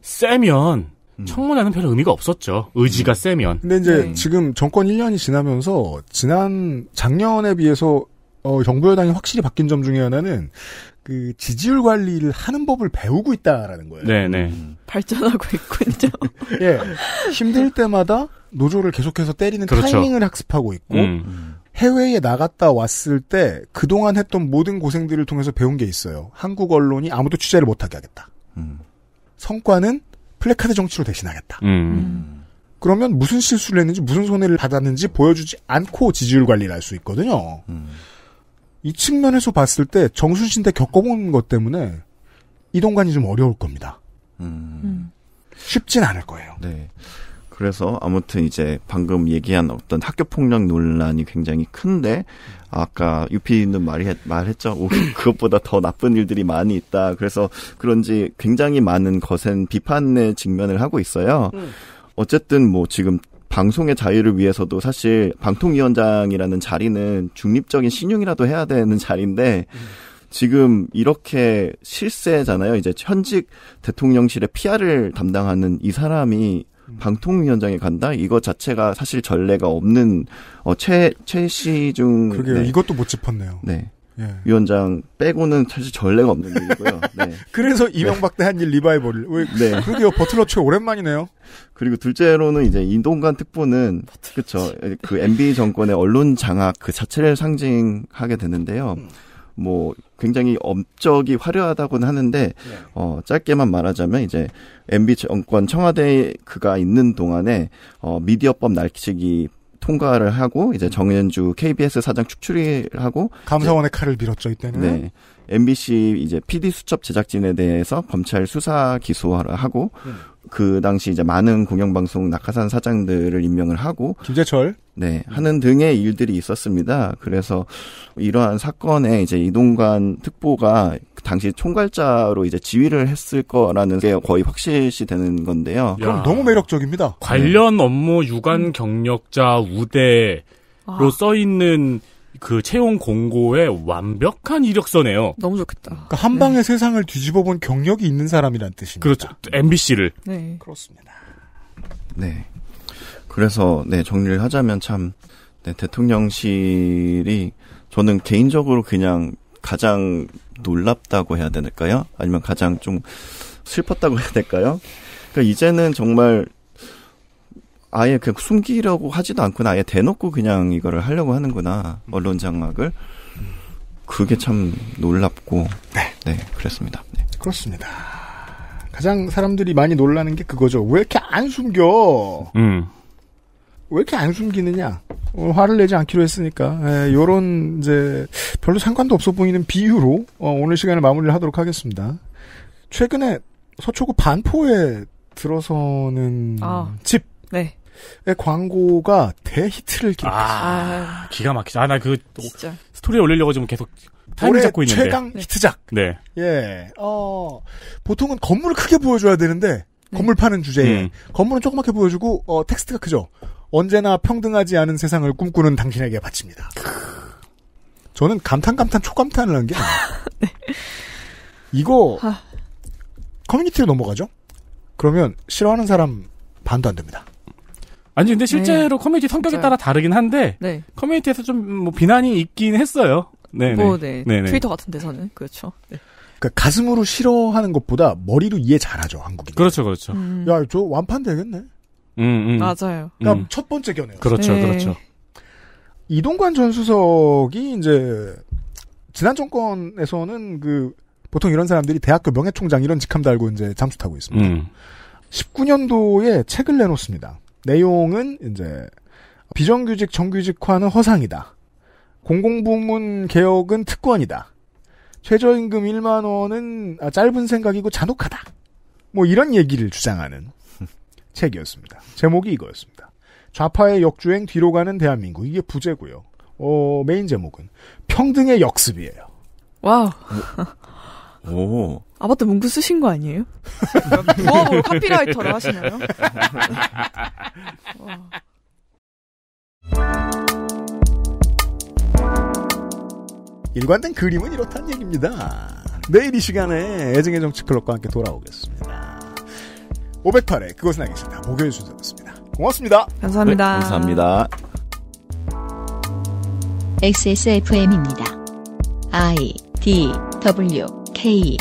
세면 음. 청문회는 별 의미가 없었죠. 의지가 음. 세면. 근데 이제 네. 지금 정권 1년이 지나면서 지난 작년에 비해서 어, 정부 여당이 확실히 바뀐 점 중에 하나는 그 지지율 관리를 하는 법을 배우고 있다라는 거예요. 네네. 네. 음. 발전하고 있군요. 예. 힘들 때마다 노조를 계속해서 때리는 그렇죠. 타이밍을 학습하고 있고 음. 해외에 나갔다 왔을 때 그동안 했던 모든 고생들을 통해서 배운 게 있어요. 한국 언론이 아무도 취재를 못하게 하겠다. 음. 성과는 플래카드 정치로 대신하겠다. 음. 그러면 무슨 실수를 했는지 무슨 손해를 받았는지 보여주지 않고 지지율 관리를 할 수 있거든요. 음. 이 측면에서 봤을 때 정순신 때 겪어본 것 때문에 이동관이 좀 어려울 겁니다. 음. 음. 쉽진 않을 거예요. 네. 그래서 아무튼 이제 방금 얘기한 어떤 학교 폭력 논란이 굉장히 큰데 아까 유피는 말이 말했죠. 그것보다 더 나쁜 일들이 많이 있다. 그래서 그런지 굉장히 많은 것엔 비판의 직면을 하고 있어요. 음. 어쨌든 뭐 지금 방송의 자유를 위해서도 사실 방통위원장이라는 자리는 중립적인 신용이라도 해야 되는 자리인데 지금 이렇게 실세잖아요. 이제 현직 대통령실의 PR을 담당하는 이 사람이 음. 방통위원장에 간다? 이거 자체가 사실 전례가 없는 어, 최 최시중 그게 네. 이것도 못 짚었네요. 네. 예. 위원장 빼고는 사실 전례가 없는 일이고요. 네. 그래서 네. 이명박 때 한 일 리바이벌을 왜 네. 그러게 버틀러 최 오랜만이네요. 그리고 둘째로는 이제 인동간 특보는 그렇죠. 그 MB 정권의 언론 장악 그 자체를 상징하게 되는데요. 뭐 굉장히 업적이 화려하다고는 하는데 네. 어 짧게만 말하자면 이제 MB 정권 청와대 그가 있는 동안에 어 미디어법 날치기 통과를 하고 이제 정현주 KBS 사장 축출을 하고 감사원의 칼을 밀었죠 이때는. 네. MBC 이제 PD 수첩 제작진에 대해서 검찰 수사 기소를 하고 음. 그 당시 이제 많은 공영방송 낙하산 사장들을 임명을 하고 김재철 네, 음. 하는 등의 일들이 있었습니다. 그래서 이러한 사건에 이제 이동관 특보가 당시 총괄자로 이제 지휘를 했을 거라는 게 거의 확실시 되는 건데요. 그럼 너무 매력적입니다. 관련 네. 업무 유관 음. 경력자 우대로 써 있는 그 채용 공고의 완벽한 이력서네요. 너무 좋겠다. 그러니까 한 방에 네. 세상을 뒤집어 본 경력이 있는 사람이란 뜻입니다. 그렇죠. MBC를. 네. 그렇습니다. 네. 그래서 네 정리를 하자면 참 네, 대통령실이 저는 개인적으로 그냥 가장 놀랍다고 해야 될까요? 아니면 가장 좀 슬펐다고 해야 될까요? 그러니까 이제는 정말 아예 그냥 숨기려고 하지도 않구나. 아예 대놓고 그냥 이거를 하려고 하는구나. 언론 장악을. 그게 참 놀랍고. 네. 네, 그랬습니다. 네. 그렇습니다. 가장 사람들이 많이 놀라는 게 그거죠. 왜 이렇게 안 숨겨? 음. 왜 이렇게 안 숨기느냐? 어, 화를 내지 않기로 했으니까 에, 예, 이런 이제 별로 상관도 없어 보이는 비유로 어, 오늘 시간을 마무리를 하도록 하겠습니다. 최근에 서초구 반포에 들어서는 아, 집. 네. 광고가 대히트를 기록했어요. 아, 기가 막히죠. 아, 나그 스토리에 올리려고 지금 계속 올해 잡고 있는 최강 네. 히트작. 네. 예. 어, 보통은 건물을 크게 보여줘야 되는데 네. 건물 파는 주제에 음. 건물은 조그맣게 보여주고 어, 텍스트가 크죠. 언제나 평등하지 않은 세상을 꿈꾸는 당신에게 바칩니다. 저는 감탄 감탄 초감탄을 한게 아니에요. 네. 이거 아. 커뮤니티로 넘어가죠. 그러면 싫어하는 사람 반도 안 됩니다. 아니 근데 네. 실제로 네. 커뮤니티 성격에 진짜요. 따라 다르긴 한데 네. 커뮤니티에서 좀뭐 비난이 있긴 했어요. 네네. 뭐, 네. 네네. 트위터 같은 데서는 그렇죠. 네. 그러니까 가슴으로 싫어하는 것보다 머리로 이해 잘하죠 한국인. 그렇죠, 그렇죠. 음. 야저 완판 되겠네. 음, 음. 맞아요. 그러니까 첫 번째 견해. 그렇죠, 네. 그렇죠. 이동관 전 수석이 이제 지난 정권에서는 그 보통 이런 사람들이 대학교 명예총장 이런 직함 달고 이제 잠수 타고 있습니다. 음. 19년도에 책을 내놓습니다. 내용은 이제 비정규직 정규직화는 허상이다. 공공부문 개혁은 특권이다. 최저임금 1만 원은 아, 짧은 생각이고 잔혹하다. 뭐 이런 얘기를 주장하는 책이었습니다. 제목이 이거였습니다. 좌파의 역주행 뒤로 가는 대한민국 이게 부제고요. 어, 메인 제목은 평등의 역습이에요. 와우. 오. 아바트 문구 쓰신 거 아니에요? 부업으 카피라이터를 하시나요? 일관된 그림은 이렇다는 얘기입니다. 내일 이 시간에 애증의 정치클럽과 함께 돌아오겠습니다. 508회 그것은 알겠습니다. 목요일 순서였습니다. 고맙습니다. 감사합니다. 네, 감사합니다. XSFM입니다. I D W K